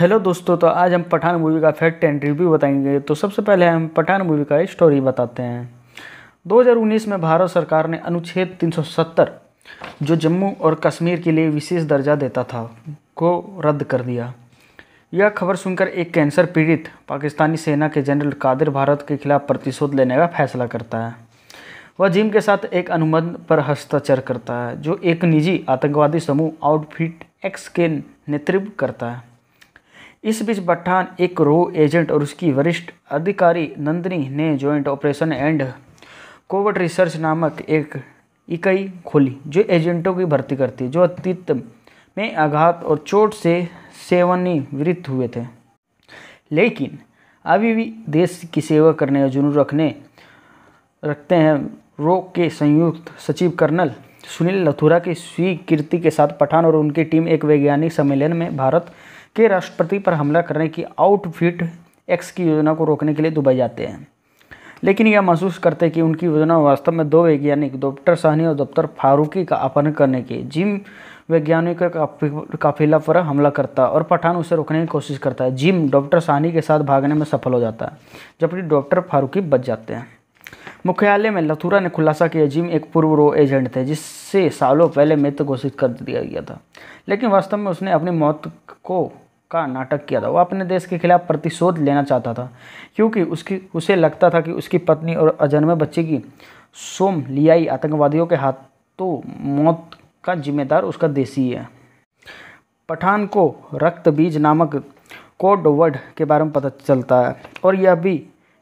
hello दोस्तों तो आज हम पठान मूवी का फैक्ट एंड रिव्यू बताएंगे तो सबसे पहले हम पठान मूवी का स्टोरी बताते हैं 2019 में भारत सरकार ने अनुच्छेद 370 जो जम्मू और कश्मीर के लिए विशेष दर्जा देता था को रद्द कर दिया यह खबर सुनकर एक कैंसर पीड़ित पाकिस्तानी सेना के जनरल कादिर भारत के खिलाफ प्रतिशोध लेने का फैसला करता है वह जिम के साथ एक अनुबंध पर हस्ताक्षर करता है जो एक निजी आतंकवादी समूह आउटफिट एक्स के नेतृत्व करता है इस बीच पठान एक रो एजेंट और उसकी वरिष्ठ अधिकारी नंदनी ने joint operation and Covid research नामक एक इकाई खोली जो एजेंटों की भर्ती करती है जो अतीत में आघात और चोट से सेवानिवृत्त हुए थे लेकिन अभी भी देश की सेवा करने का जुनून रखने रखते हैं रो के संयुक्त सचिव कर्नल सुनील लथुरा की स्वीकृति के साथ पठान और उनकी टीम एक वैज्ञानिक सम्मेलन में भारत के राष्ट्रपति पर हमला करने की आउटफिट एक्स की योजना को रोकने के लिए दुबई जाते हैं लेकिन यह महसूस करते कि उनकी योजना वास्तव में दो वैज्ञानिक डॉक्टर सहनी और डॉक्टर फारूकी का अपहरण करने की जिम वैज्ञानिक काफिला पर हमला करता और पठान उसे रोकने की कोशिश करता है जिम डॉक्टर सहनी के साथ भागने में सफल हो जाता है जबकि डॉक्टर फारूकी बच जाते हैं मुख्यालय में लथुरा ने खुलासा किया जिम एक पूर्व रो एजेंट थे जिससे सालों पहले मृत घोषित कर दिया गया था लेकिन वास्तव में उसने अपनी मौत को का नाटक किया था वो अपने देश के खिलाफ प्रतिशोध लेना चाहता था क्योंकि उसकी उसे लगता था कि उसकी पत्नी और अजन्मे बच्चे की सोम लियाई आतंकवादियों के हाथों मौत का जिम्मेदार उसका देसी है पठान को रक्त बीज नामक कोड वर्ड के बारे में पता चलता है और यह भी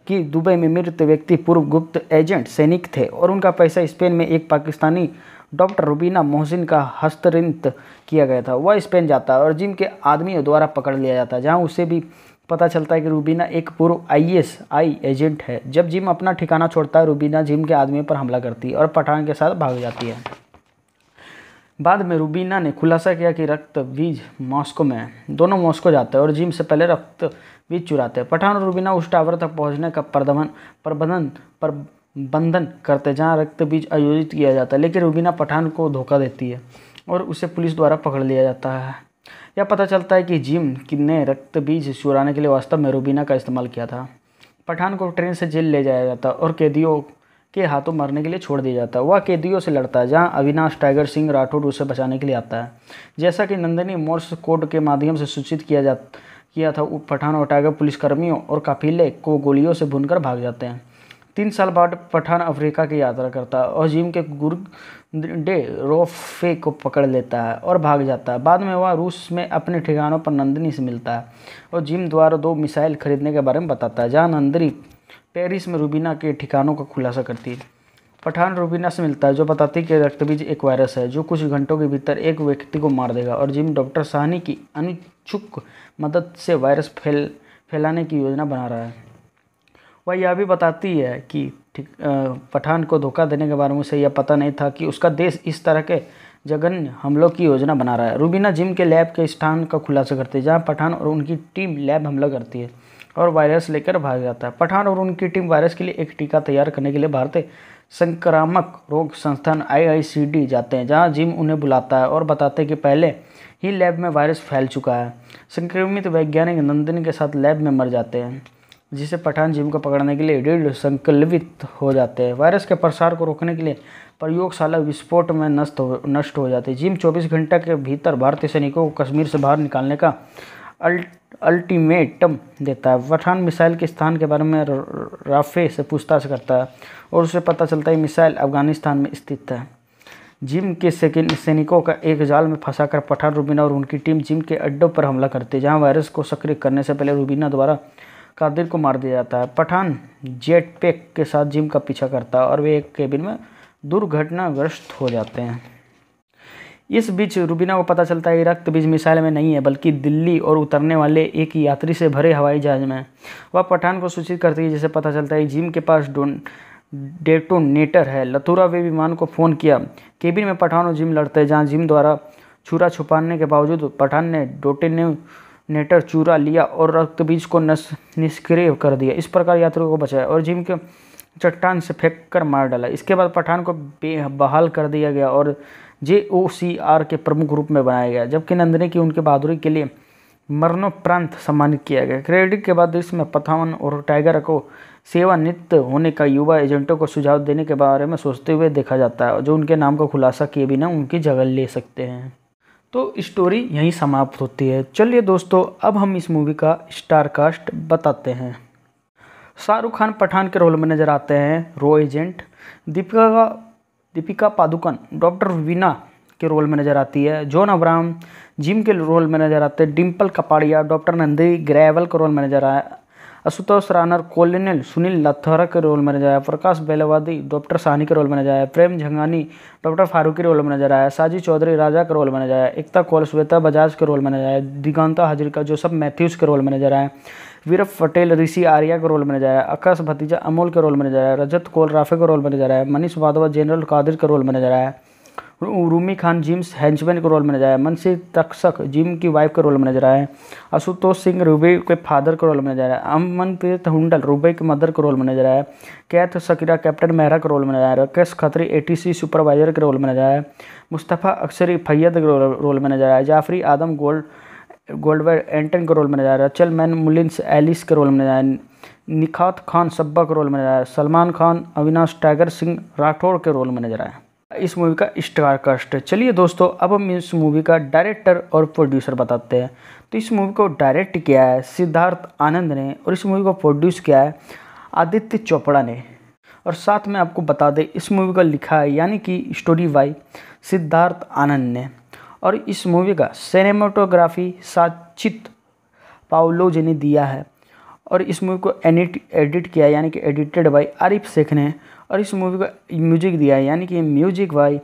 कि दुबई में मृत व्यक्ति पूर्व गुप्त एजेंट सैनिक थे और उनका पैसा स्पेन में एक पाकिस्तानी डॉक्टर रूबीना मोहसिन का हस्तरित किया गया था वह स्पेन जाता है और जिम के आदमियों द्वारा पकड़ लिया जाता है जहाँ उसे भी पता चलता है कि रूबीना एक पूर्व आईएसआई एजेंट है जब जिम अपना ठिकाना छोड़ता है रूबीना जिम के आदमियों पर हमला करती है और पठान के साथ भाग जाती है बाद में रूबीना ने खुलासा किया कि रक्त बीज मॉस्को में है दोनों मॉस्को जाते हैं और जिम से पहले रक्त बीज चुराते हैं पठान और रूबीना उस टावर तक पहुंचने का प्रबंधन प्रबंधन पर बंधन करते जहाँ रक्त बीज आयोजित किया जाता है लेकिन रुबीना पठान को धोखा देती है और उसे पुलिस द्वारा पकड़ लिया जाता है यह पता चलता है कि जिम ने रक्त बीज चुराने के लिए वास्तव में रुबीना का इस्तेमाल किया था पठान को ट्रेन से जेल ले जाया जाता और कैदियों के हाथों मरने के लिए छोड़ दिया जाता है वह कैदियों से लड़ता है जहाँ अविनाश टाइगर सिंह राठौड़ उसे बचाने के लिए आता है जैसा कि नंदनी मोर्स कोड के माध्यम से सूचित किया जा किया था पठान और टाइगर पुलिसकर्मियों और काफिले को गोलियों से भूनकर भाग जाते हैं तीन साल बाद पठान अफ्रीका की यात्रा करता है और जिम के गुरु डे रोफे को पकड़ लेता है और भाग जाता है बाद में वह रूस में अपने ठिकानों पर नंदिनी से मिलता है और जिम द्वारा दो मिसाइल खरीदने के बारे में बताता है जहाँ नंदिनी पेरिस में रूबीना के ठिकानों का खुलासा करती है पठान रूबीना से मिलता है जो बताती है कि रक्तबीज एक वायरस है जो कुछ घंटों के भीतर एक व्यक्ति को मार देगा और जिम डॉक्टर साहनी की अनुच्छुक मदद से वायरस फैल फैलाने की योजना बना रहा है वह यह भी बताती है कि ठीक पठान को धोखा देने के बारे में उसे यह पता नहीं था कि उसका देश इस तरह के जघन्य हमलों की योजना बना रहा है रूबीना जिम के लैब के स्थान का खुलासा करती है जहाँ पठान और उनकी टीम लैब हमला करती है और वायरस लेकर भाग जाता है पठान और उनकी टीम वायरस के लिए एक टीका तैयार करने के लिए भारतीय संक्रामक रोग संस्थान आईआईसीडी जाते हैं जहां जिम उन्हें बुलाता है और बताते हैं कि पहले ही लैब में वायरस फैल चुका है संक्रमित वैज्ञानिक नंदिनी के साथ लैब में मर जाते हैं जिसे पठान जीव को पकड़ने के लिए रीढ़ संकल्पित हो जाते हैं वायरस के प्रसार को रोकने के लिए प्रयोगशाला विस्फोट में नष्ट हो नष्ट हो जाती है जिम 24 घंटे के भीतर भारतीय सैनिकों को कश्मीर से बाहर निकालने का अल्टीमेटम देता है पठान मिसाइल के स्थान के बारे में राफे से पूछताछ करता है और उसे पता चलता है मिसाइल अफगानिस्तान में स्थित है जिम के सैनिकों का एक जाल में फंसाकर पठान रूबीना और उनकी टीम जिम के अड्डों पर हमला करती है जहां वायरस को सक्रिय करने से पहले रूबीना द्वारा कादिर को मार दिया जाता है पठान जेट पैक के साथ जिम का पीछा करता है और वे एक केबिन में दुर्घटनाग्रस्त हो जाते हैं इस बीच रूबीना को पता चलता है कि रक्त बीज मिसाइल में नहीं है बल्कि दिल्ली और उतरने वाले एक यात्री से भरे हवाई जहाज में वह पठान को सूचित करती है जिसे पता चलता है कि जिम के पास डोन डेटोनेटर है लथुरा वे विमान को फ़ोन किया केबिन में पठान और जिम लड़ते हैं जहाँ जिम द्वारा छुरा छुपाने के बावजूद पठान ने डोटेने नेटर चूरा लिया और रक्त बीज को नस निष्क्रिय कर दिया इस प्रकार यात्रियों को बचाया और जिम के चट्टान से फेंक कर मार डाला इसके बाद पठान को बहाल कर दिया गया और जे ओ सी आर के प्रमुख रूप में बनाया गया जबकि नंदनी की उनके बहादुरी के लिए मरणोपरांत सम्मानित किया गया क्रेडिट के बाद इसमें पथावन और टाइगर को सेवानित होने का युवा एजेंटों को सुझाव देने के बारे में सोचते हुए देखा जाता है जो उनके नाम का खुलासा किए बिना उनकी जगह ले सकते हैं तो स्टोरी यहीं समाप्त होती है चलिए दोस्तों अब हम इस मूवी का स्टार कास्ट बताते हैं शाहरुख खान पठान के रोल में नज़र आते हैं रो एजेंट दीपिका का दीपिका पादुकन डॉक्टर वीना के रोल में नज़र आती है जॉन अब्राम जिम के रोल में नज़र आते हैं डिम्पल कपाड़िया डॉक्टर नंदी ग्रेवल के रोल में नज़र आया आशुतोष रानर कोलिनल सुनील लथहरा के रोल में नजर आया प्रकाश बेलवादी डॉक्टर सानी के रोल में नजर आया प्रेम झंगानी डॉक्टर फारूक रोल में नजर आया साजी चौधरी राजा के रोल में नजर आया एकता कौल श्वेता बजाज के रोल में नजर आया दिगंता हजरिका जोसफ मैथ्यूज के रोल में नजर आया वीरभ पटेल ऋषि आर्या के रोल में नजर आया आकाश भतीजा अमोल के रोल में नजर आया रजत कौल राफे के रोल में नजर आया मनीष वाधवा जनरल कादिर के रोल में नजर आया रूमी खान जिम्स हैंचमैन के रोल में नजर आया मनसी तक्षक जिम की वाइफ के रोल में नजर आया आशुतोष सिंह रूबे के फादर के रोल में नजर आया अमनप्रीत हुंडल रूबे के मदर के रोल में नजर आया कैथ सकीरा कैप्टन मेहरा के रोल में नजर आया राकेश खत्री ए सुपरवाइजर के रोल में नजर आया मुस्तफ़ा अक्षरी फैयद के रोल में नजर आया जाफरी आदम गोल्ड गोल्डवेयर एंटन के रोल में नजर आया रचल मैन मुलिन्स एलिस के रोल में नजर आया निखात खान सब्बा के रोल में नजर आया सलमान खान अविनाश टाइगर सिंह राठौड़ के रोल में नजर आया इस मूवी का स्टार कास्ट चलिए दोस्तों अब हम इस मूवी का डायरेक्टर और प्रोड्यूसर बताते हैं तो इस मूवी को डायरेक्ट किया है सिद्धार्थ आनंद ने और इस मूवी को प्रोड्यूस किया है आदित्य चोपड़ा ने और साथ में आपको बता दें इस मूवी का लिखा है यानी कि स्टोरी बाई सिद्धार्थ आनंद ने और इस मूवी का सिनेमाटोग्राफी साचित पाउलोज ने दिया है और इस मूवी को एडिट एडिट किया यानी कि एडिटेड बाई आरिफ शेख ने और इस मूवी का म्यूजिक दिया है यानी कि म्यूजिक भाई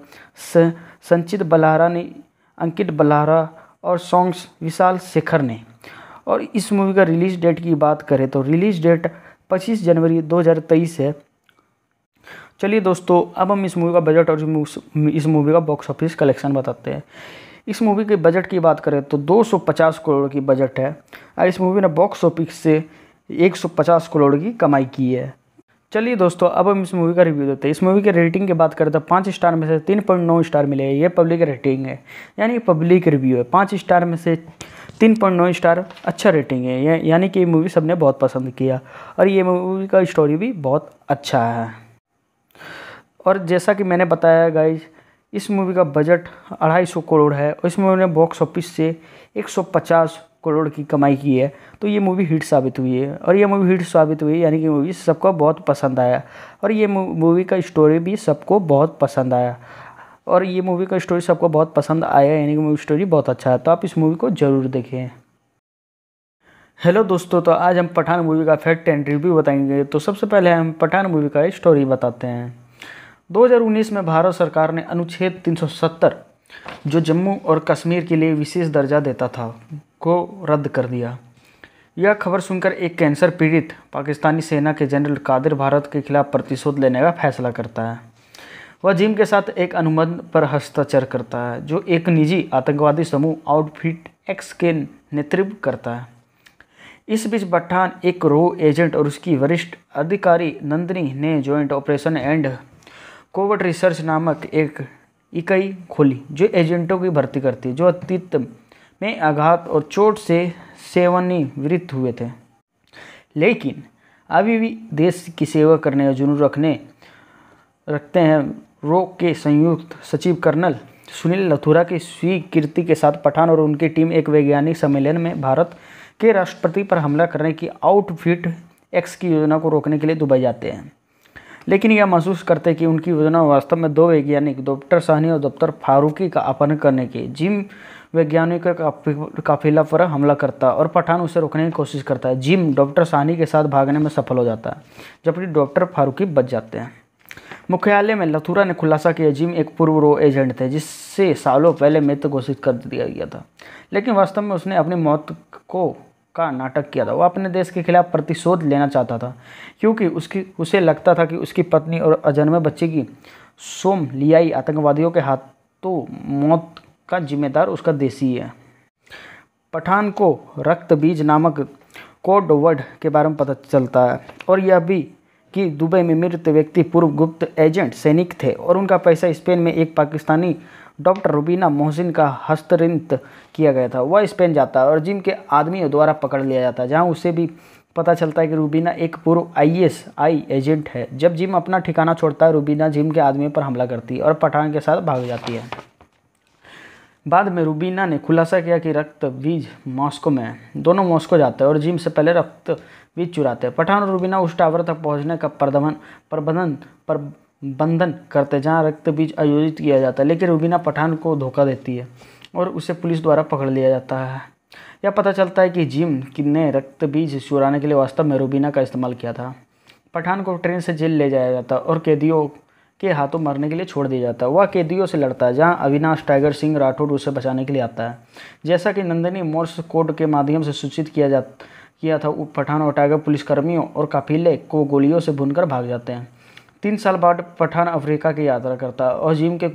संचित बलारा ने अंकित बलारा और सॉन्ग्स विशाल शेखर ने और इस मूवी का रिलीज़ डेट की बात करें तो रिलीज़ डेट 25 जनवरी 2023 है चलिए दोस्तों अब हम इस मूवी का बजट और इस मूवी का बॉक्स ऑफिस कलेक्शन बताते हैं इस मूवी के बजट की बात करें तो 250 करोड़ की बजट है इस मूवी ने बॉक्स ऑफिस से 150 करोड़ की कमाई की है चलिए दोस्तों अब हम इस मूवी का रिव्यू देते हैं इस मूवी के रेटिंग की बात करें तो पाँच स्टार में से तीन पॉइंट नौ स्टार मिलेगा ये पब्लिक रेटिंग है यानी पब्लिक रिव्यू है पाँच स्टार में से तीन पॉइंट नौ स्टार अच्छा रेटिंग है यानी कि ये मूवी सबने बहुत पसंद किया और ये मूवी का स्टोरी भी बहुत अच्छा है और जैसा कि मैंने बताया गाइज इस मूवी का बजट अढ़ाई सौ करोड़ है और इस मूवी ने बॉक्स ऑफिस से एक सौ पचास करोड़ की कमाई की है तो ये मूवी हिट साबित हुई है और ये मूवी हिट साबित हुई यानी कि मूवी सबको बहुत पसंद आया और ये मूवी का स्टोरी भी सबको बहुत पसंद आया और ये मूवी का स्टोरी सबको बहुत पसंद आया यानी कि मूवी स्टोरी बहुत अच्छा है तो आप इस मूवी को ज़रूर देखें हेलो दोस्तों तो आज हम पठान मूवी का फैक्ट एंड रिव्यू बताएंगे तो सबसे पहले हम पठान मूवी का स्टोरी बताते हैं 2019 में भारत सरकार ने अनुच्छेद 370 जो जम्मू और कश्मीर के लिए विशेष दर्जा देता था को रद्द कर दिया यह खबर सुनकर एक कैंसर पीड़ित पाकिस्तानी सेना के जनरल कादिर भारत के खिलाफ प्रतिशोध लेने का फैसला करता है वह जिम के साथ एक अनुबंध पर हस्ताक्षर करता है जो एक निजी आतंकवादी समूह आउटफिट एक्स के नेतृत्व करता है इस बीच बठान एक रो एजेंट और उसकी वरिष्ठ अधिकारी नंदनी ने joint operation and Covid research नामक एक इकाई खोली जो एजेंटों की भर्ती करती है जो अतीत में आघात और चोट से सेवानिवृत्त हुए थे लेकिन अभी भी देश की सेवा करने का जुनून रखने रखते हैं रोग के संयुक्त सचिव कर्नल सुनील लथुरा की स्वीकृति के साथ पठान और उनकी टीम एक वैज्ञानिक सम्मेलन में भारत के राष्ट्रपति पर हमला करने की आउटफिट एक्स की योजना को रोकने के लिए दुबई जाते हैं लेकिन यह महसूस करते हैं कि उनकी योजना वास्तव में दो वैज्ञानिक डॉक्टर सहनी और डॉक्टर फारूकी का अपहरण करने की जिम वैज्ञानिक का काफिला पर हमला करता और पठान उसे रोकने की कोशिश करता है जिम डॉक्टर सानी के साथ भागने में सफल हो जाता है जबकि डॉक्टर फारूकी बच जाते हैं मुख्यालय में लथुरा ने खुलासा किया जिम एक पूर्व रो एजेंट थे जिससे सालों पहले मृत घोषित कर दिया गया था लेकिन वास्तव में उसने अपनी मौत को का नाटक किया था वह अपने देश के खिलाफ प्रतिशोध लेना चाहता था क्योंकि उसकी उसे लगता था कि उसकी पत्नी और अजन्मे बच्चे की सोम लियाई आतंकवादियों के हाथों मौत का जिम्मेदार उसका देसी है पठान को रक्त बीज नामक कोड वर्ड के बारे में पता चलता है और यह भी कि दुबई में मृत व्यक्ति पूर्व गुप्त एजेंट सैनिक थे और उनका पैसा स्पेन में एक पाकिस्तानी डॉक्टर रुबीना मोहसिन का हस्तरित किया गया था वह स्पेन जाता है और जिम के आदमियों द्वारा पकड़ लिया जाता है जहाँ उसे भी पता चलता है कि रूबीना एक पूर्व आईएसआई एजेंट है जब जिम अपना ठिकाना छोड़ता है रूबीना जिम के आदमियों पर हमला करती है और पठान के साथ भाग जाती है बाद में रूबीना ने खुलासा किया कि रक्त बीज मॉस्को में है दोनों मॉस्को जाते हैं और जिम से पहले रक्त बीज चुराते हैं पठान और रूबीना उस टावर तक पहुंचने का प्रदमन प्रबंधन प्रबंधन करते जहां रक्त बीज आयोजित किया जाता है लेकिन रूबीना पठान को धोखा देती है और उसे पुलिस द्वारा पकड़ लिया जाता है यह पता चलता है कि जिम ने रक्त बीज चुराने के लिए वास्तव में रूबीना का इस्तेमाल किया था पठान को ट्रेन से जेल ले जाया जाता और कैदियों के हाथों मारने के लिए छोड़ दिया जाता है वह कैदियों से लड़ता है जहाँ अविनाश टाइगर सिंह राठौर उसे बचाने के लिए आता है जैसा कि नंदनी मोर्स कोड के माध्यम से सूचित किया जा किया था पठान और टाइगर पुलिसकर्मियों और काफिले को गोलियों से भूनकर भाग जाते हैं तीन साल बाद पठान अफ्रीका की यात्रा करता है और जिम के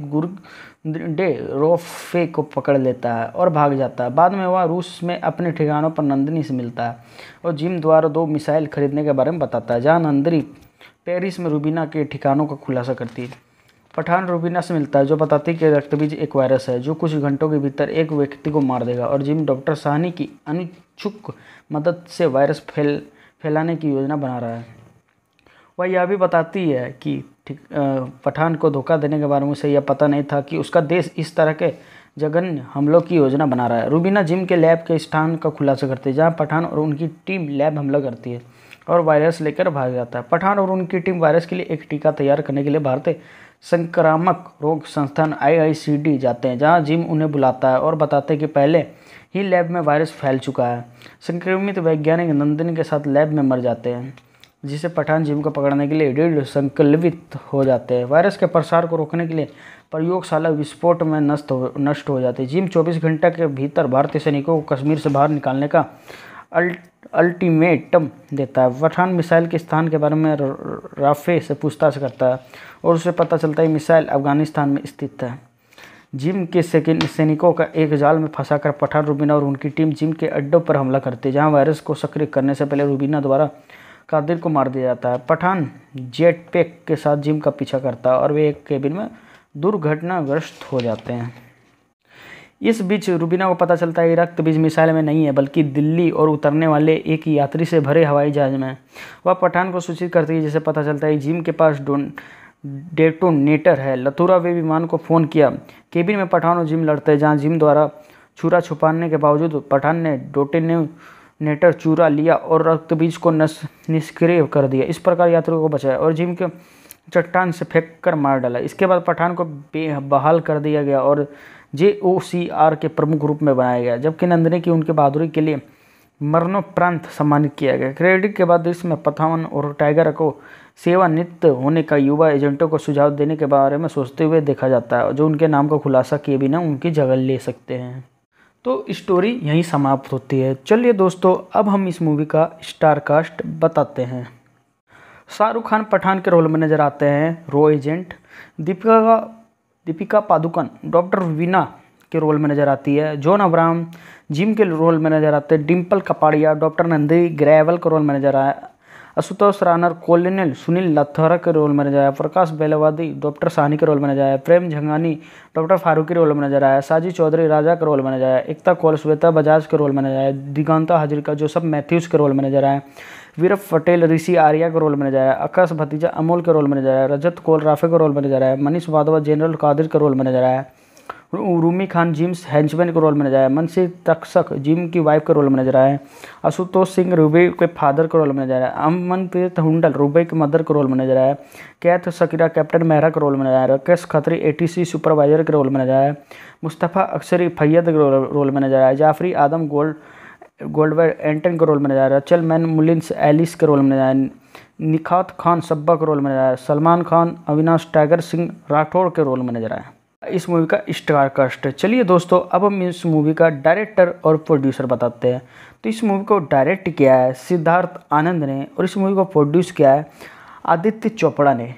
डे रोफे को पकड़ लेता है और भाग जाता है बाद में वह रूस में अपने ठिकानों पर नंदिनी से मिलता है और जिम द्वारा दो मिसाइल खरीदने के बारे में बताता है जहाँ नंदनी पेरिस में रूबीना के ठिकानों का खुलासा करती है पठान रूबीना से मिलता है जो बताती है कि रक्तबीज एक वायरस है जो कुछ घंटों के भीतर एक व्यक्ति को मार देगा और जिम डॉक्टर साहनी की अनुच्छुक मदद से वायरस फैल फैलाने की योजना बना रहा है वह यह भी बताती है कि पठान को धोखा देने के बारे में उसे यह पता नहीं था कि उसका देश इस तरह के जघन्य हमलों की योजना बना रहा है रूबीना जिम के लैब के स्थान का खुलासा करती है जहाँ पठान और उनकी टीम लैब हमला करती है और वायरस लेकर भाग जाता है पठान और उनकी टीम वायरस के लिए एक टीका तैयार करने के लिए भारतीय संक्रामक रोग संस्थान आईआईसीडी जाते हैं जहां जिम उन्हें बुलाता है और बताते हैं कि पहले ही लैब में वायरस फैल चुका है संक्रमित वैज्ञानिक नंदिनी के साथ लैब में मर जाते हैं जिसे पठान जिम को पकड़ने के लिए दृढ़ संकल्पित हो जाते हैं वायरस के प्रसार को रोकने के लिए प्रयोगशाला विस्फोट में नष्ट हो नष्ट हो जाती है जिम चौबीस घंटे के भीतर भारतीय सैनिकों को कश्मीर से बाहर निकालने का अल्टीमेटम देता है वठान मिसाइल के स्थान के बारे में राफे से पूछताछ करता है और उसे पता चलता है मिसाइल अफगानिस्तान में स्थित है जिम के सैनिकों का एक जाल में फंसाकर पठान रूबीना और उनकी टीम जिम के अड्डों पर हमला करती है जहां वायरस को सक्रिय करने से पहले रूबीना द्वारा कादिर को मार दिया जाता है पठान जेट पैक के साथ जिम का पीछा करता है और वे एक केबिन में दुर्घटनाग्रस्त हो जाते हैं इस बीच रूबीना को पता चलता है रक्त बीज मिसाइल में नहीं है बल्कि दिल्ली और उतरने वाले एक यात्री से भरे हवाई जहाज में वह पठान को सूचित करती है जिसे पता चलता है जिम के पास डोन डेटोनेटर है लथुरा वे विमान को फ़ोन किया केबिन में पठान और जिम लड़ते हैं जहाँ जिम द्वारा छुरा छुपाने के बावजूद पठान ने डोटेनेटर चूरा लिया और रक्तबीज को निष्क्रिय कर दिया इस प्रकार यात्रियों को बचाया और जिम के चट्टान से फेंक कर मार डाला इसके बाद पठान को बहाल कर दिया गया और जे ओ सी आर के प्रमुख रूप में बनाया गया जबकि नंदिनी की उनके बहादुरी के लिए मरणोपरांत सम्मानित किया गया क्रेडिट के बाद इसमें पथावन और टाइगर को सेवानित होने का युवा एजेंटों को सुझाव देने के बारे में सोचते हुए देखा जाता है जो उनके नाम का खुलासा किए बिना उनकी जगह ले सकते हैं तो स्टोरी यहीं समाप्त होती है चलिए दोस्तों अब हम इस मूवी का स्टार कास्ट बताते हैं शाहरुख खान पठान के रोल में नज़र आते हैं रो एजेंट दीपिका दीपिका पादुकन डॉक्टर वीना के रोल में नज़र आती है जॉन अब्राहम जिम के रोल में नज़र आते हैं डिम्पल कपाड़िया डॉक्टर नंदी ग्रेवल के रोल में नज़र आया आशुतोष रानर कोलिनल सुनील लथौरा के रोल में नजर आया प्रकाश बेलवादी डॉक्टर सानी के रोल में नजर आया प्रेम झंगानी डॉक्टर फारूक रोल में नजर आया साजी चौधरी राजा के रोल में नजर आया एकता कौल श्वेता बजाज के रोल में नजर आया दिगंता हजरिका जोसफ मैथ्यूज के रोल में नजर आया वीरभ पटेल ऋषि आर्या का रोल बनाया जा रहा है आकाश भतीजा अमोल का रोल बनाया जा रहा है रजत कोल राफे का रोल बनाया जा रहा है मनीष वाधवा जनरल कादिर का रोल बनाया जा रहा है रूमी खान जिम्स हैंचमैन का रोल बनाया जा रहा है मनसी तक्षक जिम की वाइफ का रोल बनाया जा रहा है आशुतोष सिंह रूबे के फादर का रोल बनाया जा रहा है अमनप्रीत हुंडल रूबे के मदर का रोल बनाया जा रहा है कैथ सकीरा कैप्टन मेहरा का रोल बनाया जा रहा है राकेश खत्री एटीसी सुपरवाइजर का रोल बनाया जा रहा है मुस्तफ़ा अक्सरी फैयद का रोल बनाया जा रहा है Jafri Adam Gold Goldberg Anton का रोल में नजर आ रहा है चल मैन मुलिंस एलिस के रोल में नजर आ रहा है निखात खान सब्बा का रोल में नजर है सलमान खान अविनाश टाइगर सिंह राठौड़ के रोल में नजर आया इस मूवी का स्टार कास्ट है चलिए दोस्तों अब हम इस मूवी का डायरेक्टर और प्रोड्यूसर बताते हैं तो इस मूवी को डायरेक्ट किया है सिद्धार्थ आनंद ने और इस मूवी को प्रोड्यूस किया है आदित्य चोपड़ा ने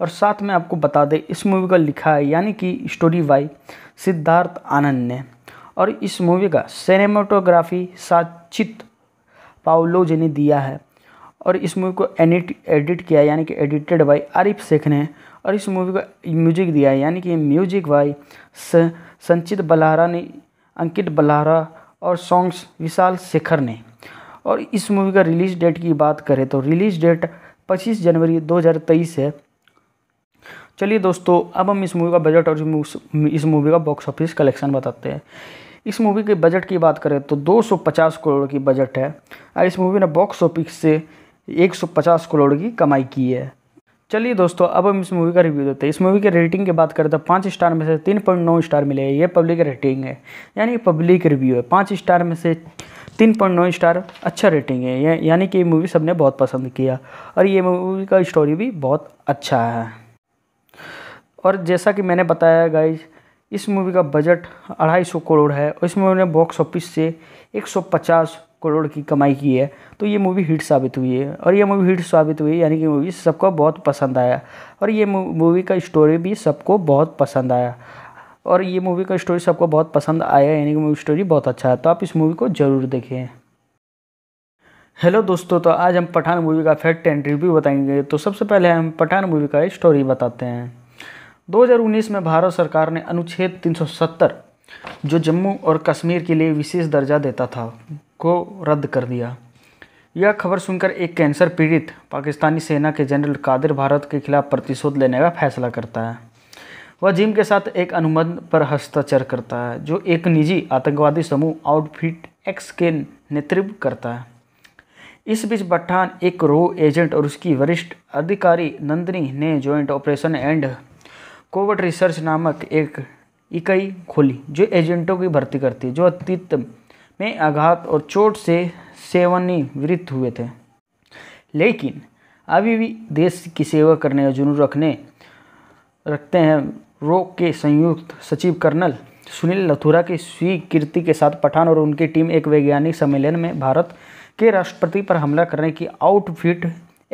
और साथ में आपको बता दें इस मूवी का लिखा है यानी कि स्टोरी बाई सिद्धार्थ आनंद ने और इस मूवी का सिनेमाटोग्राफी साचित पाओलोज ने दिया है और इस मूवी को एडिट एडिट किया यानी कि एडिटेड बाय आरिफ शेख ने और इस मूवी का म्यूजिक दिया है यानी कि म्यूजिक बाई संचित बलहारा ने अंकित बलहारा और सॉन्ग्स विशाल शेखर ने और इस मूवी का रिलीज़ डेट की बात करें तो रिलीज़ डेट 25 जनवरी 2023 है चलिए दोस्तों अब हम इस मूवी का बजट और इस मूवी का बॉक्स ऑफिस कलेक्शन बताते हैं इस मूवी के बजट की बात करें तो 250 करोड़ की बजट है और इस मूवी ने बॉक्स ऑफिस से 150 करोड़ की कमाई की है चलिए दोस्तों अब हम इस मूवी का रिव्यू देते हैं इस मूवी के रेटिंग की बात करें तो पाँच स्टार में से तीन पॉइंट नौ स्टार मिले ये पब्लिक रेटिंग है यानी पब्लिक रिव्यू है पाँच स्टार में से तीन पॉइंट नौ स्टार अच्छा रेटिंग है यानी कि ये मूवी सबने बहुत पसंद किया और ये मूवी का स्टोरी भी बहुत अच्छा है और जैसा कि मैंने बताया गाइज इस मूवी का बजट अढ़ाई सौ करोड़ है और इस मूवी ने बॉक्स ऑफिस से 150 करोड़ की कमाई की है तो ये मूवी हिट साबित हुई है और ये मूवी हिट साबित हुई यानी कि मूवी सबको बहुत पसंद आया और ये मूवी का स्टोरी भी सबको बहुत पसंद आया और ये मूवी का स्टोरी सबको बहुत पसंद आया यानी कि मूवी स्टोरी बहुत अच्छा है तो आप इस मूवी को ज़रूर देखें हेलो दोस्तों तो आज हम पठान मूवी का फैक्ट एंड रिव्यू बताएंगे तो सबसे पहले हम पठान मूवी का स्टोरी बताते हैं 2019 में भारत सरकार ने अनुच्छेद 370 जो जम्मू और कश्मीर के लिए विशेष दर्जा देता था को रद्द कर दिया यह खबर सुनकर एक कैंसर पीड़ित पाकिस्तानी सेना के जनरल कादिर भारत के खिलाफ प्रतिशोध लेने का फैसला करता है वह जिम के साथ एक अनुबंध पर हस्ताक्षर करता है जो एक निजी आतंकवादी समूह आउटफिट एक्स के नेतृत्व करता है इस बीच पठान एक रो एजेंट और उसकी वरिष्ठ अधिकारी नंदनी ने जॉइंट ऑपरेशन एंड कोवट रिसर्च नामक एक इकाई खोली जो एजेंटों की भर्ती करती है जो अतीत में आघात और चोट से सेवानिवृत्त हुए थे लेकिन अभी भी देश की सेवा करने का जुनून रखने रखते हैं रोग के संयुक्त सचिव कर्नल सुनील लथुरा की स्वीकृति के साथ पठान और उनकी टीम एक वैज्ञानिक सम्मेलन में भारत के राष्ट्रपति पर हमला करने की आउटफिट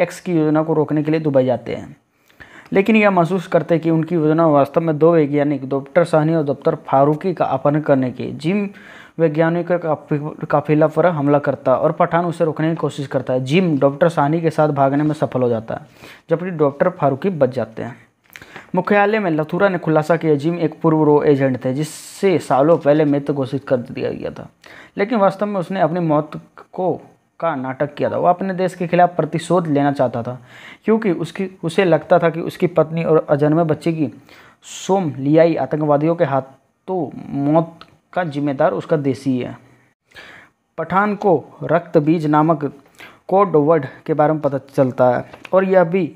एक्स की योजना को रोकने के लिए दुबई जाते हैं लेकिन यह महसूस करते कि उनकी योजना वास्तव में दो वैज्ञानिक डॉक्टर सहनी और डॉक्टर फारूकी का अपहरण करने की जिम वैज्ञानिक काफिला पर हमला करता और पठान उसे रोकने की कोशिश करता है जिम डॉक्टर सहनी के साथ भागने में सफल हो जाता है जबकि डॉक्टर फारूकी बच जाते हैं मुख्यालय में लथुरा ने खुलासा किया जिम एक पूर्व रो एजेंट थे जिससे सालों पहले मृत घोषित कर दिया गया था लेकिन वास्तव में उसने अपनी मौत को का नाटक किया था वो अपने देश के खिलाफ प्रतिशोध लेना चाहता था क्योंकि उसकी उसे लगता था कि उसकी पत्नी और अजन्मे बच्चे की सोम लियाई आतंकवादियों के हाथों मौत का जिम्मेदार उसका देसी है पठान को रक्त बीज नामक कोड वर्ड के बारे में पता चलता है और यह भी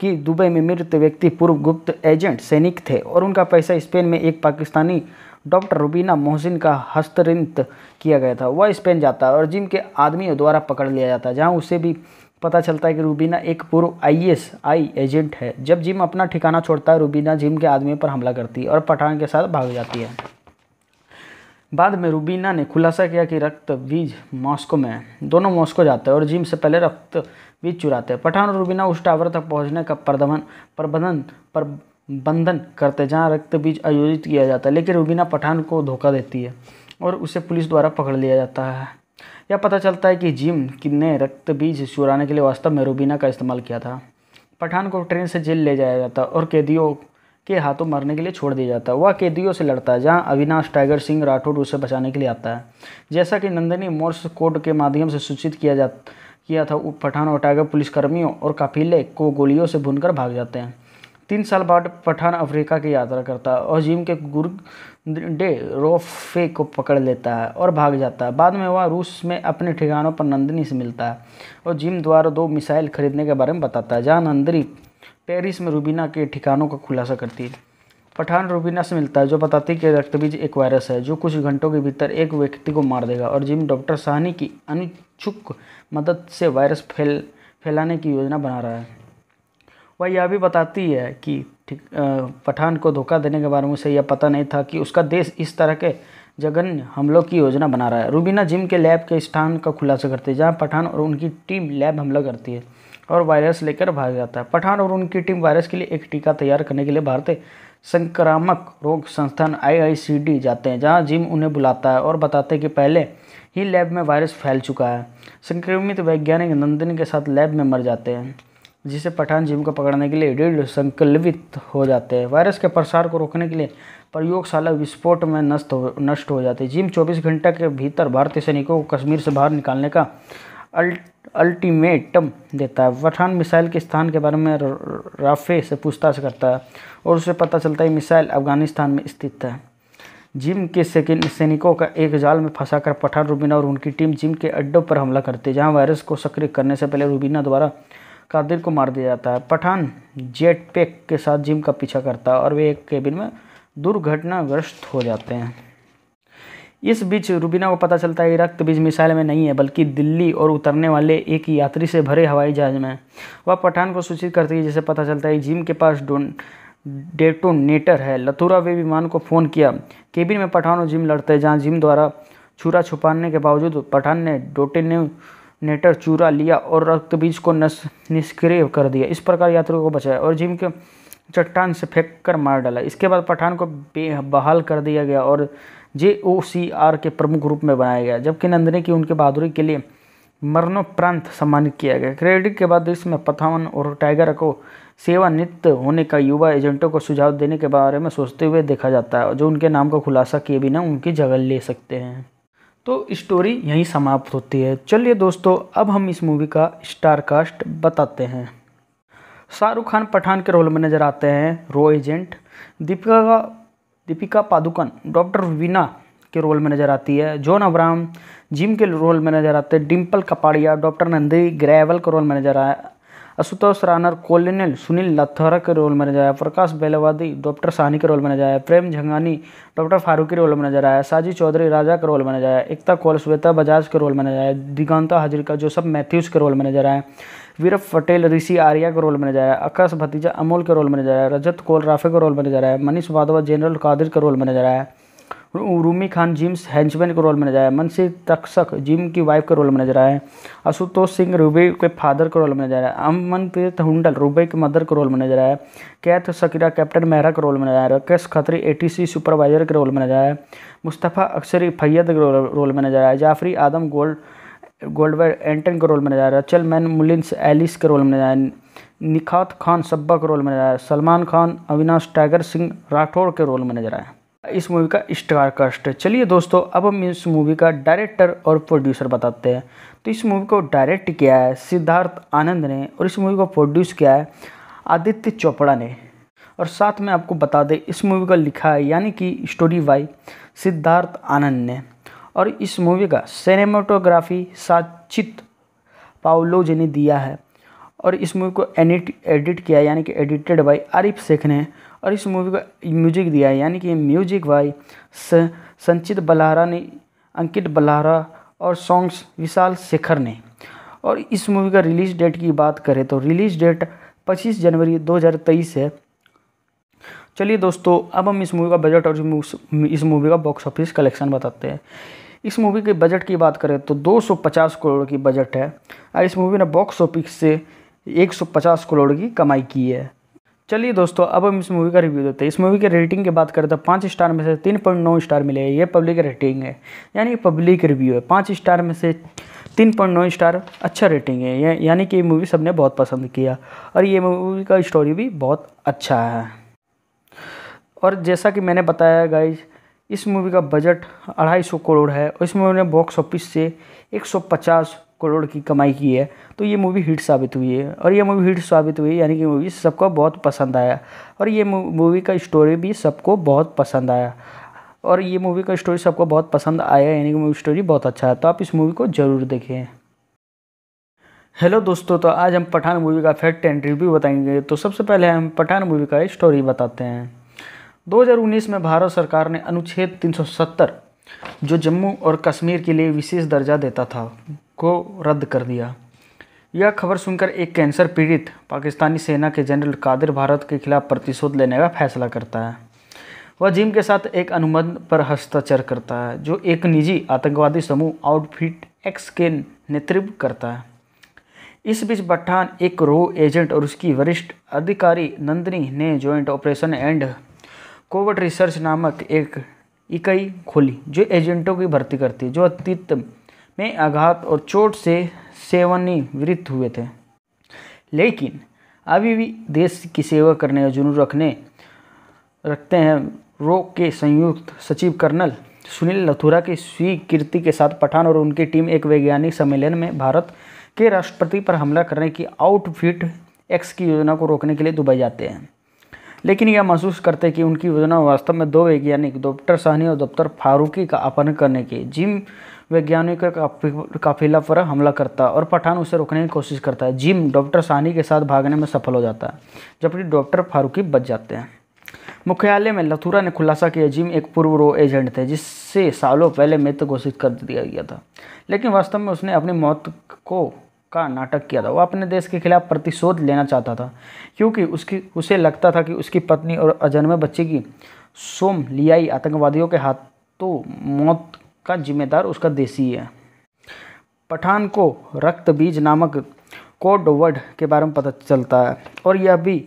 कि दुबई में मृत व्यक्ति पूर्व गुप्त एजेंट सैनिक थे और उनका पैसा स्पेन में एक पाकिस्तानी डॉक्टर रूबीना मोहसिन का हस्तरित किया गया था वह स्पेन जाता है और जिम के आदमियों द्वारा पकड़ लिया जाता है जहाँ उसे भी पता चलता है कि रूबीना एक पूर्व आईएसआई एजेंट है जब जिम अपना ठिकाना छोड़ता है रूबीना जिम के आदमियों पर हमला करती है और पठान के साथ भाग जाती है बाद में रूबीना ने खुलासा किया कि रक्त बीज मॉस्को में है दोनों मॉस्को जाते हैं और जिम से पहले रक्त बीज चुराते हैं पठान और रूबीना उस टावर तक पहुंचने का प्रबंधन प्रबंधन पर बंधन करते जहाँ रक्त बीज आयोजित किया जाता है लेकिन रुबीना पठान को धोखा देती है और उसे पुलिस द्वारा पकड़ लिया जाता है यह पता चलता है कि जिम ने रक्त बीज चुराने के लिए वास्तव में रुबीना का इस्तेमाल किया था पठान को ट्रेन से जेल ले जाया जाता और कैदियों के हाथों मरने के लिए छोड़ दिया जाता है वह कैदियों से लड़ता है जहाँ अविनाश टाइगर सिंह राठौर उसे बचाने के लिए आता है जैसा कि नंदनी मोर्स कोड के माध्यम से सूचित किया जा किया था पठान और टाइगर पुलिसकर्मियों और काफिले को गोलियों से भूनकर भाग जाते हैं तीन साल बाद पठान अफ्रीका की यात्रा करता है और जिम के गुर डे रोफे को पकड़ लेता है और भाग जाता है बाद में वह रूस में अपने ठिकानों पर नंदिनी से मिलता है और जिम द्वारा दो मिसाइल खरीदने के बारे में बताता है जहाँ नंदिनी पेरिस में रूबीना के ठिकानों का खुलासा करती है पठान रूबीना से मिलता है जो बताती है कि रक्तबीज एक वायरस है जो कुछ घंटों के भीतर एक व्यक्ति को मार देगा और जिम डॉक्टर साहनी की अनिच्छुक मदद से वायरस फैल फैलाने की योजना बना रहा है वह यह भी बताती है कि ठीक पठान को धोखा देने के बारे में उसे यह पता नहीं था कि उसका देश इस तरह के जघन्य हमलों की योजना बना रहा है रूबीना जिम के लैब के स्थान का खुलासा करती है जहाँ पठान और उनकी टीम लैब हमला करती है और वायरस लेकर भाग जाता है पठान और उनकी टीम वायरस के लिए एक टीका तैयार करने के लिए भारतीय संक्रामक रोग संस्थान आईआईसीडी जाते हैं जहां जिम उन्हें बुलाता है और बताते हैं कि पहले ही लैब में वायरस फैल चुका है संक्रमित वैज्ञानिक नंदिनी के साथ लैब में मर जाते हैं जिसे पठान जीव को पकड़ने के लिए ऋण संकल्पित हो जाते हैं वायरस के प्रसार को रोकने के लिए प्रयोगशाला विस्फोट में नष्ट हो नष्ट हो जाती है जिम 24 घंटे के भीतर भारतीय सैनिकों को कश्मीर से बाहर निकालने का अल्टीमेटम देता है पठान मिसाइल के स्थान के बारे में राफे से पूछताछ करता है और उसे पता चलता है मिसाइल अफगानिस्तान में स्थित है जिम के सैनिकों का एक जाल में फंसाकर पठान रूबीना और उनकी टीम जिम के अड्डों पर हमला करती है जहां वायरस को सक्रिय करने से पहले रूबीना द्वारा कादिर को मार दिया जाता है पठान जेट पैक के साथ जिम का पीछा करता है और वे एक केबिन में दुर्घटनाग्रस्त हो जाते हैं इस बीच रूबीना को पता चलता है कि रक्त बीज मिसाइल में नहीं है बल्कि दिल्ली और उतरने वाले एक यात्री से भरे हवाई जहाज में वह पठान को सूचित करती है जिसे पता चलता है कि जिम के पास डोन डेटोनेटर है लथुरा वे विमान को फ़ोन किया केबिन में पठान और जिम लड़ते हैं जहाँ जिम द्वारा छुरा छुपाने के बावजूद पठान ने डोटेन्यू नेटर चूरा लिया और रक्त बीज को निष्क्रिय कर दिया इस प्रकार यात्रियों को बचाया और जिम के चट्टान से फेंक कर मार डाला इसके बाद पठान को बहाल कर दिया गया और जे ओ सी आर के प्रमुख रूप में बनाया गया जबकि नंदनी की उनके बहादुरी के लिए मरणोपरांत सम्मानित किया गया क्रेडिट के बाद इसमें पथावन और टाइगर को सेवानित होने का युवा एजेंटों को सुझाव देने के बारे में सोचते हुए देखा जाता है जो उनके नाम का खुलासा किए बिना उनकी जगह ले सकते हैं तो स्टोरी यहीं समाप्त होती है चलिए दोस्तों अब हम इस मूवी का स्टार कास्ट बताते हैं शाहरुख खान पठान के रोल में नज़र आते हैं रो एजेंट दीपिका दीपिका पादुकन डॉक्टर वीना के रोल में नज़र आती है जॉन अब्राम जिम के रोल में नज़र आते हैं डिम्पल कपाड़िया डॉक्टर नंदी ग्रेवल के रोल में नज़र आया आशुतोष रानर कोलोनल सुनील लाथारा के रोल में नजर आया प्रकाश बेलवादी डॉक्टर सानी के रोल में नजर आया प्रेम झंगानी डॉक्टर फारूक के रोल में नजर आया साजी चौधरी राजा के रोल में नजर आया एकता कौल श्वेता बजाज के रोल में नजर आया दिगंता हजरिका जोसफ मैथ्यूज के रोल में नजर आया वीरभ पटेल ऋषि आर्या के रोल में नजर आया आकाश भतीजा अमोल के रोल में नजर आया रजत कौल राफे के रोल में नजर आया मनीष वाधवा जनरल कादिर के रोल में नजर आया रूमी खान जिम्स हैंचमैन के रोल में नजर आया मनसी तक्षक जिम की वाइफ के रोल में नजर आए आशुतोष सिंह रूबे के फादर के रोल में नजर आया अमनप्रीत हुडल रूबे के मदर के रोल में नजर आया कैथ सकीरा कैप्टन मेहरा के रोल में नजर राकेश खत्री ए सुपरवाइजर के रोल में नजर आया मुस्तफ़ा अक्सर फैयद के रोल में नजर आया जाफरी आदम गोल्ड गोल्डवेयर एंटन के रोल में नजर आया रचल मैन मुलिन्स एलिस के रोल में नजर आए निखात खान सब्बा के रोल में नजर आया सलमान खान अविनाश टाइगर सिंह राठौड़ के रोल में नजर आया इस मूवी का स्टार कास्ट चलिए दोस्तों अब हम इस मूवी का डायरेक्टर और प्रोड्यूसर बताते हैं तो इस मूवी को डायरेक्ट किया है सिद्धार्थ आनंद ने और इस मूवी को प्रोड्यूस किया है आदित्य चोपड़ा ने और साथ में आपको बता दें इस मूवी का लिखा है यानी कि स्टोरी बाई सिद्धार्थ आनंद ने और इस मूवी का सिनेमाटोग्राफी साचित पाउलोज ने दिया है और इस मूवी को एडिट एडिट किया यानी कि एडिटेड बाई आरिफ शेख ने और इस मूवी का म्यूजिक दिया है यानी कि म्यूजिक भाई संचित बलारा ने अंकित बलारा और सॉन्ग्स विशाल शेखर ने और इस मूवी का रिलीज़ डेट की बात करें तो रिलीज़ डेट 25 जनवरी 2023 है चलिए दोस्तों अब हम इस मूवी का बजट और इस मूवी का बॉक्स ऑफिस कलेक्शन बताते हैं इस मूवी के बजट की बात करें तो 250 करोड़ की बजट है और इस मूवी ने बॉक्स ऑफिस से 150 करोड़ की कमाई की है चलिए दोस्तों अब हम इस मूवी का रिव्यू देते हैं इस मूवी के रेटिंग की बात करें तो पाँच स्टार में से तीन पॉइंट नौ स्टार मिलेगा ये पब्लिक रेटिंग है यानी पब्लिक रिव्यू है पाँच स्टार में से तीन पॉइंट नौ स्टार अच्छा रेटिंग है यानी कि ये मूवी सबने बहुत पसंद किया और ये मूवी का स्टोरी भी बहुत अच्छा है और जैसा कि मैंने बताया गाइज इस मूवी का बजट अढ़ाई सौ करोड़ है और इस मूवी ने बॉक्स ऑफिस से एक सौ पचास करोड़ की कमाई की है तो ये मूवी हिट साबित हुई है और ये मूवी हिट साबित हुई यानी कि मूवी सबको बहुत पसंद आया और ये मूवी का स्टोरी भी सबको बहुत पसंद आया और ये मूवी का स्टोरी सबको बहुत पसंद आया यानी कि मूवी स्टोरी बहुत अच्छा है तो आप इस मूवी को ज़रूर देखें हेलो दोस्तों तो आज हम पठान मूवी का फैक्ट एंड रिव्यू बताएंगे तो सबसे पहले हम पठान मूवी का स्टोरी बताते हैं 2019 में भारत सरकार ने अनुच्छेद 370 जो जम्मू और कश्मीर के लिए विशेष दर्जा देता था को रद्द कर दिया यह खबर सुनकर एक कैंसर पीड़ित पाकिस्तानी सेना के जनरल कादिर भारत के खिलाफ प्रतिशोध लेने का फैसला करता है वह जिम के साथ एक अनुबंध पर हस्ताक्षर करता है जो एक निजी आतंकवादी समूह आउटफिट एक्स के नेतृत्व करता है इस बीच बठान एक रो एजेंट और उसकी वरिष्ठ अधिकारी नंदनी ने joint operation and Covid research नामक एक इकाई खोली जो एजेंटों की भर्ती करती है जो अतीत में आघात और चोट से सेवानिवृत्त हुए थे लेकिन अभी भी देश की सेवा करने का जुनून रखने रखते हैं रोग के संयुक्त सचिव कर्नल सुनील लथुरा की स्वीकृति के साथ पठान और उनकी टीम एक वैज्ञानिक सम्मेलन में भारत के राष्ट्रपति पर हमला करने की आउटफिट एक्स की योजना को रोकने के लिए दुबई जाते हैं लेकिन यह महसूस करते हैं कि उनकी योजना वास्तव में दो वैज्ञानिक डॉक्टर सहनी और डॉक्टर फारूकी का अपहरण करने के जिम वैज्ञानिक का काफिला पर हमला करता और पठान उसे रोकने की कोशिश करता है जिम डॉक्टर सानी के साथ भागने में सफल हो जाता है जबकि डॉक्टर फारूकी बच जाते हैं मुख्यालय में लथुरा ने खुलासा किया जिम एक पूर्व रो एजेंट थे जिससे सालों पहले मृत घोषित कर दिया गया था लेकिन वास्तव में उसने अपनी मौत को का नाटक किया था वह अपने देश के खिलाफ प्रतिशोध लेना चाहता था क्योंकि उसकी उसे लगता था कि उसकी पत्नी और अजन्मे बच्चे की सोम लियाई आतंकवादियों के हाथों मौत का जिम्मेदार उसका देसी है पठान को रक्त बीज नामक कोड वर्ड के बारे में पता चलता है और यह भी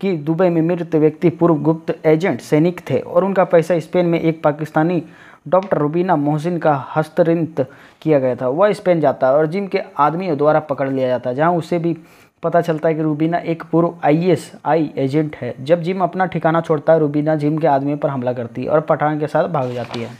कि दुबई में मृत व्यक्ति पूर्व गुप्त एजेंट सैनिक थे और उनका पैसा स्पेन में एक पाकिस्तानी डॉक्टर रुबीना मोहसिन का हस्तरित किया गया था वह स्पेन जाता है और जिम के आदमियों द्वारा पकड़ लिया जाता है जहाँ उसे भी पता चलता है कि रूबीना एक पूर्व आईएसआई एजेंट है जब जिम अपना ठिकाना छोड़ता है रूबीना जिम के आदमियों पर हमला करती है और पठान के साथ भाग जाती है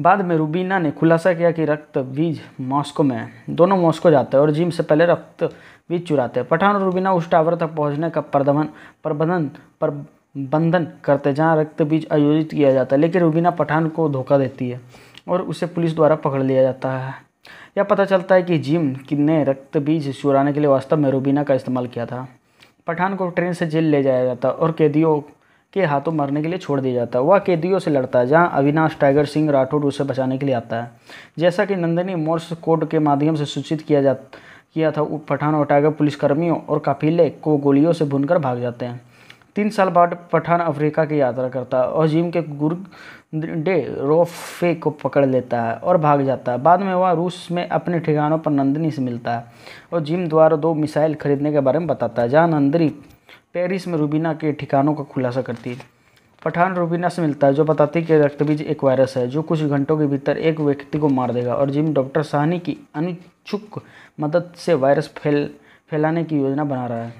बाद में रूबीना ने खुलासा किया कि रक्त बीज मॉस्को में है दोनों मॉस्को जाते हैं और जिम से पहले रक्त बीज चुराते हैं पठान और रूबीना उस टावर तक पहुंचने का प्रदमन प्रबंधन पर बंधन करते हैं जहाँ रक्त बीज आयोजित किया जाता है लेकिन रूबीना पठान को धोखा देती है और उसे पुलिस द्वारा पकड़ लिया जाता है यह पता चलता है कि जिम ने रक्त बीज चुराने के लिए वास्तव में रूबीना का इस्तेमाल किया था पठान को ट्रेन से जेल ले जाया जाता और कैदियों के हाथों मारने के लिए छोड़ दिया जाता है वह कैदियों से लड़ता है जहां अविनाश टाइगर सिंह राठौर उसे बचाने के लिए आता है जैसा कि नंदनी मोर्स कोड के माध्यम से सूचित किया जा किया था पठान और टाइगर पुलिसकर्मियों और काफिले को गोलियों से भूनकर भाग जाते हैं तीन साल बाद पठान अफ्रीका की यात्रा करता है और जिम के डे रोफे को पकड़ लेता है और भाग जाता है बाद में वह रूस में अपने ठिकानों पर नंदनी से मिलता है और जिम द्वारा दो मिसाइल खरीदने के बारे में बताता है जहाँ नंदनी पेरिस में रूबीना के ठिकानों का खुलासा करती है पठान रूबीना से मिलता है जो बताती है कि रक्तबीज एक वायरस है जो कुछ घंटों के भीतर एक व्यक्ति को मार देगा और जिम डॉक्टर साहनी की अनुच्छुक मदद से वायरस फैल फैलाने की योजना बना रहा है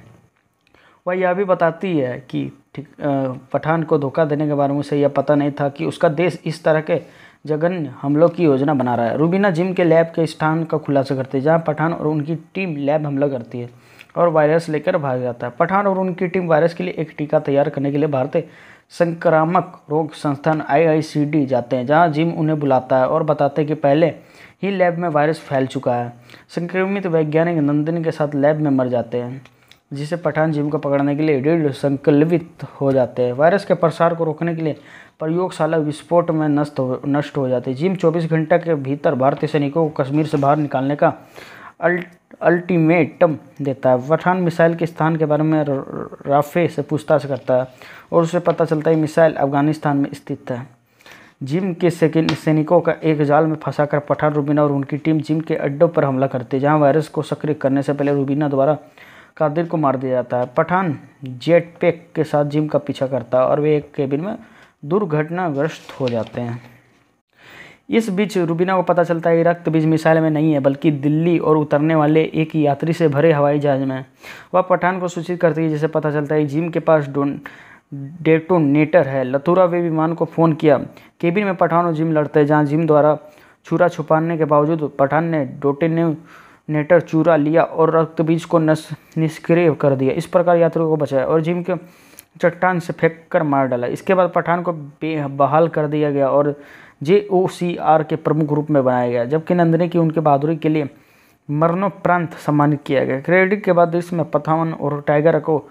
वह यह भी बताती है कि पठान को धोखा देने के बारे में उसे यह पता नहीं था कि उसका देश इस तरह के जघन्य हमलों की योजना बना रहा है रूबीना जिम के लैब के स्थान का खुलासा करती है जहाँ पठान और उनकी टीम लैब हमला करती है और वायरस लेकर भाग जाता है पठान और उनकी टीम वायरस के लिए एक टीका तैयार करने के लिए भारतीय संक्रामक रोग संस्थान आईआईसीडी जाते हैं जहां जिम उन्हें बुलाता है और बताते हैं कि पहले ही लैब में वायरस फैल चुका है संक्रमित वैज्ञानिक नंदिनी के साथ लैब में मर जाते हैं जिसे पठान जिम को पकड़ने के लिए दृढ़ संकल्पित हो जाते हैं वायरस के प्रसार को रोकने के लिए प्रयोगशाला विस्फोट में नष्ट हो नष्ट हो जाती है जिम 24 घंटे के भीतर भारतीय सैनिकों को कश्मीर से बाहर निकालने का अल्टीमेटम देता है पठान मिसाइल के स्थान के बारे में राफे से पूछताछ करता है और उसे पता चलता है मिसाइल अफगानिस्तान में स्थित है जिम के सैनिकों का एक जाल में फंसाकर पठान रूबीना और उनकी टीम जिम के अड्डों पर हमला करती है जहाँ वायरस को सक्रिय करने से पहले रूबीना द्वारा कादिर को मार दिया जाता है पठान जेट पैक के साथ जिम का पीछा करता है और वे एक केबिन में दुर्घटनाग्रस्त हो जाते हैं इस बीच रूबीना को पता चलता है रक्त बीज मिसाइल में नहीं है बल्कि दिल्ली और उतरने वाले एक यात्री से भरे हवाई जहाज में वह पठान को सूचित करती है जिसे पता चलता है जिम के पास डोन डेटोनेटर है लतूरा वे विमान को फ़ोन किया केबिन में पठान और जिम लड़ते हैं जहाँ जिम द्वारा छुरा छुपाने के बावजूद पठान ने नेटर चूरा लिया और रक्तबीज को निष्क्रिय कर दिया इस प्रकार यात्रियों को बचाया और जिम के चट्टान से फेंक कर मार डाला इसके बाद पठान को बहाल कर दिया गया और जे ओ सी आर के प्रमुख रूप में बनाया गया जबकि नंदनी की उनके बहादुरी के लिए मरणोपरांत सम्मानित किया गया क्रेडिट के बाद इसमें पथावन और टाइगर को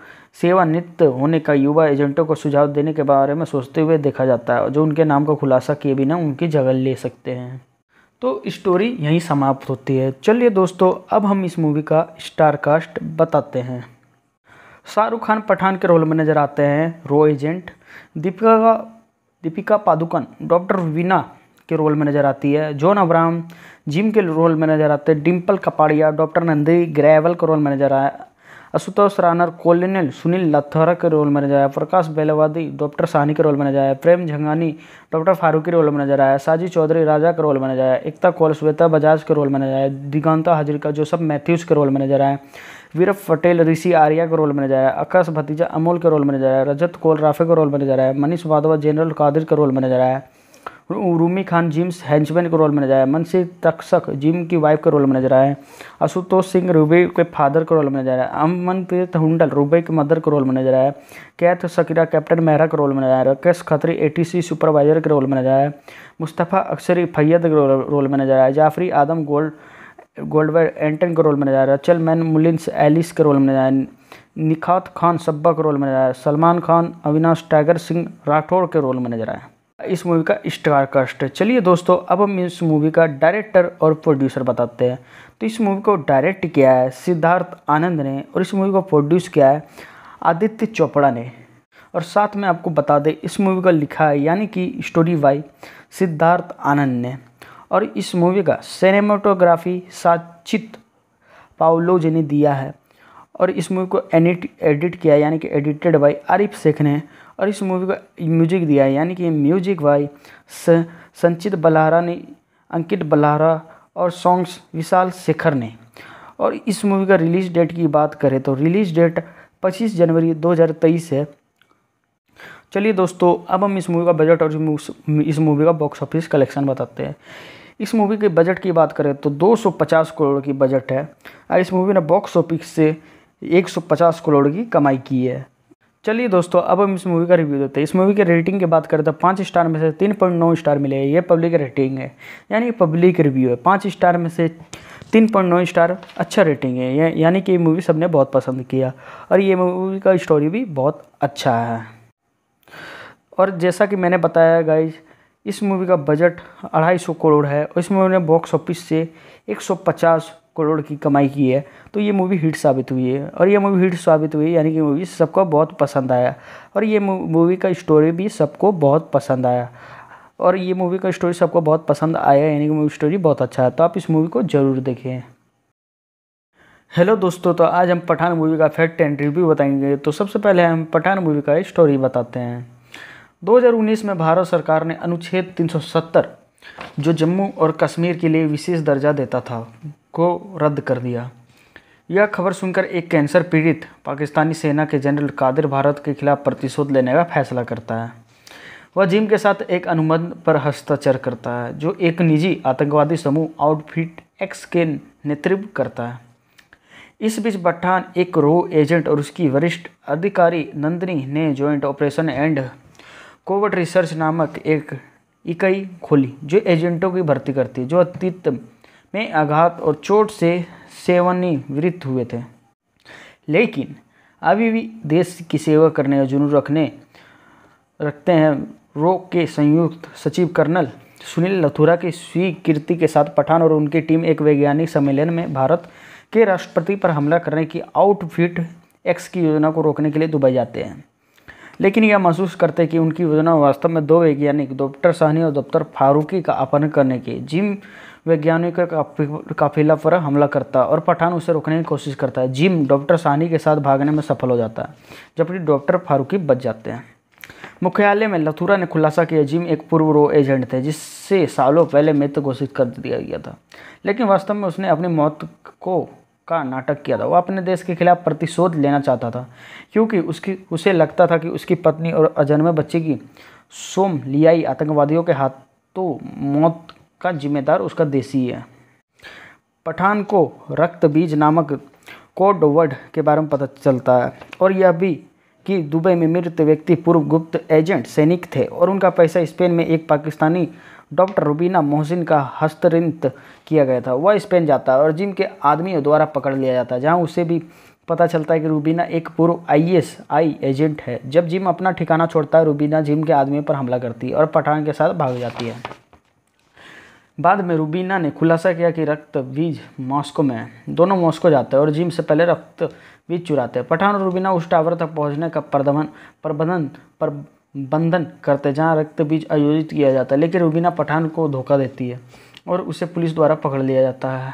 सेवानित होने का युवा एजेंटों को सुझाव देने के बारे में सोचते हुए देखा जाता है जो उनके नाम का खुलासा किए बिना उनकी जगह ले सकते हैं तो स्टोरी यहीं समाप्त होती है चलिए दोस्तों अब हम इस मूवी का स्टार कास्ट बताते हैं शाहरुख खान पठान के रोल में नज़र आते हैं रो एजेंट दीपिका दीपिका पादुकन डॉक्टर वीना के रोल में नज़र आती है जॉन अब्राहम जिम के रोल में नज़र आते हैं डिम्पल कपाड़िया डॉक्टर नंदी ग्रेवल के रोल में नज़र आया आशुतोष रानर कोलोनियल सुनील लथौरा के रोल में नजर आया प्रकाश बेलवादी डॉक्टर सानी के रोल में नजर आया प्रेम झंगानी डॉक्टर फारूकी के रोल में नजर आया साजी चौधरी राजा के रोल में नजर आया एकता कौल श्वेता बजाज के रोल में नजर आया दिगंता हजरिका जोसफ मैथ्यूज के रोल में नजर आया वीरभ पटेल ऋषि आर्या का रोल जा रहा है आकाश भतीजा अमोल के रोल जा रहा है रजत कोल राफे का रोल जा रहा है मनीष वाधवा जनरल कादिर का रोल जा रहा है रूमी खान जिम्स हैंचमैन के रोल में नजर आया मनसी तक्षक जिम की वाइफ के रोल में नजर आया आशुतोष सिंह रूबे के फादर के रोल में नजर आया अमनप्रीत हुंडल रूबे के मदर के रोल में नजर आया कैथ सकीरा कैप्टन मेहरा के रोल में नजर आया राकेश खत्री एटीसी सुपरवाइजर के रोल में नजर आया मुस्तफ़ा अक्सरी फैयद के रोल में नजर आया Jafri Adam Gold Goldberg Anton का रोल में जा रहा है चल मैन एलिस के रोल में जा रहा है निखात खान सब्बा का रोल जा रहा है सलमान खान अविनाश टाइगर सिंह राठौड़ के रोल में नजर है इस मूवी का स्टार कास्ट है चलिए दोस्तों अब हम इस मूवी का डायरेक्टर और प्रोड्यूसर बताते हैं तो इस मूवी को डायरेक्ट किया है सिद्धार्थ आनंद ने और इस मूवी को प्रोड्यूस किया है आदित्य चोपड़ा ने और साथ में आपको बता दें इस मूवी का लिखा है यानी कि स्टोरी बाई सिद्धार्थ आनंद ने और इस मूवी का सिनेमाटोग्राफी साचित पाओलोज ने दिया है और इस मूवी को एडिट एडिट किया यानी कि एडिटेड बाय आरिफ शेख ने और इस मूवी का म्यूजिक दिया है यानी कि म्यूजिक बाय संचित बलहारा ने अंकित बलहारा और सॉन्ग्स विशाल शेखर ने और इस मूवी का रिलीज़ डेट की बात करें तो रिलीज़ डेट 25 जनवरी 2023 है चलिए दोस्तों अब हम इस मूवी का बजट और इस मूवी का बॉक्स ऑफिस कलेक्शन बताते हैं इस मूवी के बजट की बात करें तो 250 करोड़ की बजट है और इस मूवी ने बॉक्स ऑफिस से 150 करोड़ की कमाई की है चलिए दोस्तों अब हम इस मूवी का रिव्यू देते हैं इस मूवी के रेटिंग की बात करें तो पाँच स्टार में से तीन पॉइंट नौ स्टार मिले ये पब्लिक रेटिंग है यानी पब्लिक रिव्यू है पाँच स्टार में से तीन पॉइंट नौ स्टार अच्छा रेटिंग है यानी कि ये मूवी सबने बहुत पसंद किया और ये मूवी का स्टोरी भी बहुत अच्छा है और जैसा कि मैंने बताया गाइज इस मूवी का बजट अढ़ाई सौ करोड़ है और इस मूवी ने बॉक्स ऑफिस से 150 करोड़ की कमाई की है तो ये मूवी हिट साबित हुई है और ये मूवी हिट साबित हुई यानी कि मूवी सबको बहुत पसंद आया और ये मूवी का स्टोरी भी सबको बहुत पसंद आया और ये मूवी का स्टोरी सबको बहुत पसंद आया यानी कि मूवी स्टोरी बहुत अच्छा है तो आप इस मूवी को ज़रूर देखें हेलो दोस्तों तो आज हम पठान मूवी का फैक्ट एंड रिव्यू बताएंगे तो सबसे पहले हम पठान मूवी का स्टोरी बताते हैं 2019 में भारत सरकार ने अनुच्छेद 370 जो जम्मू और कश्मीर के लिए विशेष दर्जा देता था को रद्द कर दिया यह खबर सुनकर एक कैंसर पीड़ित पाकिस्तानी सेना के जनरल कादिर भारत के खिलाफ प्रतिशोध लेने का फैसला करता है वह जिम के साथ एक अनुबंध पर हस्ताक्षर करता है जो एक निजी आतंकवादी समूह आउटफिट एक्स के नेतृत्व करता है इस बीच बठान एक रो एजेंट और उसकी वरिष्ठ अधिकारी नंदनी ने जॉइंट ऑपरेशन एंड कोवट रिसर्च नामक एक इकाई खोली जो एजेंटों की भर्ती करती है जो अतीत में आघात और चोट से सेवानिवृत्त हुए थे लेकिन अभी भी देश की सेवा करने का जुनून रखने रखते हैं रोग के संयुक्त सचिव कर्नल सुनील लथुरा की स्वीकृति के साथ पठान और उनकी टीम एक वैज्ञानिक सम्मेलन में भारत के राष्ट्रपति पर हमला करने की आउटफिट एक्स की योजना को रोकने के लिए दुबई जाते हैं लेकिन यह महसूस करते कि उनकी योजना वास्तव में दो वैज्ञानिक डॉक्टर सहनी और डॉक्टर फारूकी का अपहरण करने की जिम वैज्ञानिक काफिला पर हमला करता और पठान उसे रोकने की कोशिश करता है जिम डॉक्टर सहनी के साथ भागने में सफल हो जाता है जबकि डॉक्टर फारूकी बच जाते हैं मुख्यालय में लथुरा ने खुलासा किया जिम एक पूर्व रो एजेंट थे जिससे सालों पहले मृत घोषित कर दिया गया था लेकिन वास्तव में उसने अपनी मौत को का नाटक किया था वो अपने देश के खिलाफ प्रतिशोध लेना चाहता था क्योंकि उसकी उसे लगता था कि उसकी पत्नी और अजन्मे बच्चे की सोम लियाई आतंकवादियों के हाथों मौत का जिम्मेदार उसका देसी है पठान को रक्त बीज नामक कोड वर्ड के बारे में पता चलता है और यह भी कि दुबई में मृत व्यक्ति पूर्व गुप्त एजेंट सैनिक थे और उनका पैसा स्पेन में एक पाकिस्तानी डॉक्टर रूबीना मोहसिन का हस्तरिंत किया गया था वह स्पेन जाता है और जिम के आदमियों द्वारा पकड़ लिया जाता है जहाँ उसे भी पता चलता है कि रूबीना एक पूर्व आईएसआई एजेंट है जब जिम अपना ठिकाना छोड़ता है रूबीना जिम के आदमियों पर हमला करती है और पठान के साथ भाग जाती है बाद में रूबीना ने खुलासा किया कि रक्त बीज मॉस्को में है दोनों मॉस्को जाते हैं और जिम से पहले रक्त बीज चुराते हैं पठान और रूबीना उस टावर तक पहुंचने का प्रदमन प्रबंधन पर बंधन करते जहाँ रक्त बीज आयोजित किया जाता है लेकिन रुबीना पठान को धोखा देती है और उसे पुलिस द्वारा पकड़ लिया जाता है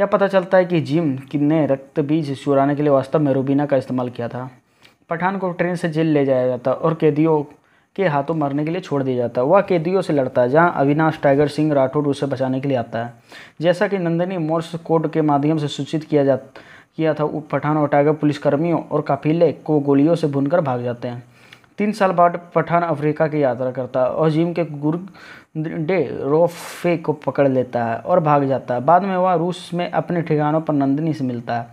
यह पता चलता है कि जिम ने रक्त बीज चुराने के लिए वास्तव में रुबीना का इस्तेमाल किया था पठान को ट्रेन से जेल ले जाया जाता और कैदियों के हाथों मरने के लिए छोड़ दिया जाता है वह कैदियों से लड़ता है जहाँ अविनाश टाइगर सिंह राठौर उसे बचाने के लिए आता है जैसा कि नंदनी मोर्स कोड के माध्यम से सूचित किया जा किया था पठान और टाइगर पुलिसकर्मियों और काफिले को गोलियों से भुनकर भाग जाते हैं तीन साल बाद पठान अफ्रीका की यात्रा करता है और जिम के गुर डे रोफे को पकड़ लेता है और भाग जाता है बाद में वह रूस में अपने ठिकानों पर नंदनी से मिलता है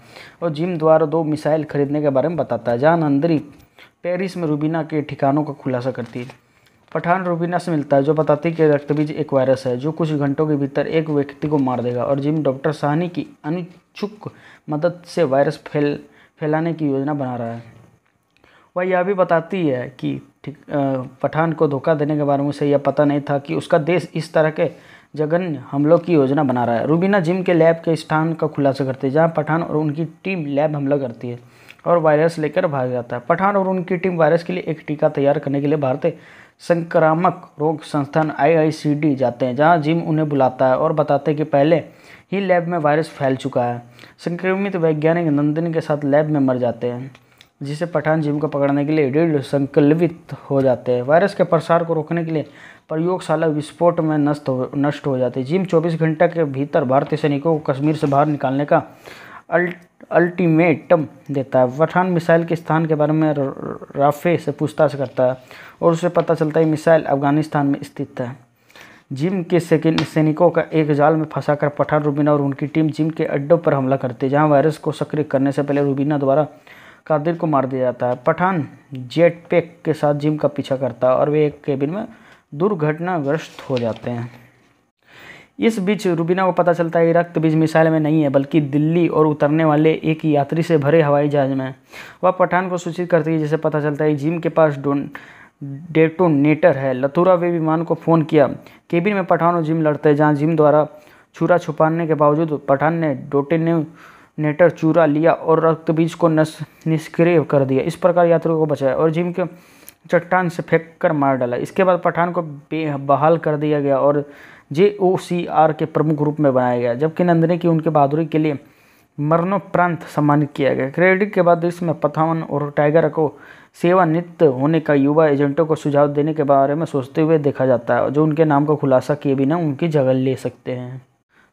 और जिम द्वारा दो मिसाइल खरीदने के बारे में बताता है जहाँ नंदनी पेरिस में रूबीना के ठिकानों का खुलासा करती है पठान रूबीना से मिलता है जो बताती है कि रक्तबीज एक वायरस है जो कुछ घंटों के भीतर एक व्यक्ति को मार देगा और जिम डॉक्टर साहनी की अनुच्छुक मदद से वायरस फैल फैलाने की योजना बना रहा है वह यह भी बताती है कि ठीक पठान को धोखा देने के बारे में उसे यह पता नहीं था कि उसका देश इस तरह के जघन्य हमलों की योजना बना रहा है रूबीना जिम के लैब के स्थान का खुलासा करती है जहाँ पठान और उनकी टीम लैब हमला करती है और वायरस लेकर भाग जाता है पठान और उनकी टीम वायरस के लिए एक टीका तैयार करने के लिए भारतीय संक्रामक रोग संस्थान आईआईसीडी जाते हैं जहां जिम उन्हें बुलाता है और बताते हैं कि पहले ही लैब में वायरस फैल चुका है संक्रमित वैज्ञानिक नंदिनी के साथ लैब में मर जाते हैं जिसे पठान जीव को पकड़ने के लिए ऋण संकल्पित हो जाते हैं वायरस के प्रसार को रोकने के लिए प्रयोगशाला विस्फोट में नष्ट हो नष्ट हो जाती है जिम 24 घंटे के भीतर भारतीय सैनिकों को कश्मीर से बाहर निकालने का अल्टीमेटम देता है पठान मिसाइल के स्थान के बारे में राफे से पूछताछ करता है और उसे पता चलता है मिसाइल अफगानिस्तान में स्थित है जिम के सैनिकों का एक जाल में फंसाकर पठान रूबीना और उनकी टीम जिम के अड्डों पर हमला करती है जहां वायरस को सक्रिय करने से पहले रूबीना द्वारा कादिर को मार दिया जाता है पठान जेट पैक के साथ जिम का पीछा करता है और वे एक केबिन में दुर्घटनाग्रस्त हो जाते हैं इस बीच रूबीना को पता चलता है रक्त बीज मिसाइल में नहीं है बल्कि दिल्ली और उतरने वाले एक यात्री से भरे हवाई जहाज में वह पठान को सूचित करती है जिसे पता चलता है जिम के पास डोन डेटोनेटर है लथुरा वे विमान को फ़ोन किया केबिन में पठान और जिम लड़ते हैं जहाँ जिम द्वारा छुरा छुपाने के बावजूद पठान ने डोटेने नेटर चूरा लिया और रक्त बीज को निष्क्रिय कर दिया इस प्रकार यात्रियों को बचाया और जिम के चट्टान से फेंक कर मार डाला इसके बाद पठान को बहाल कर दिया गया और जे ओ सी आर के प्रमुख रूप में बनाया गया जबकि नंदनी की उनके बहादुरी के लिए मरणोपरांत सम्मानित किया गया क्रेडिट के बाद इसमें पथावन और टाइगर को सेवानित्य होने का युवा एजेंटों को सुझाव देने के बारे में सोचते हुए देखा जाता है जो उनके नाम का खुलासा किए बिना उनकी जगह ले सकते हैं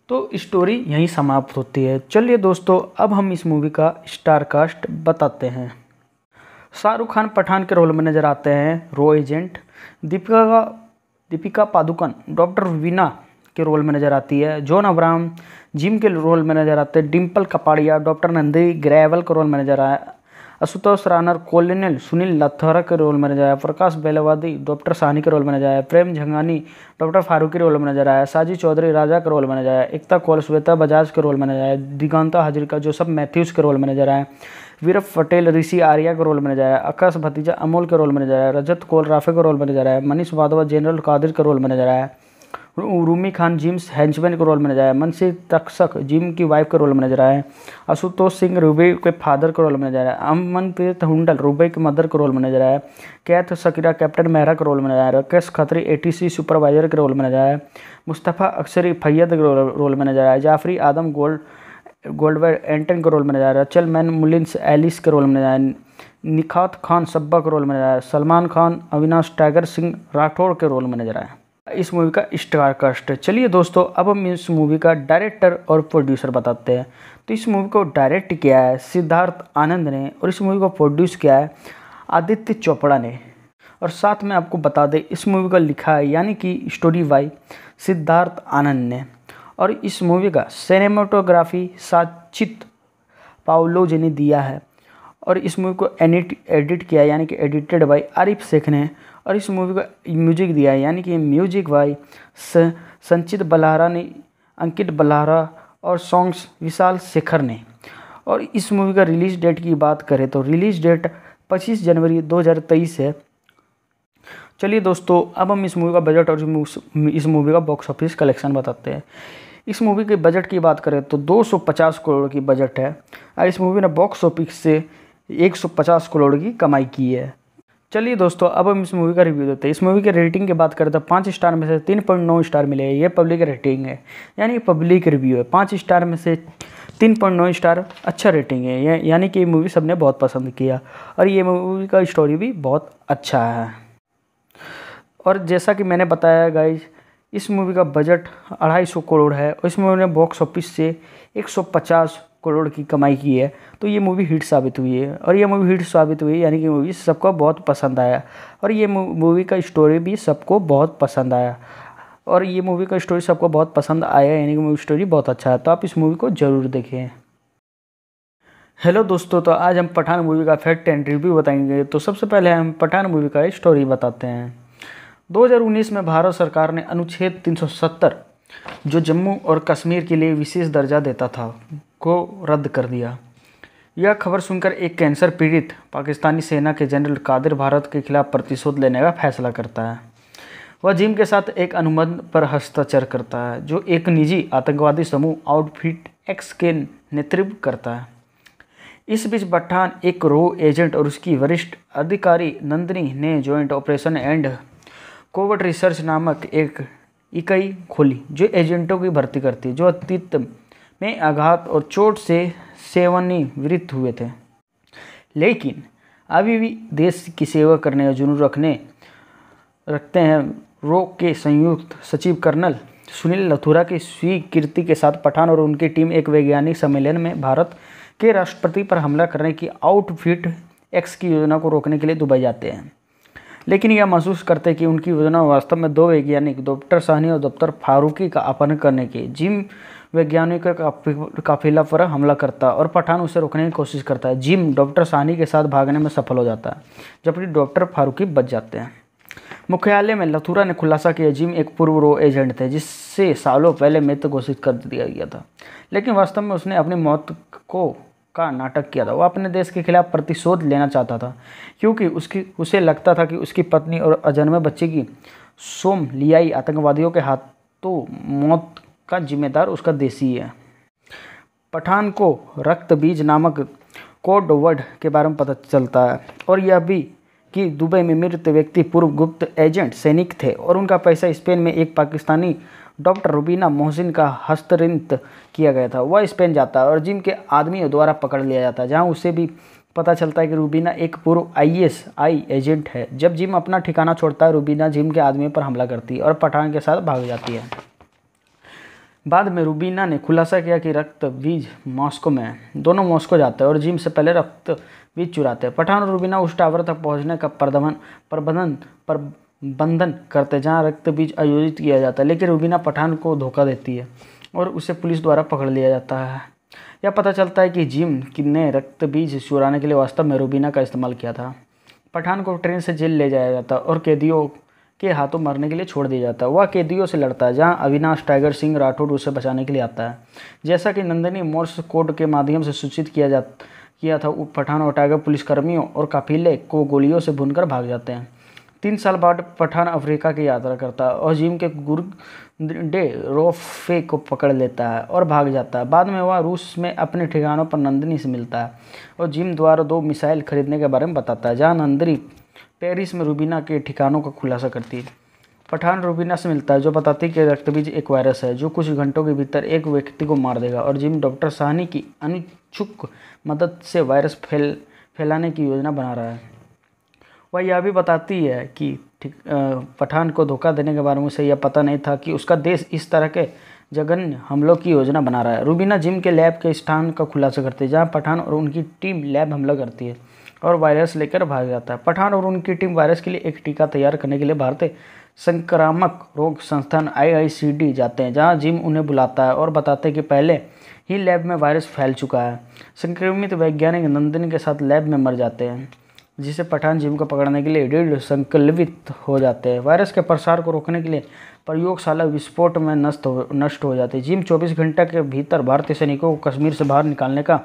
तो स्टोरी यहीं समाप्त होती है चलिए दोस्तों अब हम इस मूवी का स्टार कास्ट बताते हैं शाहरुख खान पठान के रोल में नज़र आते हैं रो एजेंट दीपिका का दीपिका पादुकन डॉक्टर वीना के रोल में नज़र आती है जॉन अब्राम जिम के रोल में नज़र आते हैं डिम्पल कपाड़िया डॉक्टर नंदी ग्रेवल के रोल में नज़र आया आशुतोष रानर कोलोनल सुनील लाथोरा के रोल में नजर आया प्रकाश बेलवादी डॉक्टर सानी के रोल में नजर आया प्रेम झंगानी डॉक्टर फारूक के रोल में नजर आया साजी चौधरी राजा के रोल में नजर आया एकता कौल श्वेता बजाज के रोल में नजर आया दिगंता हजरिका जोसफ मैथ्यूज के रोल में नजर आया वीरभ पटेल ऋषि आर्या के रोल में नजर आया आकाश भतीजा अमोल के रोल में नजर आया रजत कौल राफे के रोल में नजर आया मनीष वाधवा जनरल कादिर के रोल में नजर आया रूमी खान जिम्स हैंचमैन का रोल में नजर आया मनसी तक्षक जिम की वाइफ का रोल में नजर आया आशुतोष सिंह रूबे के फादर का रोल में नजर आया अमनप्रीत हुडल रूबे के मदर का रोल में नजर आया कैथ सकीरा कैप्टन मेहरा का रोल में नजर आया राकेश खत्री ए सुपरवाइजर के रोल में नजर आया मुस्तफ़ा अक्सर फैयद के रोल में नजर आया जाफरी आदम गोल्ड गोल्डवेयर एंटन के रोल में नजर आया रचल मैन मुलिन्स एलिस के रोल में नजर आया निखात खान सब्बा के रोल में नजर आया सलमान खान अविनाश टाइगर सिंह राठौड़ के रोल में नजर आया इस मूवी का स्टार कास्ट चलिए दोस्तों अब हम इस मूवी का डायरेक्टर और प्रोड्यूसर बताते हैं तो इस मूवी को डायरेक्ट किया है सिद्धार्थ आनंद ने और इस मूवी को प्रोड्यूस किया है आदित्य चोपड़ा ने और साथ में आपको बता दें इस मूवी का लिखा है यानी कि स्टोरी बाई सिद्धार्थ आनंद ने और इस मूवी का सिनेमाटोग्राफी साचित पाओलोज ने दिया है और इस मूवी को एडिट एडिट किया यानी कि एडिटेड बाई आरिफ शेख ने और इस मूवी का म्यूजिक दिया है यानी कि म्यूजिक भाई संचित बलहारा ने अंकित बलारा और सॉन्ग्स विशाल शेखर ने और इस मूवी का रिलीज़ डेट की बात करें तो रिलीज़ डेट 25 जनवरी 2023 है चलिए दोस्तों अब हम इस मूवी का बजट और इस मूवी का बॉक्स ऑफिस कलेक्शन बताते हैं इस मूवी के बजट की बात करें तो 250 करोड़ की बजट है और इस मूवी ने बॉक्स ऑफिस से 150 करोड़ की कमाई की है चलिए दोस्तों अब हम इस मूवी का रिव्यू देते हैं इस मूवी के रेटिंग की बात करें तो पाँच स्टार में से तीन पॉइंट नौ स्टार मिलेगा ये पब्लिक रेटिंग है यानी पब्लिक रिव्यू है पाँच स्टार में से तीन पॉइंट नौ स्टार अच्छा रेटिंग है यानी कि ये मूवी सबने बहुत पसंद किया और ये मूवी का स्टोरी भी बहुत अच्छा है और जैसा कि मैंने बताया गाइज इस मूवी का बजट अढ़ाई सौ करोड़ है और इस मूवी ने बॉक्स ऑफिस से एक सौ पचास करोड़ की कमाई की है तो ये मूवी हिट साबित हुई है और ये मूवी हिट साबित हुई यानी कि मूवी सबको बहुत पसंद आया और ये मूवी का स्टोरी भी सबको बहुत पसंद आया और ये मूवी का स्टोरी सबको बहुत पसंद आया यानी कि मूवी स्टोरी बहुत अच्छा है तो आप इस मूवी को ज़रूर देखें हेलो दोस्तों तो आज हम पठान मूवी का फैक्ट एंड रिव्यू बताएंगे तो सबसे पहले हम पठान मूवी का स्टोरी बताते हैं 2019 में भारत सरकार ने अनुच्छेद 370 जो जम्मू और कश्मीर के लिए विशेष दर्जा देता था को रद्द कर दिया यह खबर सुनकर एक कैंसर पीड़ित पाकिस्तानी सेना के जनरल कादिर भारत के खिलाफ प्रतिशोध लेने का फैसला करता है वह जिम के साथ एक अनुबंध पर हस्ताक्षर करता है जो एक निजी आतंकवादी समूह आउटफिट एक्स के नेतृत्व करता है इस बीच बठान एक रो एजेंट और उसकी वरिष्ठ अधिकारी नंदनी ने joint operation and Covid research नामक एक इकाई खोली जो एजेंटों की भर्ती करती है जो अतीत में आघात और चोट से वृत्त हुए थे लेकिन अभी भी देश की सेवा करने का जुनून रखने रखते हैं रोग के संयुक्त सचिव कर्नल सुनील लथुरा की स्वीकृति के साथ पठान और उनकी टीम एक वैज्ञानिक सम्मेलन में भारत के राष्ट्रपति पर हमला करने की आउटफिट एक्स की योजना को रोकने के लिए दुबई जाते हैं लेकिन यह महसूस करते कि उनकी योजना वास्तव में दो वैज्ञानिक डॉक्टर सहनी और डॉक्टर फारूकी का अपहरण करने के जिम वैज्ञानिक काफिला पर हमला करता और पठान उसे रोकने की कोशिश करता है जिम डॉक्टर सानी के साथ भागने में सफल हो जाता है जबकि डॉक्टर फारूकी बच जाते हैं मुख्यालय में लथुरा ने खुलासा किया जिम एक पूर्व रो एजेंट थे जिससे सालों पहले मृत घोषित कर दिया गया था लेकिन वास्तव में उसने अपनी मौत को का नाटक किया था वह अपने देश के खिलाफ प्रतिशोध लेना चाहता था क्योंकि उसकी उसे लगता था कि उसकी पत्नी और अजन्मे बच्चे की सोम लियाई आतंकवादियों के हाथों मौत का जिम्मेदार उसका देसी है पठान को रक्त बीज नामक कोड वर्ड के बारे में पता चलता है और यह भी कि दुबई में मृत व्यक्ति पूर्व गुप्त एजेंट सैनिक थे और उनका पैसा स्पेन में एक पाकिस्तानी डॉक्टर रुबीना मोहसिन का हस्तरित किया गया था वह स्पेन जाता है और जिम के आदमियों द्वारा पकड़ लिया जाता है जहाँ उसे भी पता चलता है कि रूबीना एक पूर्व आईएसआई एजेंट है जब जिम अपना ठिकाना छोड़ता है रूबीना जिम के आदमियों पर हमला करती है और पठान के साथ भाग जाती है बाद में रूबीना ने खुलासा किया कि रक्त बीज मॉस्को में है दोनों मॉस्को जाते हैं और जिम से पहले रक्त बीज चुराते हैं पठान और रूबीना उस टावर तक पहुंचने का प्रदमन प्रबंधन प्रबंधन करते हैं जहाँ रक्त बीज आयोजित किया जाता है लेकिन रूबीना पठान को धोखा देती है और उसे पुलिस द्वारा पकड़ लिया जाता है यह पता चलता है कि जिम ने रक्त बीज चुराने के लिए वास्तव में रूबीना का इस्तेमाल किया था पठान को ट्रेन से जेल ले जाया जाता और कैदियों के हाथों मारने के लिए छोड़ दिया जाता है वह कैदियों से लड़ता है जहां अविनाश टाइगर सिंह राठौर उसे बचाने के लिए आता है जैसा कि नंदनी मोर्स कोड के माध्यम से सूचित किया जा किया था पठान और टाइगर पुलिसकर्मियों और काफिले को गोलियों से भूनकर भाग जाते हैं तीन साल बाद पठान अफ्रीका की यात्रा करता है और जिम के डे रोफे को पकड़ लेता है और भाग जाता है बाद में वह रूस में अपने ठिकानों पर नंदनी से मिलता है और जिम द्वारा दो मिसाइल खरीदने के बारे में बताता है जहाँ नंदनी पेरिस में रूबीना के ठिकानों का खुलासा करती है पठान रूबीना से मिलता है जो बताती है कि रक्तबीज एक वायरस है जो कुछ घंटों के भीतर एक व्यक्ति को मार देगा और जिम डॉक्टर साहनी की अनुच्छुक मदद से वायरस फैल फैलाने की योजना बना रहा है वह यह भी बताती है कि पठान को धोखा देने के बारे में उसे यह पता नहीं था कि उसका देश इस तरह के जघन्य हमलों की योजना बना रहा है रूबीना जिम के लैब के स्थान का खुलासा करती है जहाँ पठान और उनकी टीम लैब हमला करती है और वायरस लेकर भाग जाता है पठान और उनकी टीम वायरस के लिए एक टीका तैयार करने के लिए भारतीय संक्रामक रोग संस्थान आईआईसीडी जाते हैं जहां जिम उन्हें बुलाता है और बताते हैं कि पहले ही लैब में वायरस फैल चुका है संक्रमित वैज्ञानिक नंदिनी के साथ लैब में मर जाते हैं जिसे पठान जिम को पकड़ने के लिए दृढ़ संकल्पित हो जाते हैं वायरस के प्रसार को रोकने के लिए प्रयोगशाला विस्फोट में नष्ट हो नष्ट हो जाती है जिम 24 घंटे के भीतर भारतीय सैनिकों को कश्मीर से बाहर निकालने का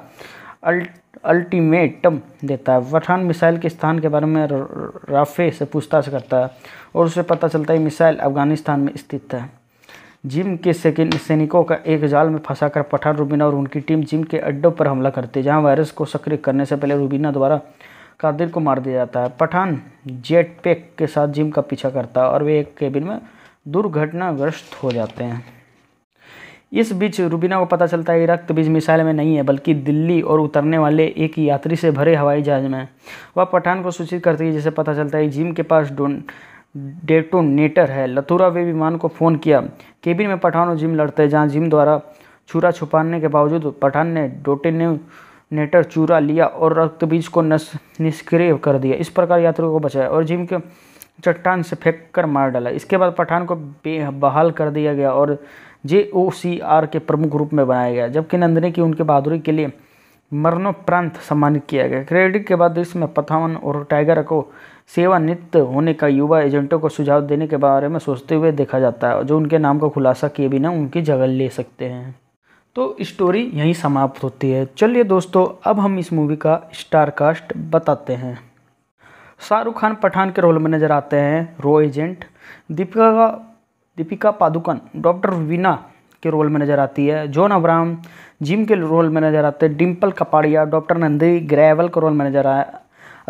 अल्टीमेटम देता है पठान मिसाइल के स्थान के बारे में राफे से पूछताछ करता है और उसे पता चलता है मिसाइल अफगानिस्तान में स्थित है जिम के सैनिकों का एक जाल में फंसाकर पठान रूबीना और उनकी टीम जिम के अड्डों पर हमला करती है जहाँ वायरस को सक्रिय करने से पहले रूबीना द्वारा कादिर को मार दिया जाता है पठान जेट पैक के साथ जिम का पीछा करता है और वे एक केबिन में दुर्घटनाग्रस्त हो जाते हैं इस बीच रूबीना को पता चलता है रक्त बीज मिसाइल में नहीं है बल्कि दिल्ली और उतरने वाले एक यात्री से भरे हवाई जहाज में वह पठान को सूचित करती है जिसे पता चलता है जिम के पास डोन डेटोनेटर है लतूरा वे विमान को फ़ोन किया केबिन में पठान और जिम लड़ते हैं जहाँ जिम द्वारा छुरा छुपाने के बावजूद पठान ने डोटेनेटर चूरा लिया और रक्तबीज को निष्क्रिय कर दिया इस प्रकार यात्रियों को बचाया और जिम के चट्टान से फेंक कर मार डाला इसके बाद पठान को बेहाल कर दिया गया और जे ओ सी आर के प्रमुख रूप में बनाया गया जबकि नंदनी की उनके बहादुरी के लिए मरणोपरांत सम्मानित किया गया क्रेडिट के बाद इसमें पथावन और टाइगर को सेवानित्य होने का युवा एजेंटों को सुझाव देने के बारे में सोचते हुए देखा जाता है जो उनके नाम का खुलासा किए बिना उनकी जगह ले सकते हैं तो स्टोरी यहीं समाप्त होती है चलिए दोस्तों अब हम इस मूवी का स्टार कास्ट बताते हैं शाहरुख खान पठान के रोल में नज़र आते हैं रो एजेंट दीपिका दीपिका पादुकन डॉक्टर वीना के रोल में नज़र आती है जॉन अब्राहम जिम के रोल में नज़र आते हैं डिम्पल कपाड़िया डॉक्टर नंदी ग्रेवल के रोल में नज़र आया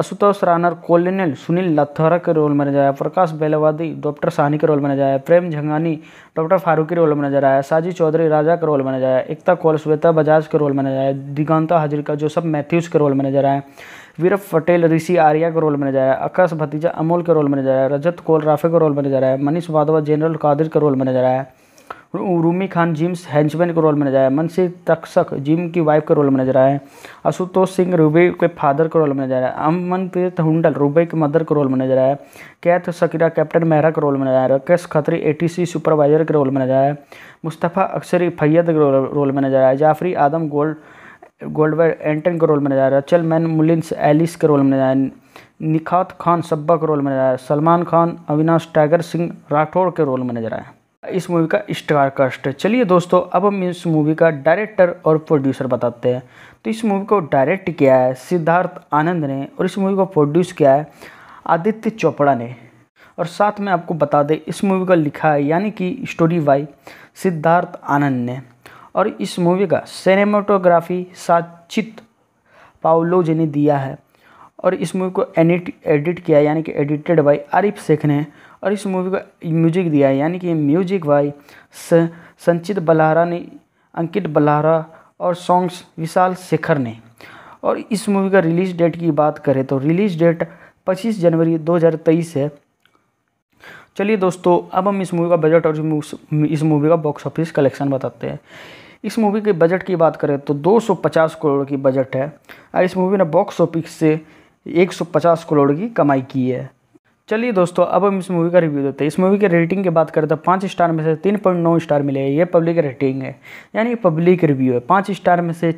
आशुतोष रानर कोलोनियल सुनील लथौरा के रोल में नजर आया प्रकाश बेलवादी डॉक्टर सानी के रोल में नजर आया प्रेम झंगानी डॉक्टर फारूक के रोल में नजर आया साजी चौधरी राजा के रोल में नजर आया एकता कौल श्वेता बजाज के रोल में नजर आया दिगंता हजरिका जोसफ मैथ्यूज के रोल में नजर आया वीरभ पटेल ऋषि आर्या का रोल जा रहा है आकाश भतीजा अमोल का रोल जा रहा है रजत कोल राफे का रोल जा रहा है मनीष वाधवा जनरल कादिर का रोल जा रहा है रूमी खान जिम्स हैंचमैन का रोल जा रहा है मनसी तक्षक जिम की वाइफ का रोल जा रहा है आशुतोष सिंह रूबे के फादर का रोल जा रहा है अमनप्रीत हुडल रूबे के मदर का रोल जा रहा है कैथ सकीरा कैप्टन मेहरा का रोल जा रहा है राकेश खत्री एटीसी सुपरवाइजर के रोल जा रहा है मुस्तफ़ा अक्सरी फैयद का रोल जा रहा है Jafri Adam Gold Goldberg Anton का रोल में जा रहा है चल मैन एलिस के रोल में जा रहा है निखात खान सब्बा का रोल जा रहा है सलमान खान अविनाश टाइगर सिंह राठौड़ के रोल जा रहा है इस मूवी का स्टार कास्ट है चलिए दोस्तों अब हम इस मूवी का डायरेक्टर और प्रोड्यूसर बताते हैं तो इस मूवी को डायरेक्ट किया है सिद्धार्थ आनंद ने और इस मूवी को प्रोड्यूस किया है आदित्य चोपड़ा ने और साथ में आपको बता दें इस मूवी का लिखा है यानी कि स्टोरी बाई सिद्धार्थ आनंद ने और इस मूवी का सिनेमाटोग्राफी साचित पाओलोज ने दिया है और इस मूवी को एडिट एडिट किया यानी कि एडिटेड बाई आरिफ शेख ने और इस मूवी का म्यूजिक दिया है यानी कि म्यूजिक बाई संचित बलहारा ने अंकित बलहारा और सॉन्ग्स विशाल शेखर ने और इस मूवी का रिलीज डेट की बात करें तो रिलीज डेट 25 जनवरी 2023 है चलिए दोस्तों अब हम इस मूवी का बजट और इस मूवी का बॉक्स ऑफिस कलेक्शन बताते हैं इस मूवी के बजट की बात करें तो 250 करोड़ की बजट है और इस मूवी ने बॉक्स ऑफिस से 150 करोड़ की कमाई की है चलिए दोस्तों अब हम इस मूवी का रिव्यू देते हैं इस मूवी के रेटिंग की बात करें तो पाँच स्टार में से तीन पॉइंट नौ स्टार मिले ये पब्लिक रेटिंग है यानी पब्लिक रिव्यू है पाँच स्टार में से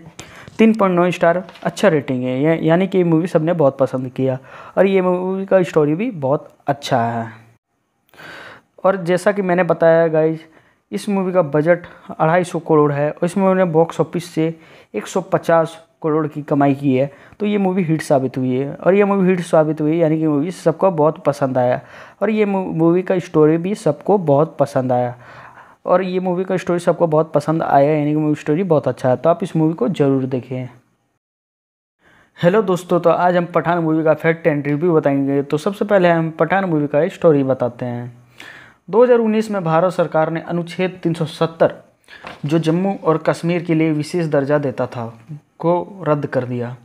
तीन पॉइंट नौ स्टार अच्छा रेटिंग है यानी कि ये मूवी सबने बहुत पसंद किया और ये मूवी का स्टोरी भी बहुत अच्छा है और जैसा कि मैंने बताया गाइज इस मूवी का बजट अढ़ाई सौ करोड़ है और इस मूवी ने बॉक्स ऑफिस से 150 करोड़ की कमाई की है तो ये मूवी हिट साबित हुई है और ये मूवी हिट साबित हुई यानी कि मूवी सबको बहुत पसंद आया और ये मूवी का स्टोरी भी सबको बहुत पसंद आया और ये मूवी का स्टोरी सबको बहुत पसंद आया यानी कि मूवी स्टोरी बहुत अच्छा है तो आप इस मूवी को ज़रूर देखें हेलो दोस्तों तो आज हम पठान मूवी का फैक्ट एंड रिव्यू बताएंगे तो सबसे पहले हम पठान मूवी का स्टोरी बताते हैं 2019 में भारत सरकार ने अनुच्छेद 370 जो जम्मू और कश्मीर के लिए विशेष दर्जा देता था को रद्द कर दिया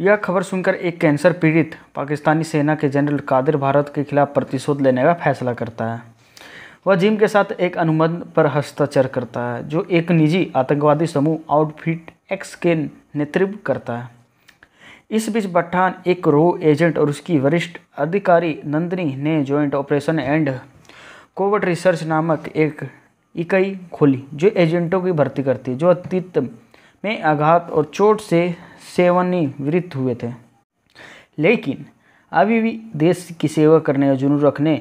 यह खबर सुनकर एक कैंसर पीड़ित पाकिस्तानी सेना के जनरल कादिर भारत के खिलाफ प्रतिशोध लेने का फैसला करता है वह जिम के साथ एक अनुबंध पर हस्ताक्षर करता है जो एक निजी आतंकवादी समूह आउटफिट एक्स के नेतृत्व करता है इस बीच बठान एक रो एजेंट और उसकी वरिष्ठ अधिकारी नंदनी ने जॉइंट ऑपरेशन एंड कोवट रिसर्च नामक एक इकाई खोली जो एजेंटों की भर्ती करती है जो अतीत में आघात और चोट से सेवानिवृत्त हुए थे लेकिन अभी भी देश की सेवा करने का जुनून रखने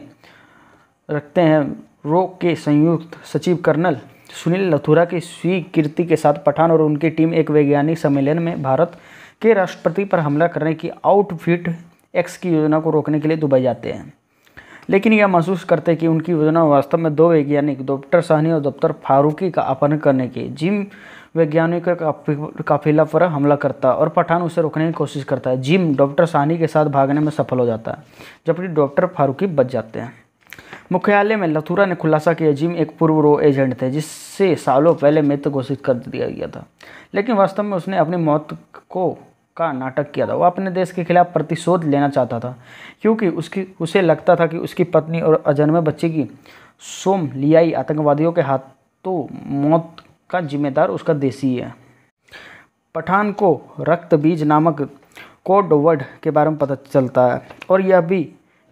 रखते हैं रोग के संयुक्त सचिव कर्नल सुनील लथुरा की स्वीकृति के साथ पठान और उनकी टीम एक वैज्ञानिक सम्मेलन में भारत के राष्ट्रपति पर हमला करने की आउटफिट एक्स की योजना को रोकने के लिए दुबई जाते हैं लेकिन यह महसूस करते कि उनकी योजना वास्तव में दो वैज्ञानिक डॉक्टर सहनी और डॉक्टर फारूकी का अपहरण करने की जिम वैज्ञानिक काफिला पर हमला करता और पठान उसे रोकने की कोशिश करता है जिम डॉक्टर सहनी के साथ भागने में सफल हो जाता है जबकि डॉक्टर फारूकी बच जाते हैं मुख्यालय में लथुरा ने खुलासा किया जिम एक पूर्व रो एजेंट थे जिससे सालों पहले मृत घोषित कर दिया गया था लेकिन वास्तव में उसने अपनी मौत को का नाटक किया था वो अपने देश के खिलाफ प्रतिशोध लेना चाहता था क्योंकि उसकी उसे लगता था कि उसकी पत्नी और अजन्मे बच्चे की सोम लियाई आतंकवादियों के हाथों मौत का जिम्मेदार उसका देसी है पठान को रक्त बीज नामक कोड वर्ड के बारे में पता चलता है और यह भी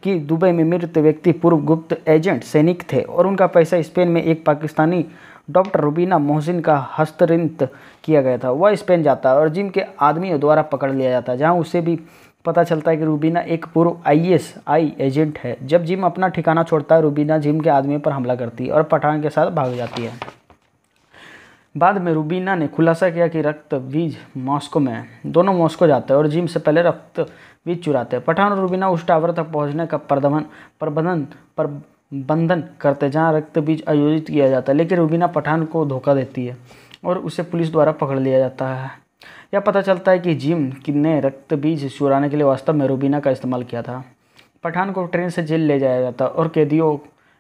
कि दुबई में मृत व्यक्ति पूर्व गुप्त एजेंट सैनिक थे और उनका पैसा स्पेन में एक पाकिस्तानी डॉक्टर रूबीना मोहसिन का हस्तरित किया गया था वह स्पेन जाता है और जिम के आदमियों द्वारा पकड़ लिया जाता है जहाँ उसे भी पता चलता है कि रूबीना एक पूर्व आईएसआई एजेंट है जब जिम अपना ठिकाना छोड़ता है रूबीना जिम के आदमियों पर हमला करती है और पठान के साथ भाग जाती है बाद में रूबीना ने खुलासा किया कि रक्त बीज मॉस्को में है दोनों मॉस्को जाते हैं और जिम से पहले रक्त बीज चुराते हैं पठान और रूबीना उस टावर तक पहुंचने का प्रबंधन पर बंधन करते जहाँ रक्त बीज आयोजित किया जाता है लेकिन रुबीना पठान को धोखा देती है और उसे पुलिस द्वारा पकड़ लिया जाता है यह पता चलता है कि जिम ने रक्त बीज चुराने के लिए वास्तव में रुबीना का इस्तेमाल किया था पठान को ट्रेन से जेल ले जाया जाता और कैदियों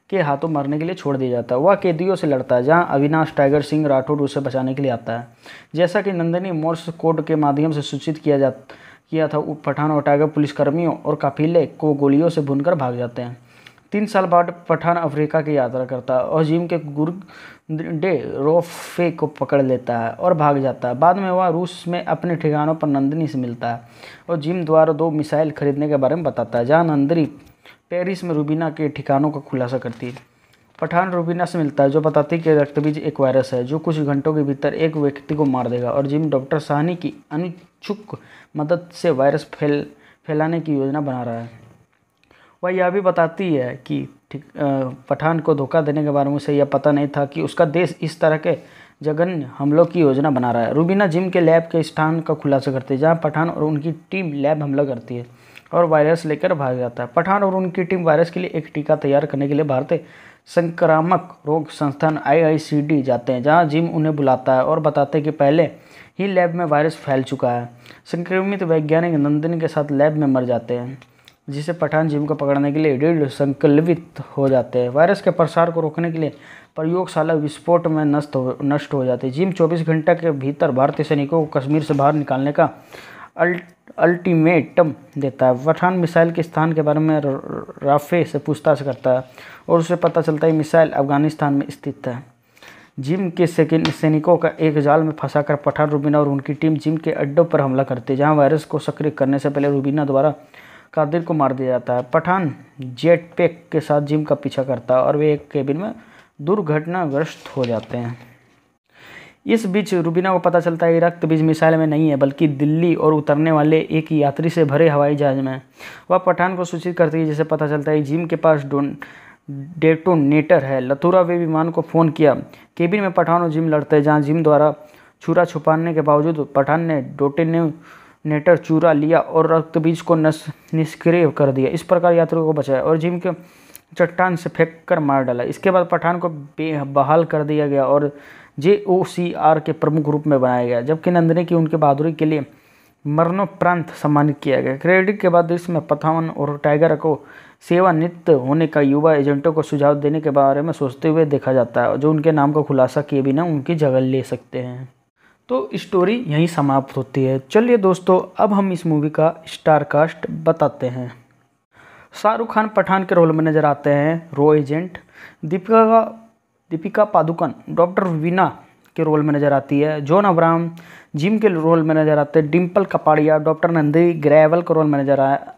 के हाथों मरने के लिए छोड़ दिया जाता है वह कैदियों से लड़ता है जहाँ अविनाश टाइगर सिंह राठौड़ उसे बचाने के लिए आता है जैसा कि नंदनी मोर्स कोड के माध्यम से सूचित किया जा किया था पठान और टाइगर पुलिसकर्मियों और काफिले को गोलियों से भूनकर भाग जाते हैं तीन साल बाद पठान अफ्रीका की यात्रा करता है और जिम के गुरु डे रोफे को पकड़ लेता है और भाग जाता है बाद में वह रूस में अपने ठिकानों पर नंदिनी से मिलता है और जिम द्वारा दो मिसाइल खरीदने के बारे में बताता है जहाँ नंदिनी पेरिस में रूबीना के ठिकानों का खुलासा करती है पठान रूबीना से मिलता है जो बताती है कि रक्तबीज एक वायरस है जो कुछ घंटों के भीतर एक व्यक्ति को मार देगा और जिम डॉक्टर साहनी की अनिच्छुक मदद से वायरस फैल फैलाने की योजना बना रहा है वह यह भी बताती है कि ठीक पठान को धोखा देने के बारे में उसे यह पता नहीं था कि उसका देश इस तरह के जघन्य हमलों की योजना बना रहा है रूबीना जिम के लैब के स्थान का खुलासा करती है जहाँ पठान और उनकी टीम लैब हमला करती है और वायरस लेकर भाग जाता है पठान और उनकी टीम वायरस के लिए एक टीका तैयार करने के लिए भारतीय संक्रामक रोग संस्थान आईआईसीडी जाते हैं जहां जिम उन्हें बुलाता है और बताते हैं कि पहले ही लैब में वायरस फैल चुका है संक्रमित वैज्ञानिक नंदिनी के साथ लैब में मर जाते हैं जिसे पठान जीव को पकड़ने के लिए ऋण संकल्पित हो जाते हैं वायरस के प्रसार को रोकने के लिए प्रयोगशाला विस्फोट में नष्ट हो नष्ट हो जाती है जिम 24 घंटे के भीतर भारतीय सैनिकों को कश्मीर से बाहर निकालने का अल्ट अल्टीमेटम देता है पठान मिसाइल के स्थान के बारे में राफे से पूछताछ करता है और उसे पता चलता है मिसाइल अफगानिस्तान में स्थित है जिम के सैनिकों का एक जाल में फंसाकर पठान रूबीना और उनकी टीम जिम के अड्डों पर हमला करती है जहां वायरस को सक्रिय करने से पहले रूबीना द्वारा कादिर को मार दिया जाता है पठान जेट पैक के साथ जिम का पीछा करता है और वे एक केबिन में दुर्घटनाग्रस्त हो जाते हैं इस बीच रूबीना को पता चलता है कि रक्त बीज मिसाइल में नहीं है बल्कि दिल्ली और उतरने वाले एक यात्री से भरे हवाई जहाज में वह पठान को सूचित करती है जिसे पता चलता है जिम के पास डोन डेटोनेटर है लथुरा वे विमान को फ़ोन किया केबिन में पठान और जिम लड़ते हैं जहाँ जिम द्वारा छुरा छुपाने के बावजूद पठान ने डोटेने नेटर चूरा लिया और रक्त बीज को निष्क्रिय कर दिया इस प्रकार यात्रियों को बचाया और जिम के चट्टान से फेंक कर मार डाला इसके बाद पठान को बहाल कर दिया गया और जे ओ सी आर के प्रमुख रूप में बनाया गया जबकि नंदनी की उनके बहादुरी के लिए मरणोपरांत सम्मानित किया गया क्रेडिट के बाद इसमें पथावन और टाइगर को सेवानित होने का युवा एजेंटों को सुझाव देने के बारे में सोचते हुए देखा जाता है जो उनके नाम का खुलासा किए बिना उनकी जगह ले सकते हैं तो स्टोरी यहीं समाप्त होती है चलिए दोस्तों अब हम इस मूवी का स्टार कास्ट बताते हैं शाहरुख खान पठान के रोल में नज़र आते हैं रो एजेंट दीपिका का दीपिका पादुकन डॉक्टर वीना के रोल में नज़र आती है जॉन अब्राम जिम के रोल में नज़र आते हैं डिम्पल कपाड़िया डॉक्टर नंदी ग्रेवल के रोल में नज़र आया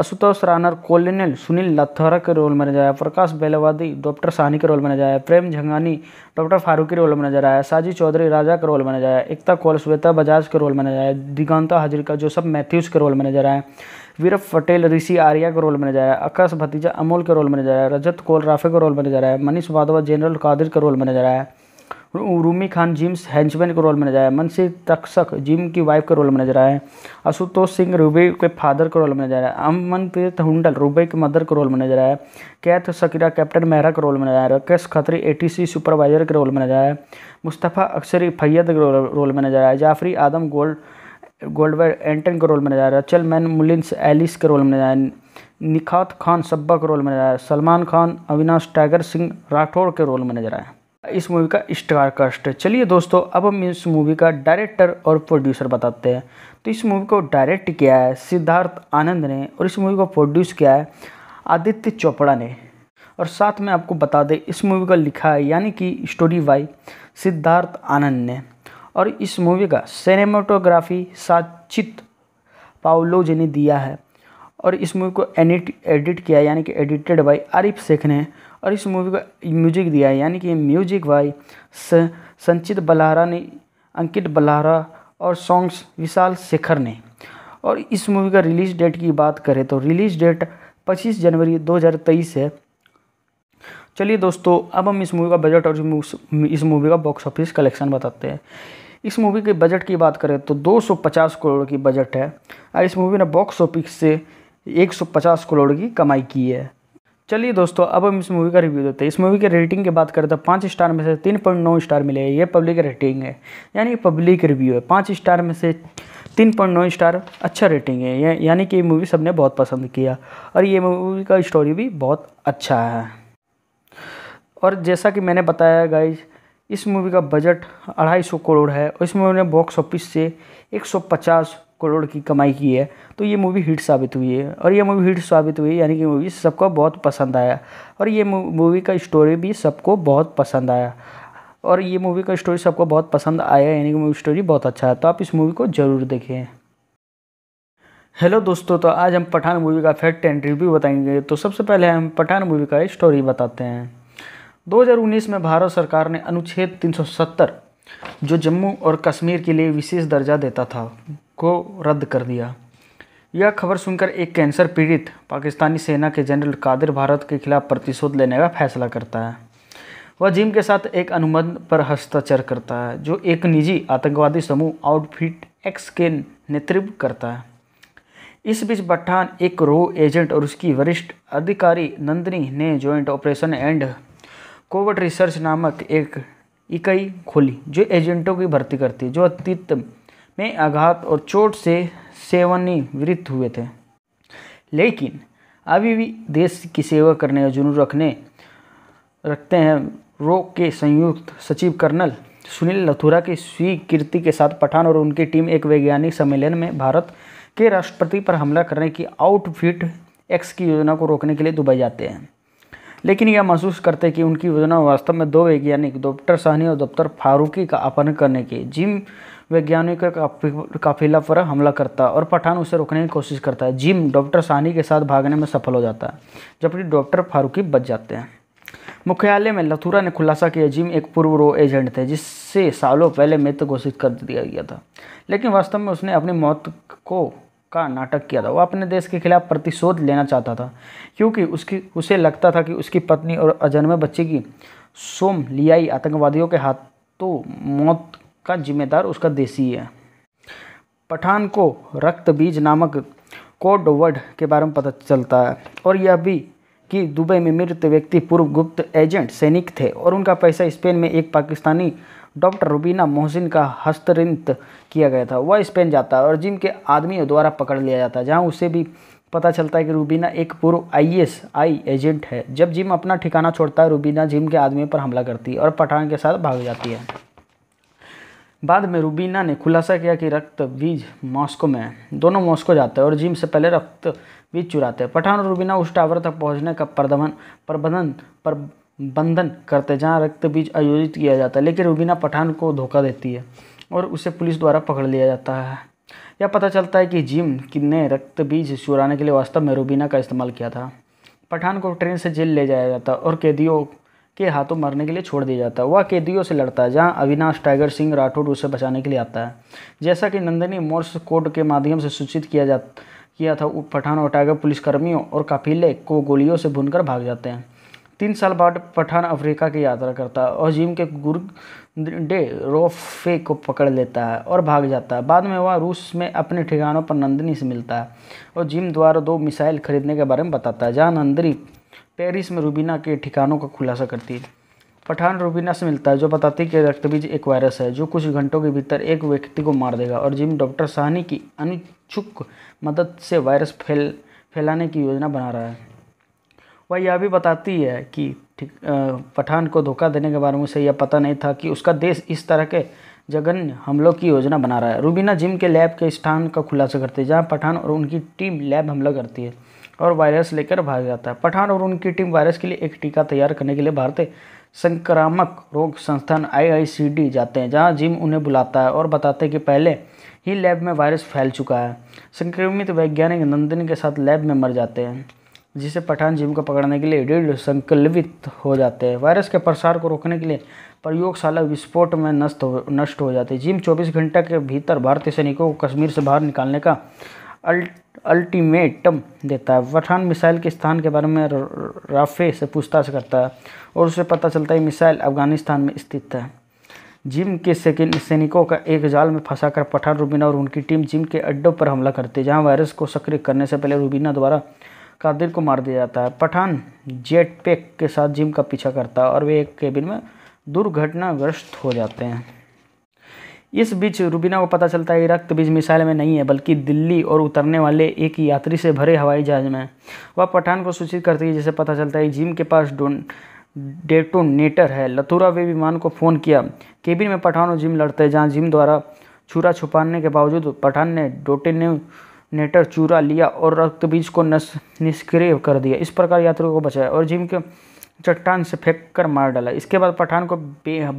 आशुतोष रानर कोलिनल सुनील लाथारा के रोल में नजर आया प्रकाश बेलवादी डॉक्टर सानी के रोल में नजर आया प्रेम झंगानी डॉक्टर फारूकी रोल में नजर आया साजी चौधरी राजा के रोल में नजर आया एकता कौल श्वेता बजाज के रोल में नजर आया दिगंता हजरिका जोसफ मैथ्यूज के रोल में नजर आया वीरभ पटेल ऋषि आर्या के रोल में नजर आया आकाश भतीजा अमोल के रोल में नजर आया रजत कौल राफे के रोल में नजर आया मनीष वाधवा जनरल कादिर के रोल में नजर आया रूमी खान जिम्स हैंचमैन का रोल में नजर आए मनसी तक्षक जिम की वाइफ का रोल में नजर आए आशुतोष सिंह रूबे के फादर का रोल में नजर आए अमनप्रीत हुडल रूबे के मदर का रोल में नजर आए कैथ सकीरा कैप्टन मेहरा का रोल में नजर आए राकेश खत्री ए सुपरवाइजर के रोल में नजर आए मुस्तफ़ा अक्सर फैयद के रोल में नजर आए जाफरी आदम गोल्ड गोल्डवर एंटन के रोल में नजर आए रचल मैन मुलिंस एलिस के रोल में नजर आए निखात खान सब्बा के रोल में नजर आए सलमान खान अविनाश टाइगर सिंह राठौड़ के रोल में नजर आए इस मूवी का स्टार कास्ट चलिए दोस्तों अब हम इस मूवी का डायरेक्टर और प्रोड्यूसर बताते हैं तो इस मूवी को डायरेक्ट किया है सिद्धार्थ आनंद ने और इस मूवी को प्रोड्यूस किया है आदित्य चोपड़ा ने और साथ में आपको बता दें इस मूवी का लिखा है यानी कि स्टोरी बाई सिद्धार्थ आनंद ने और इस मूवी का सिनेमाटोग्राफी साचित पाओलोज ने दिया है और इस मूवी को एडिट एडिट किया यानी कि एडिटेड बाई आरिफ शेख ने और इस मूवी का म्यूजिक दिया है यानी कि म्यूजिक भाई संचित बलहारा ने अंकित बलहारा और सॉन्ग्स विशाल शेखर ने और इस मूवी का रिलीज डेट की बात करें तो रिलीज डेट 25 जनवरी 2023 है चलिए दोस्तों अब हम इस मूवी का बजट और इस मूवी का बॉक्स ऑफिस कलेक्शन बताते हैं इस मूवी के बजट की बात करें तो 250 करोड़ की बजट है और इस मूवी ने बॉक्स ऑफिस से 150 करोड़ की कमाई की है चलिए दोस्तों अब हम इस मूवी का रिव्यू देते हैं इस मूवी के रेटिंग की बात करें तो पाँच स्टार में से तीन पॉइंट नौ स्टार मिले ये पब्लिक रेटिंग है यानी पब्लिक रिव्यू है पाँच स्टार में से तीन पॉइंट नौ स्टार अच्छा रेटिंग है या, यानी कि ये मूवी सबने बहुत पसंद किया और ये मूवी का स्टोरी भी बहुत अच्छा है और जैसा कि मैंने बताया गाइज इस मूवी का बजट अढ़ाई सौ करोड़ है और इस मूवी ने बॉक्स ऑफिस से 150 करोड़ की कमाई की है तो ये मूवी हिट साबित हुई है और ये मूवी हिट साबित हुई यानी कि मूवी सबको बहुत पसंद आया और ये मूवी का स्टोरी भी सबको बहुत पसंद आया और ये मूवी का स्टोरी सबको बहुत पसंद आया यानी कि मूवी स्टोरी बहुत अच्छा है तो आप इस मूवी को ज़रूर देखें हेलो दोस्तों तो आज हम पठान मूवी का फैक्ट एंड रिव्यू बताएंगे तो सबसे पहले हम पठान मूवी का स्टोरी बताते हैं 2019 में भारत सरकार ने अनुच्छेद 370 जो जम्मू और कश्मीर के लिए विशेष दर्जा देता था को रद्द कर दिया यह खबर सुनकर एक कैंसर पीड़ित पाकिस्तानी सेना के जनरल कादिर भारत के खिलाफ प्रतिशोध लेने का फैसला करता है वह जिम के साथ एक अनुबंध पर हस्ताक्षर करता है जो एक निजी आतंकवादी समूह आउटफिट एक्स के नेतृत्व करता है इस बीच पठान एक रो एजेंट और उसकी वरिष्ठ अधिकारी नंदनी ने joint operation and Covid research नामक एक इकाई खोली जो एजेंटों की भर्ती करती है जो अतीत में आघात और चोट से सेवानिवृत्त हुए थे लेकिन अभी भी देश की सेवा करने का जुनून रखने रखते हैं रोग के संयुक्त सचिव कर्नल सुनील लथुरा की स्वीकृति के साथ पठान और उनकी टीम एक वैज्ञानिक सम्मेलन में भारत के राष्ट्रपति पर हमला करने की आउटफिट एक्स की योजना को रोकने के लिए दुबई जाते हैं लेकिन यह महसूस करते कि उनकी योजना वास्तव में दो वैज्ञानिक डॉक्टर सहनी और डॉक्टर फारूकी का अपहरण करने की जिम वैज्ञानिक काफिला पर हमला करता और पठान उसे रोकने की कोशिश करता है जिम डॉक्टर साहनी के साथ भागने में सफल हो जाता है जबकि डॉक्टर फारूकी बच जाते हैं मुख्यालय में लथुरा ने खुलासा किया जिम एक पूर्व रो एजेंट थे जिससे सालों पहले मृत घोषित कर दिया गया था लेकिन वास्तव में उसने अपनी मौत को का नाटक किया था वो अपने देश के खिलाफ प्रतिशोध लेना चाहता था क्योंकि उसकी उसे लगता था कि उसकी पत्नी और अजन्मे बच्चे की सोम लियाई आतंकवादियों के हाथों मौत का जिम्मेदार उसका देसी है पठान को रक्त बीज नामक कोड वर्ड के बारे में पता चलता है और यह भी कि दुबई में मृत व्यक्ति पूर्व गुप्त एजेंट सैनिक थे और उनका पैसा स्पेन में एक पाकिस्तानी डॉक्टर रूबीना मोहसिन का हस्तरिंत किया गया था वह स्पेन जाता है और जिम के आदमियों द्वारा पकड़ लिया जाता है जहाँ उसे भी पता चलता है कि रूबीना एक पूर्व आईएसआई एजेंट है जब जिम अपना ठिकाना छोड़ता है रूबीना जिम के आदमी पर हमला करती है और पठान के साथ भाग जाती है बाद में रूबीना ने खुलासा किया कि रक्त बीज मॉस्को में है दोनों मॉस्को जाते हैं और जिम से पहले रक्त बीज चुराते हैं पठान और रूबीना उस टावर तक पहुंचने का प्रदमन प्रबंधन पर बंधन करते हैं जहाँ रक्त बीज आयोजित किया जाता है लेकिन रूबीना पठान को धोखा देती है और उसे पुलिस द्वारा पकड़ लिया जाता है यह पता चलता है कि जिम ने रक्त बीज चुराने के लिए वास्तव में रूबीना का इस्तेमाल किया था पठान को ट्रेन से जेल ले जाया जाता और कैदियों के हाथों मरने के लिए छोड़ दिया जाता है वह कैदियों से लड़ता है जहाँ अविनाश टाइगर सिंह राठौड़ उसे बचाने के लिए आता है जैसा कि नंदनी मोर्स कोड के माध्यम से सूचित किया जा किया था पठान और टाइगर पुलिसकर्मियों और काफिले को गोलियों से भूनकर भाग जाते हैं तीन साल बाद पठान अफ्रीका की यात्रा करता है और जिम के डे रोफे को पकड़ लेता है और भाग जाता है बाद में वह रूस में अपने ठिकानों पर नंदनी से मिलता है और जिम द्वारा दो मिसाइल खरीदने के बारे में बताता है जहाँ नंदनी पेरिस में रूबीना के ठिकानों का खुलासा करती है पठान रूबीना से मिलता है जो बताती है कि रक्तबीज एक वायरस है जो कुछ घंटों के भीतर एक व्यक्ति को मार देगा और जिम डॉक्टर साहनी की अनुच्छुक मदद से वायरस फैल फैलाने की योजना बना रहा है वह यह भी बताती है कि ठीक पठान को धोखा देने के बारे में उसे यह पता नहीं था कि उसका देश इस तरह के जघन्य हमलों की योजना बना रहा है रूबीना जिम के लैब के स्थान का खुलासा करती है जहाँ पठान और उनकी टीम लैब हमला करती है और वायरस लेकर भाग जाता है पठान और उनकी टीम वायरस के लिए एक टीका तैयार करने के लिए भारतीय संक्रामक रोग संस्थान आईआईसीडी जाते हैं जहां जिम उन्हें बुलाता है और बताते हैं कि पहले ही लैब में वायरस फैल चुका है संक्रमित वैज्ञानिक नंदिनी के साथ लैब में मर जाते हैं जिसे पठान जीव को पकड़ने के लिए रीढ़ संकल्पित हो जाते हैं वायरस के प्रसार को रोकने के लिए प्रयोगशाला विस्फोट में नष्ट हो नष्ट हो जाती है जिम 24 घंटे के भीतर भारतीय सैनिकों को कश्मीर से बाहर निकालने का अल्ट अल्टीमेटम देता है पठान मिसाइल के स्थान के बारे में राफे से पूछताछ करता है और उसे पता चलता है मिसाइल अफगानिस्तान में स्थित है जिम के सैनिकों का एक जाल में फंसाकर पठान रूबीना और उनकी टीम जिम के अड्डों पर हमला करती है जहाँ वायरस को सक्रिय करने से पहले रूबीना द्वारा कादिर को मार दिया जाता है पठान जेट पैक के साथ जिम का पीछा करता है और वे एक केबिन में दुर्घटनाग्रस्त हो जाते हैं इस बीच रूबीना को पता चलता है रक्त बीज मिसाइल में नहीं है बल्कि दिल्ली और उतरने वाले एक यात्री से भरे हवाई जहाज में वह पठान को सूचित करती है जिसे पता चलता है जिम के पास डोन डेटोनेटर है लथुरा वे विमान को फ़ोन किया केबिन में पठान और जिम लड़ते हैं जहाँ जिम द्वारा छुरा छुपाने के बावजूद पठान ने डोटेने नेटर चूरा लिया और रक्त बीज को निष्क्रिय कर दिया इस प्रकार यात्रियों को बचाया और जिम के चट्टान से फेंक कर मार डाला इसके बाद पठान को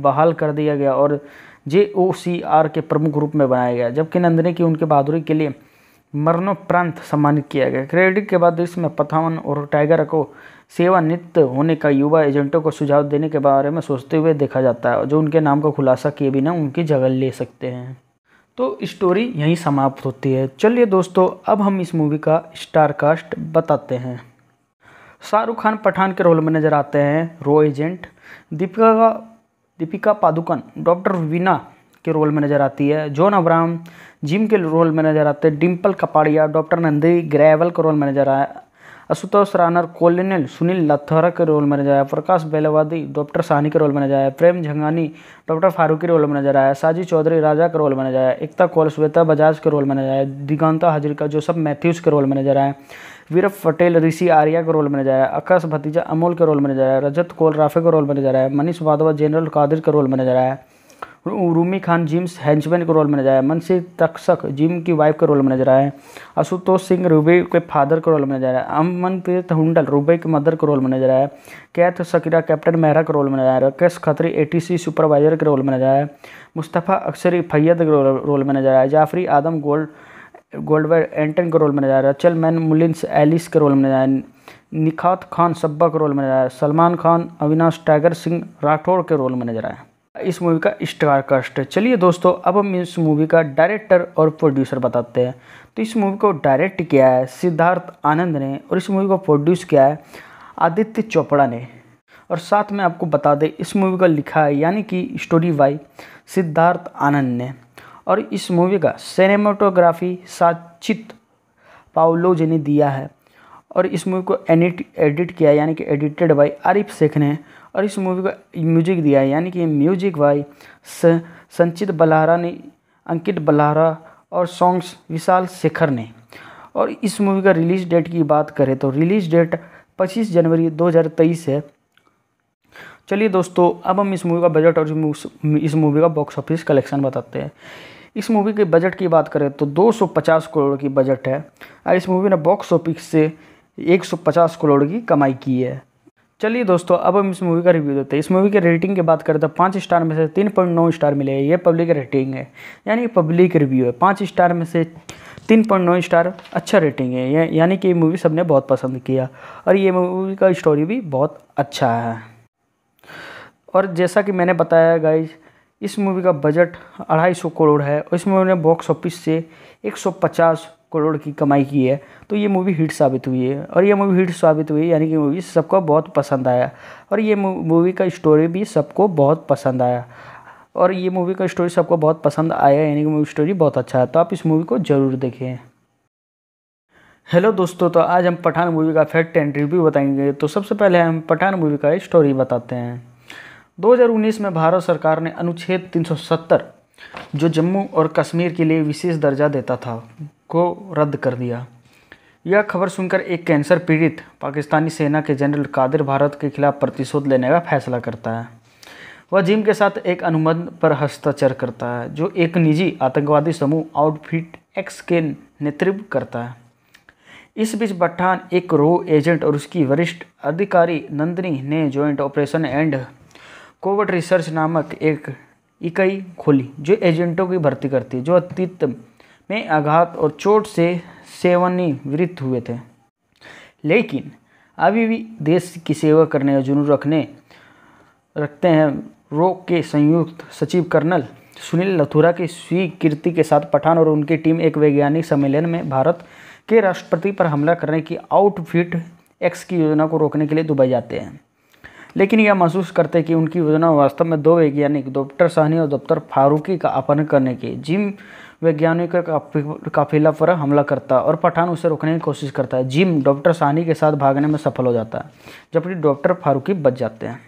बहाल कर दिया गया और जे ओ सी आर के प्रमुख रूप में बनाया गया जबकि नंदनी की उनके बहादुरी के लिए मरणोपरांत सम्मानित किया गया क्रेडिट के बाद इसमें पठान और टाइगर को सेवानित होने का युवा एजेंटों को सुझाव देने के बारे में सोचते हुए देखा जाता है जो उनके नाम का खुलासा किए बिना उनकी जगह ले सकते हैं तो स्टोरी यहीं समाप्त होती है चलिए दोस्तों अब हम इस मूवी का स्टार कास्ट बताते हैं शाहरुख खान पठान के रोल में नज़र आते हैं रो एजेंट दीपिका का दीपिका पादुकन डॉक्टर वीना के रोल में नज़र आती है जॉन अब्राम जिम के रोल में नज़र आते हैं डिम्पल कपाड़िया डॉक्टर नंदी ग्रेवल के रोल में नज़र आया आशुतोष रानर कोलिनल सुनील लाथारा के रोल में नजर आया प्रकाश बेलवादी डॉक्टर सानी के रोल में नजर आया प्रेम झंगानी डॉक्टर फारूकी रोल में नजर आया साजी चौधरी राजा के रोल में नजर आया एकता कौल श्वेता बजाज के रोल में नजर आया दिगंता हजरिका जोसफ मैथ्यूज के रोल में नजर आया वीरभ पटेल ऋषि आर्या के रोल में नजर आया आकाश भतीजा अमोल के रोल में नजर आया रजत कौल राफे के रोल में नजर आया मनीष वाधवा जनरल कादिर के रोल में नजर आया रूमी खान जिम्स हैंचमैन का रोल में नजर आए मनसी तक्षक जिम की वाइफ का रोल में नजर आए आशुतोष सिंह रूबे के फादर का रोल में नजर आए अमनप्रीत हुंडल रूबे के मदर का रोल में नजर आए कैथ सकीरा कैप्टन मेहरा का रोल में नजर आए राकेश खत्री ए सुपरवाइजर के रोल में नजर आए मुस्तफ़ा अक्सर फैयद के रोल में नजर आए जाफरी आदम गोल्ड गोल्डवर एंटन के रोल में नजर आए रचल मैन मुलिंस एलिस के रोल में नजर आए निखात खान सब्बा के रोल में नजर आए सलमान खान अविनाश टाइगर सिंह राठौड़ के रोल में नजर आए इस मूवी का स्टार कास्ट है चलिए दोस्तों अब हम इस मूवी का डायरेक्टर और प्रोड्यूसर बताते हैं तो इस मूवी को डायरेक्ट किया है सिद्धार्थ आनंद ने और इस मूवी को प्रोड्यूस किया है आदित्य चोपड़ा ने और साथ में आपको बता दें इस मूवी का लिखा है यानी कि स्टोरी बाई सिद्धार्थ आनंद ने और इस मूवी का सिनेमाटोग्राफी साचित पाओलोज ने दिया है और इस मूवी को एडिट एडिट किया यानी कि एडिटेड बाई आरिफ शेख ने और इस मूवी का म्यूजिक दिया है यानी कि म्यूजिक भाई संचित बलारा ने अंकित बलारा और सॉन्ग्स विशाल शेखर ने और इस मूवी का रिलीज डेट की बात करें तो रिलीज डेट 25 जनवरी 2023 है चलिए दोस्तों अब हम इस मूवी का बजट और इस मूवी का बॉक्स ऑफिस कलेक्शन बताते हैं इस मूवी के बजट की बात करें तो 250 करोड़ की बजट है और इस मूवी ने बॉक्स ऑफिस से 150 करोड़ की कमाई की है चलिए दोस्तों अब हम इस मूवी का रिव्यू देते हैं इस मूवी के रेटिंग की बात करें तो पाँच स्टार में से तीन पॉइंट नौ स्टार मिले ये पब्लिक रेटिंग है यानी पब्लिक रिव्यू है पाँच स्टार में से तीन पॉइंट नौ स्टार अच्छा रेटिंग है या, यानी कि ये मूवी सबने बहुत पसंद किया और ये मूवी का स्टोरी भी बहुत अच्छा है और जैसा कि मैंने बताया गाइज इस मूवी का बजट अढ़ाई सौ करोड़ है और इस मूवी ने बॉक्स ऑफिस से एक सौ पचास करोड़ की कमाई की है तो ये मूवी हिट साबित हुई है और ये मूवी हिट साबित हुई यानी कि मूवी सबको बहुत पसंद आया और ये मूवी का स्टोरी भी सबको बहुत पसंद आया और ये मूवी का स्टोरी सबको बहुत पसंद आया यानी कि मूवी स्टोरी बहुत अच्छा है तो आप इस मूवी को ज़रूर देखें हेलो दोस्तों तो आज हम पठान मूवी का फैक्ट एंड रिव्यू बताएंगे तो सबसे पहले हम पठान मूवी का स्टोरी बताते हैं 2019 में भारत सरकार ने अनुच्छेद 370 जो जम्मू और कश्मीर के लिए विशेष दर्जा देता था को रद्द कर दिया यह खबर सुनकर एक कैंसर पीड़ित पाकिस्तानी सेना के जनरल कादिर भारत के खिलाफ प्रतिशोध लेने का फैसला करता है वह जिम के साथ एक अनुबंध पर हस्ताक्षर करता है जो एक निजी आतंकवादी समूह आउटफिट एक्स के नेतृत्व करता है इस बीच बठान एक रो एजेंट और उसकी वरिष्ठ अधिकारी नंदनी ने joint operation and Covid research नामक एक इकाई खोली जो एजेंटों की भर्ती करती है जो अतीत में आघात और चोट से सेवानिवृत्त हुए थे लेकिन अभी भी देश की सेवा करने का जुनून रखने रखते हैं रोग के संयुक्त सचिव कर्नल सुनील लथुरा की स्वीकृति के साथ पठान और उनकी टीम एक वैज्ञानिक सम्मेलन में भारत के राष्ट्रपति पर हमला करने की आउटफिट एक्स की योजना को रोकने के लिए दुबई जाते हैं लेकिन यह महसूस करते हैं कि उनकी योजना वास्तव में दो वैज्ञानिक डॉक्टर सहनी और डॉक्टर फारूकी का अपहरण करने की जिम वैज्ञानिक काफिला पर हमला करता है और पठान उसे रोकने की कोशिश करता है जिम डॉक्टर सानी के साथ भागने में सफल हो जाता है जबकि डॉक्टर फारूकी बच जाते हैं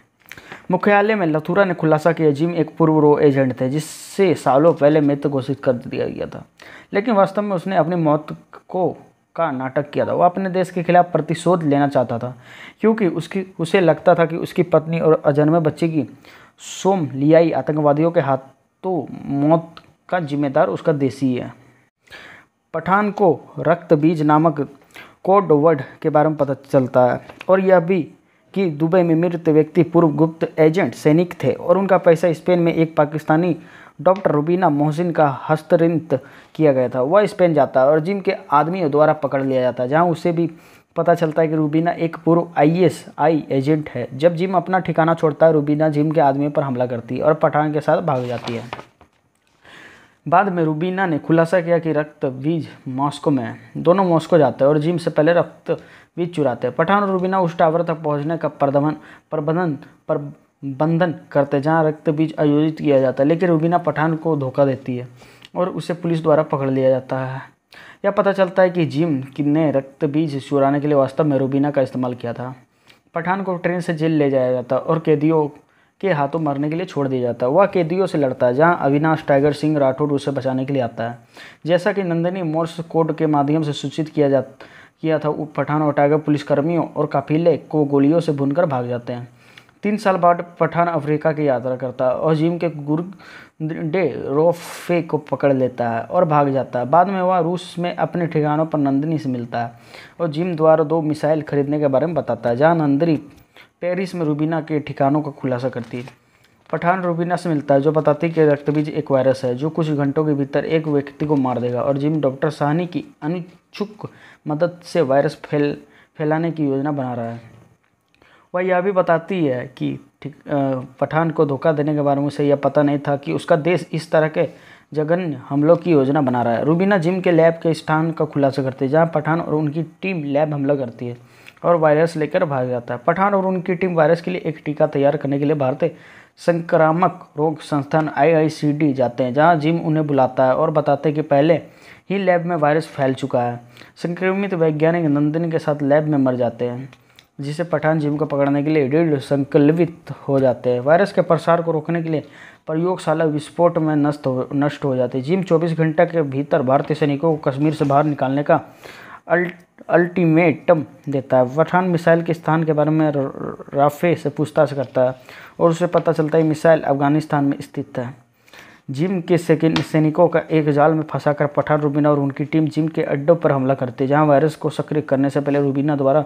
मुख्यालय में लथुरा ने खुलासा किया जिम एक पूर्व रो एजेंट थे जिससे सालों पहले मृत घोषित कर दिया गया था लेकिन वास्तव में उसने अपनी मौत को का नाटक किया था वह अपने देश के खिलाफ प्रतिशोध लेना चाहता था क्योंकि उसकी उसे लगता था कि उसकी पत्नी और अजन्मे बच्चे की सोम लियाई आतंकवादियों के हाथों मौत का जिम्मेदार उसका देसी है पठान को रक्त बीज नामक कोड वर्ड के बारे में पता चलता है और यह भी कि दुबई में मृत व्यक्ति पूर्व गुप्त एजेंट सैनिक थे और उनका पैसा स्पेन में एक पाकिस्तानी डॉक्टर रुबीना मोहसिन का हस्तरित किया गया था वह स्पेन जाता है और जिम के आदमियों द्वारा पकड़ लिया जाता है जहाँ उसे भी पता चलता है कि रूबीना एक पूर्व आईएसआई एजेंट है जब जिम अपना ठिकाना छोड़ता है रूबीना जिम के आदमी पर हमला करती है और पठान के साथ भाग जाती है बाद में रूबीना ने खुलासा किया कि रक्त बीज मॉस्को में है दोनों मॉस्को जाते हैं और जिम से पहले रक्त बीज चुराते हैं पठान और रूबीना उस टावर तक पहुंचने का प्रदमन प्रबंधन प्रबंधन करते जहां रक्त बीज आयोजित किया जाता है लेकिन रूबीना पठान को धोखा देती है और उसे पुलिस द्वारा पकड़ लिया जाता है यह पता चलता है कि जिम ने रक्त बीज चुराने के लिए वास्तव में रूबीना का इस्तेमाल किया था पठान को ट्रेन से जेल ले जाया जाता और कैदियों के हाथों मारने के लिए छोड़ दिया जाता है वह कैदियों से लड़ता है जहां अविनाश टाइगर सिंह राठौड़ उसे बचाने के लिए आता है जैसा कि नंदनी मोर्स कोड के माध्यम से सूचित किया जा किया था पठान और टाइगर पुलिसकर्मियों और काफिले को गोलियों से भूनकर भाग जाते हैं तीन साल बाद पठान अफ्रीका की यात्रा करता है और जिम के डे रोफे को पकड़ लेता है और भाग जाता है बाद में वह रूस में अपने ठिकानों पर नंदनी से मिलता है और जिम द्वारा दो मिसाइल खरीदने के बारे में बताता है जहाँ नंदनी पेरिस में रूबीना के ठिकानों का खुलासा करती है पठान रूबीना से मिलता है जो बताती है कि रक्तबीज एक वायरस है जो कुछ घंटों के भीतर एक व्यक्ति को मार देगा और जिम डॉक्टर साहनी की अनिच्छुक मदद से वायरस फैल फैलाने की योजना बना रहा है वह यह भी बताती है कि पठान को धोखा देने के बारे में उसे यह पता नहीं था कि उसका देश इस तरह के जघन्य हमलों की योजना बना रहा है रूबीना जिम के लैब के स्थान का खुलासा करती है जहाँ पठान और उनकी टीम लैब हमला करती है और वायरस लेकर भाग जाता है पठान और उनकी टीम वायरस के लिए एक टीका तैयार करने के लिए भारतीय संक्रामक रोग संस्थान आई जाते हैं जहाँ जिम उन्हें बुलाता है और बताते हैं कि पहले ही लैब में वायरस फैल चुका है संक्रमित वैज्ञानिक नंदिनी के साथ लैब में मर जाते हैं जिसे पठान जिम को पकड़ने के लिए दृढ़ संकल्पित हो जाते हैं वायरस के प्रसार को रोकने के लिए प्रयोगशाला विस्फोट में नष्ट हो नष्ट हो जाती है जिम 24 घंटे के भीतर भारतीय सैनिकों को कश्मीर से बाहर निकालने का अल्टीमेटम देता है पठान मिसाइल के स्थान के बारे में राफे से पूछताछ करता है और उसे पता चलता है मिसाइल अफगानिस्तान में स्थित है जिम के सैनिकों का एक जाल में फंसाकर पठान रूबीना और उनकी टीम जिम के अड्डों पर हमला करती है जहाँ वायरस को सक्रिय करने से पहले रूबीना द्वारा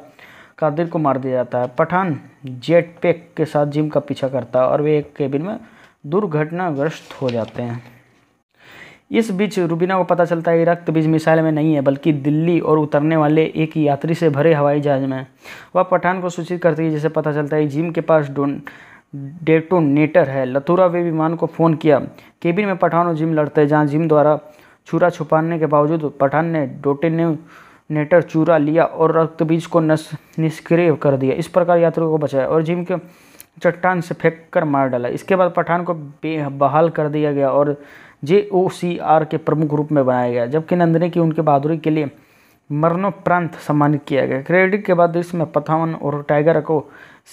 कादिर को मार दिया जाता है पठान जेट पैक के साथ जिम का पीछा करता है और वे एक केबिन में दुर्घटनाग्रस्त हो जाते हैं इस बीच रूबीना को पता चलता है कि रक्त बीज मिसाइल में नहीं है बल्कि दिल्ली और उतरने वाले एक यात्री से भरे हवाई जहाज में वह पठान को सूचित करती है जिसे पता चलता है जिम के पास डोन डेटोनेटर है लथुरा वे विमान को फ़ोन किया केबिन में पठान और जिम लड़ते हैं जहाँ जिम द्वारा छुरा छुपाने के बावजूद पठान ने नेटर चूरा लिया और रक्त बीज को निष्क्रिय कर दिया इस प्रकार यात्रियों को बचाया और जिम के चट्टान से फेंक कर मार डाला इसके बाद पठान को बहाल कर दिया गया और जे ओ सी आर के प्रमुख रूप में बनाया गया जबकि नंदनी की उनके बहादुरी के लिए मरणोपरांत सम्मानित किया गया क्रेडिट के बाद देश में पथावन और टाइगर को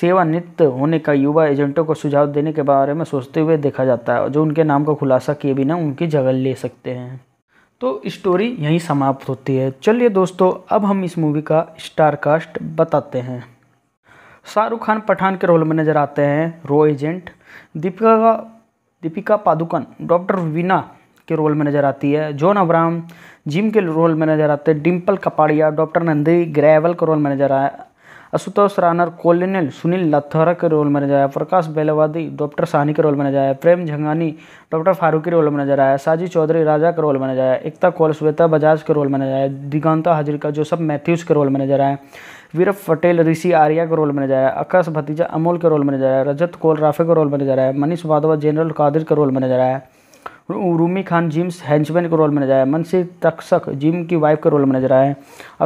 सेवानित होने का युवा एजेंटों को सुझाव देने के बारे में सोचते हुए देखा जाता है जो उनके नाम का खुलासा किए बिना उनकी जगह ले सकते हैं तो स्टोरी यहीं समाप्त होती है चलिए दोस्तों अब हम इस मूवी का स्टार कास्ट बताते हैं शाहरुख खान पठान के रोल में नज़र आते हैं रो एजेंट दीपिका दीपिका पादुकन डॉक्टर वीना के रोल में नज़र आती है जॉन अब्राहम जिम के रोल में नज़र आते हैं डिम्पल कपाड़िया डॉक्टर नंदी ग्रेवल के रोल में नज़र आया आशुतोष रानर कोलिनल सुनील लथर के रोल में नजर आया प्रकाश बेलवादी डॉक्टर सानी के रोल में नजर आया प्रेम झंगानी डॉक्टर फारूकी रोल में नजर आया साजी चौधरी राजा के रोल में नजर आया एकता कोल श्वेता बजाज के रोल में नजर आया दिगंता हजरिका जोसफ मैथ्यूज के रोल में नजर आया वीरभ पटेल ऋषि आर्या का रोल जा रहा है आकाश भतीजा अमोल के रोल जा रहा है रजत कोल राफे का रोल जा रहा है मनीष वाधवा जनरल कादिर का रोल जा रहा है रूमी खान जिम्स हैंचमैन के रोल में नजर आया मनसी तक्षक जिम की वाइफ के रोल में नजर आए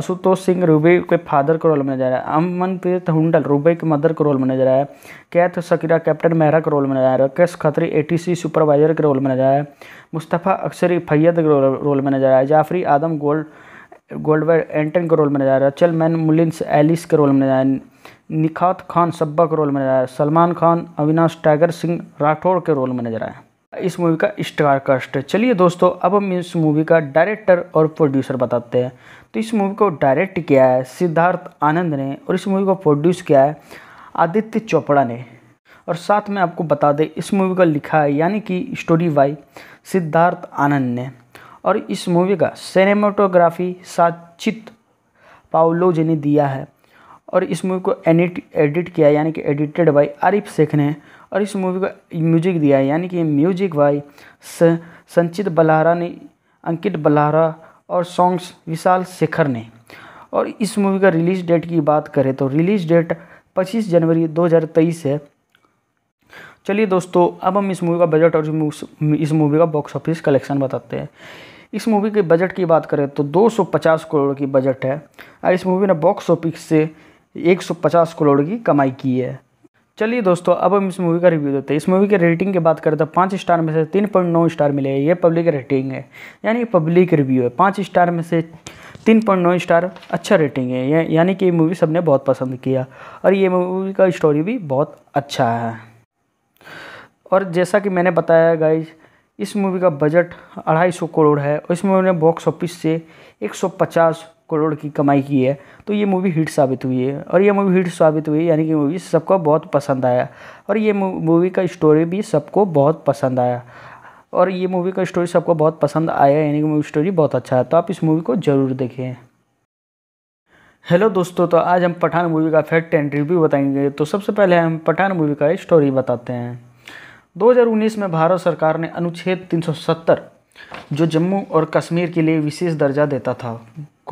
आशुतोष सिंह रूबे के फादर के रोल में नजर आया अमनप्रीत हुंडल रूबे के मदर के रोल में नजर आया कैथ सकीरा कैप्टन मेहरा के रोल में नजर आया राकेश खत्री एटीसी सुपरवाइजर के रोल में नजर आया मुस्तफ़ा अक्सरी फैयद के रोल में नजर आया जाफरी आदम गोल्ड गोल्डवर एंटन के रोल में नजर आ रहा है चल मैन मुलिन्स एलिस के रोल में नजर आ रहा है निखात खान सब्बा के रोल में नजर है सलमान खान अविनाश टाइगर सिंह राठौड़ के रोल में नजर आया इस मूवी का स्टार कास्ट है चलिए दोस्तों अब हम इस मूवी का डायरेक्टर और प्रोड्यूसर बताते हैं तो इस मूवी को डायरेक्ट किया है सिद्धार्थ आनंद ने और इस मूवी को प्रोड्यूस किया है आदित्य चोपड़ा ने और साथ में आपको बता दें इस मूवी का लिखा है यानी कि स्टोरी बाई सिद्धार्थ आनंद ने और इस मूवी का सिनेमाटोग्राफी साचित पाओलोज ने दिया है और इस मूवी को एडिट एडिट किया यानी कि एडिटेड बाई आरिफ शेख ने और इस मूवी का म्यूजिक दिया है यानी कि म्यूजिक बाई संचित बलारा ने अंकित बलहरा और सॉन्ग्स विशाल शेखर ने और इस मूवी का रिलीज डेट की बात करें तो रिलीज डेट 25 जनवरी 2023 है चलिए दोस्तों अब हम इस मूवी का बजट और इस मूवी का बॉक्स ऑफिस कलेक्शन बताते हैं इस मूवी के बजट की बात करें तो 250 करोड़ की बजट है और इस मूवी ने बॉक्स ऑफिस से 150 करोड़ की कमाई की है चलिए दोस्तों अब हम इस मूवी का रिव्यू देते हैं इस मूवी के रेटिंग की बात करें तो पाँच स्टार में से तीन पॉइंट नौ स्टार मिले ये पब्लिक रेटिंग है यानी पब्लिक रिव्यू है पाँच स्टार में से तीन पॉइंट नौ स्टार अच्छा रेटिंग है यानी कि ये मूवी सबने बहुत पसंद किया और ये मूवी का स्टोरी भी बहुत अच्छा है और जैसा कि मैंने बताया गाइज इस मूवी का बजट अढ़ाई सौ करोड़ है और इसमें उन्होंने बॉक्स ऑफिस से 150 करोड़ की कमाई की है तो ये मूवी हिट साबित हुई है और ये मूवी हिट साबित हुई है यानी कि मूवी सबको बहुत पसंद आया और ये मूवी का स्टोरी भी सबको बहुत पसंद आया और ये मूवी का स्टोरी सबको बहुत पसंद आया यानी कि मूवी स्टोरी बहुत अच्छा है तो आप इस मूवी को ज़रूर देखें हेलो दोस्तों तो आज हम पठान मूवी का फैक्ट एंड रिव्यू बताएंगे तो सबसे पहले हम पठान मूवी का स्टोरी बताते हैं 2019 में भारत सरकार ने अनुच्छेद 370 जो जम्मू और कश्मीर के लिए विशेष दर्जा देता था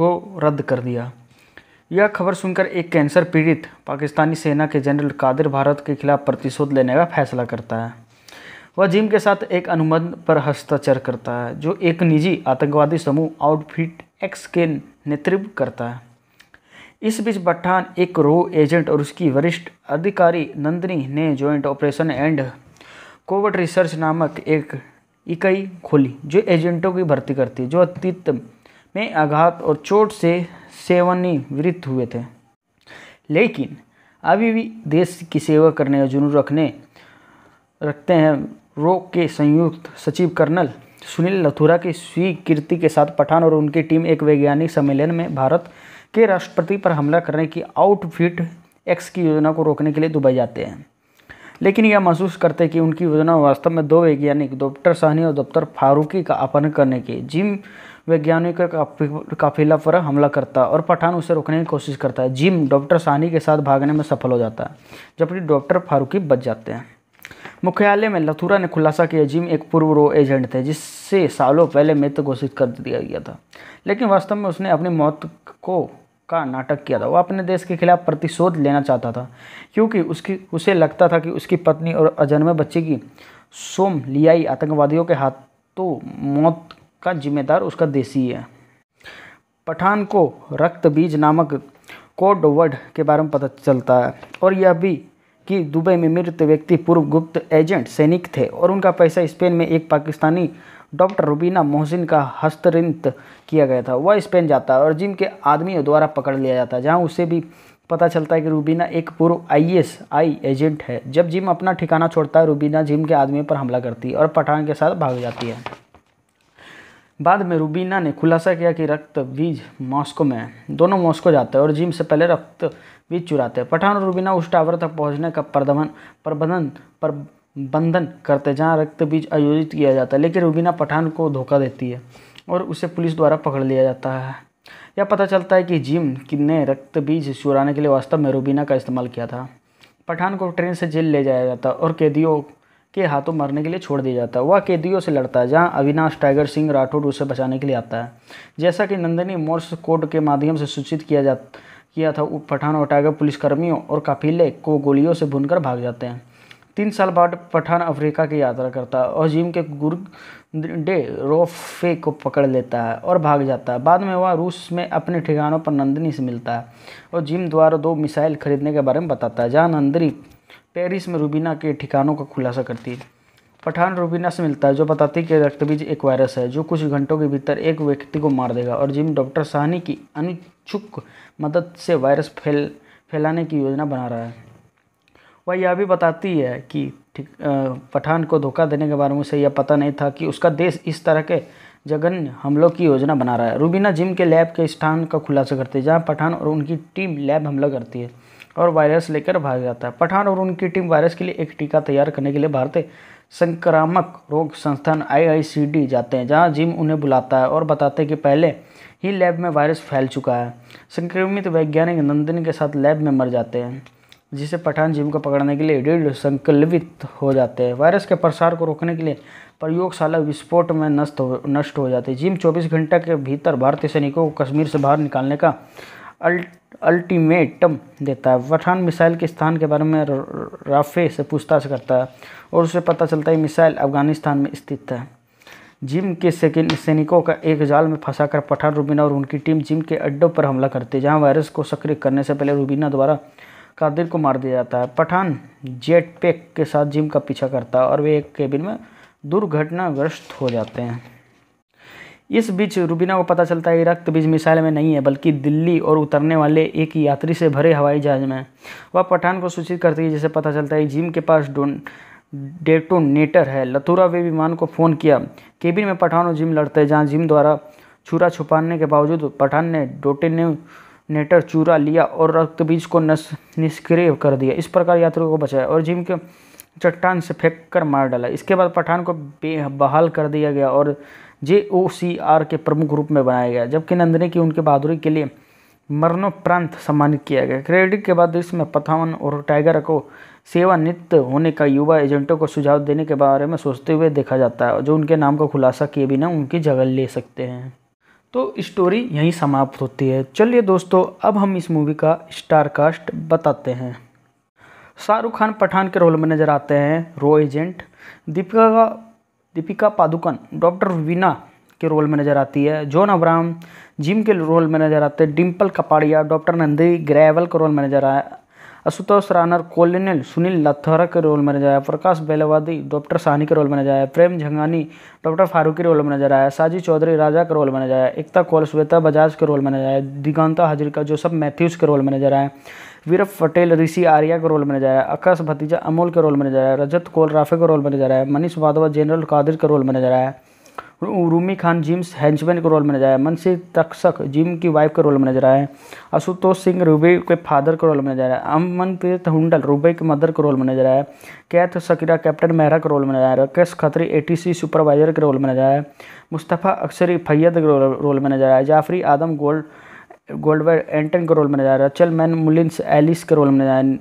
को रद्द कर दिया यह खबर सुनकर एक कैंसर पीड़ित पाकिस्तानी सेना के जनरल कादिर भारत के खिलाफ प्रतिशोध लेने का फैसला करता है वह जिम के साथ एक अनुबंध पर हस्ताक्षर करता है जो एक निजी आतंकवादी समूह आउटफिट एक्स के नेतृत्व करता है इस बीच पठान एक रो एजेंट और उसकी वरिष्ठ अधिकारी नंदनी ने joint operation and Covid research नामक एक इकाई खोली जो एजेंटों की भर्ती करती है जो अतीत में आघात और चोट से सेवानिवृत्त हुए थे लेकिन अभी भी देश की सेवा करने का जुनून रखने रखते हैं रोग के संयुक्त सचिव कर्नल सुनील लथुरा की स्वीकृति के साथ पठान और उनकी टीम एक वैज्ञानिक सम्मेलन में भारत के राष्ट्रपति पर हमला करने की आउटफिट एक्स की योजना को रोकने के लिए दुबई जाते हैं लेकिन यह महसूस करते कि उनकी योजना वास्तव में दो वैज्ञानिक डॉक्टर सहनी और डॉक्टर फारूकी का अपहरण करने की जिम वैज्ञानिक का काफिला पर हमला करता है और पठान उसे रोकने की कोशिश करता है जिम डॉक्टर सहनी के साथ भागने में सफल हो जाता है जबकि डॉक्टर फारूकी बच जाते हैं मुख्यालय में लथुरा ने खुलासा किया जिम एक पूर्व रो एजेंट थे जिससे सालों पहले मृत घोषित कर दिया गया था लेकिन वास्तव में उसने अपनी मौत को का नाटक किया था वो अपने देश के खिलाफ प्रतिशोध लेना चाहता था क्योंकि उसकी उसे लगता था कि उसकी पत्नी और अजन्मे बच्चे की सोम लियाई आतंकवादियों के हाथों मौत का जिम्मेदार उसका देसी है पठान को रक्त बीज नामक कोड वर्ड के बारे में पता चलता है और यह भी कि दुबई में मृत व्यक्ति पूर्व गुप्त एजेंट सैनिक थे और उनका पैसा स्पेन में एक पाकिस्तानी डॉक्टर रूबीना मोहसिन का हस्तरिंत किया गया था वह स्पेन जाता है और जिम के आदमियों द्वारा पकड़ लिया जाता है जहाँ उसे भी पता चलता है कि रूबीना एक पूर्व आईएसआई एजेंट है जब जिम अपना ठिकाना छोड़ता है रूबीना जिम के आदमी पर हमला करती है और पठान के साथ भाग जाती है बाद में रूबीना ने खुलासा किया कि रक्त बीज मॉस्को में है दोनों मॉस्को जाते हैं और जिम से पहले रक्त बीज चुराते हैं पठान और रूबीना उस टावर तक पहुंचने का प्रबंधन पर बंधन करते हैं जहाँ रक्त बीज आयोजित किया जाता है लेकिन रुबीना पठान को धोखा देती है और उसे पुलिस द्वारा पकड़ लिया जाता है यह पता चलता है कि जिम ने रक्त बीज चुराने के लिए वास्तव में रुबीना का इस्तेमाल किया था पठान को ट्रेन से जेल ले जाया जाता और कैदियों के हाथों मरने के लिए छोड़ दिया जाता है वह कैदियों से लड़ता है जहाँ अविनाश टाइगर सिंह राठौड़ उसे बचाने के लिए आता है जैसा कि नंदनी मोर्स कोड के माध्यम से सूचित किया जा किया था पठान और टाइगर पुलिसकर्मियों और काफिले को गोलियों से भुनकर भाग जाते हैं तीन साल बाद पठान अफ्रीका की यात्रा करता है और जिम के डे रोफे को पकड़ लेता है और भाग जाता है बाद में वह रूस में अपने ठिकानों पर नंदनी से मिलता है और जिम द्वारा दो मिसाइल खरीदने के बारे में बताता है जहाँ नंदनी पेरिस में रूबीना के ठिकानों का खुलासा करती है पठान रूबीना से मिलता है जो बताती है कि रक्तबीज एक वायरस है जो कुछ घंटों के भीतर एक व्यक्ति को मार देगा और जिम डॉक्टर साहनी की अनिच्छुक मदद से वायरस फैल फैलाने की योजना बना रहा है वह यह भी बताती है कि ठीक पठान को धोखा देने के बारे में उसे यह पता नहीं था कि उसका देश इस तरह के जघन्य हमलों की योजना बना रहा है रूबीना जिम के लैब के स्थान का खुलासा करती है जहाँ पठान और उनकी टीम लैब हमला करती है और वायरस लेकर भाग जाता है पठान और उनकी टीम वायरस के लिए एक टीका तैयार करने के लिए भारतीय संक्रामक रोग संस्थान आईआईसीडी जाते हैं जहां जिम उन्हें बुलाता है और बताते हैं कि पहले ही लैब में वायरस फैल चुका है संक्रमित वैज्ञानिक नंदिनी के साथ लैब में मर जाते हैं जिसे पठान जीव को पकड़ने के लिए दृढ़ संकल्पित हो जाते हैं वायरस के प्रसार को रोकने के लिए प्रयोगशाला विस्फोट में नष्ट हो नष्ट हो जाती है जिम 24 घंटे के भीतर भारतीय सैनिकों को कश्मीर से बाहर निकालने का अल्ट अल्टीमेटम देता है पठान मिसाइल के स्थान के बारे में राफे से पूछताछ करता है और उसे पता चलता है मिसाइल अफगानिस्तान में स्थित है जिम के सैनिकों का एक जाल में फंसाकर पठान रूबीना और उनकी टीम जिम के अड्डों पर हमला करती है जहाँ वायरस को सक्रिय करने से पहले रूबीना द्वारा कादिर को मार दिया जाता है पठान जेट पैक के साथ जिम का पीछा करता है और वे एक केबिन में दुर्घटनाग्रस्त हो जाते हैं इस बीच रूबीना को पता चलता है कि रक्त बीज मिसाइल में नहीं है बल्कि दिल्ली और उतरने वाले एक यात्री से भरे हवाई जहाज में वह पठान को सूचित करती है जिसे पता चलता है जिम के पास डोन डेटोनेटर है लथुरा वे विमान को फ़ोन किया केबिन में पठान और जिम लड़ते हैं जहाँ जिम द्वारा छुरा छुपाने के बावजूद पठान ने डोटेने नेटर चूरा लिया और रक्तबीज को निष्क्रिय कर दिया इस प्रकार यात्रियों को बचाया और जिम के चट्टान से फेंक कर मार डाला इसके बाद पठान को बहाल कर दिया गया और जे ओ सी आर के प्रमुख रूप में बनाया गया जबकि नंदनी की उनके बहादुरी के लिए मरणोपरांत सम्मानित किया गया क्रेडिट के बाद इसमें पथावन और टाइगर को सेवानित होने का युवा एजेंटों को सुझाव देने के बारे में सोचते हुए देखा जाता है जो उनके नाम का खुलासा किए बिना उनकी जगह ले सकते हैं तो स्टोरी यहीं समाप्त होती है चलिए दोस्तों अब हम इस मूवी का स्टार कास्ट बताते हैं शाहरुख खान पठान के रोल में नज़र आते हैं रो एजेंट दीपिका का दीपिका पादुकन डॉक्टर वीना के रोल में नज़र आती है जॉन अब्राम जिम के रोल में नज़र आते हैं डिम्पल कपाड़िया डॉक्टर नंदी ग्रेवल के रोल में नज़र आया आशुतोष रानर कोलिनल सुनील लथौरा के रोल में नजर आया प्रकाश बेलवादी डॉक्टर सहनी के रोल में नजर आया प्रेम झंगानी डॉक्टर फारूकी रोल में नजर आया साजी चौधरी राजा के रोल में नजर आया एकता कौल श्वेता बजाज के रोल में नजर आया दिगंता हजरिका जोसफ मैथ्यूज के रोल में नजर आया वीरभ पटेल ऋषि आर्या के रोल में नजर आया आकाश भतीजा अमोल के रोल में नजर आया रजत कौल राफे के रोल में नजर आया मनीष वाधवा जनरल कादिर के रोल में नजर आया रूमी खान जिम्स हैंचमैन का रोल में नजर आए मनसी तक्षक जिम की वाइफ का रोल में नजर आए आशुतोष सिंह रूबे के फादर का रोल में नजर आए अमनप्रीत हुंडल रूबे के मदर के रोल में नजर आए कैथ सकीरा कैप्टन मेहरा के रोल में नजर आए राकेश खत्री ए सुपरवाइजर के रोल में नजर आए मुस्तफ़ा अक्सर फैयद के रोल में नजर आए जाफरी आदम गोल्ड गोल्डवेयर एंटन के रोल में नजर आए रचल मैन मुलिंस एलिस के रोल में नजर आए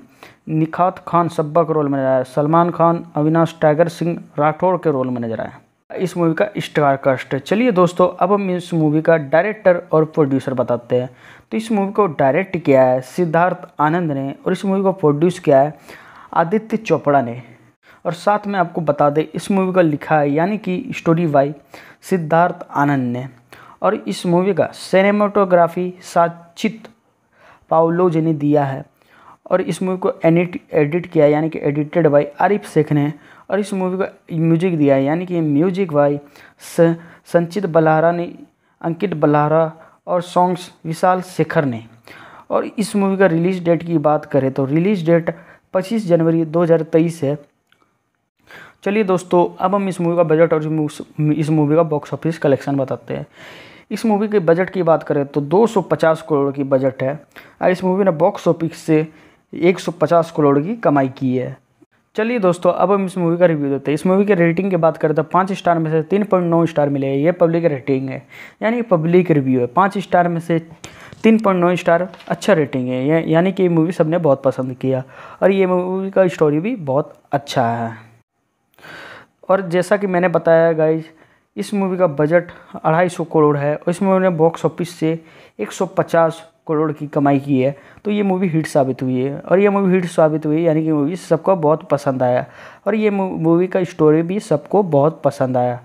निखात खान सब्बा के रोल में नजर आए सलमान खान अविनाश टाइगर सिंह राठौड़ के रोल में नजर आए इस मूवी का स्टार कास्ट चलिए दोस्तों अब हम इस मूवी का डायरेक्टर और प्रोड्यूसर बताते हैं तो इस मूवी को डायरेक्ट किया है सिद्धार्थ आनंद ने और इस मूवी को प्रोड्यूस किया है आदित्य चोपड़ा ने और साथ में आपको बता दें इस मूवी का लिखा है यानी कि स्टोरी बाई सिद्धार्थ आनंद ने और इस मूवी का सिनेमाटोग्राफी साचित पाओलोज ने दिया है और इस मूवी को एडिट एडिट किया यानी कि एडिटेड बाई आरिफ शेख ने और इस मूवी का म्यूजिक दिया है यानी कि म्यूजिक भाई संचित बलारा ने अंकित बलारा और सॉन्ग्स विशाल शेखर ने और इस मूवी का रिलीज डेट की बात करें तो रिलीज डेट 25 जनवरी 2023 है चलिए दोस्तों अब हम इस मूवी का बजट और इस मूवी का बॉक्स ऑफिस कलेक्शन बताते हैं इस मूवी के बजट की बात करें तो 250 करोड़ की बजट है और इस मूवी ने बॉक्स ऑफिस से 150 करोड़ की कमाई की है चलिए दोस्तों अब हम इस मूवी का रिव्यू देते हैं इस मूवी के रेटिंग की बात करें तो पाँच स्टार में से तीन पॉइंट नौ स्टार मिले ये पब्लिक रेटिंग है यानी पब्लिक रिव्यू है पाँच स्टार में से तीन पॉइंट नौ स्टार अच्छा रेटिंग है या, यानी कि ये मूवी सबने बहुत पसंद किया और ये मूवी का स्टोरी भी बहुत अच्छा है और जैसा कि मैंने बताया गाइज इस मूवी का बजट अढ़ाई सौ करोड़ है और इस मूवी ने बॉक्स ऑफिस से एक सौ पचास करोड़ की कमाई की है तो ये मूवी हिट साबित हुई है और ये मूवी हिट साबित हुई यानी कि मूवी सबको बहुत पसंद आया और ये मूवी का स्टोरी भी सबको बहुत पसंद आया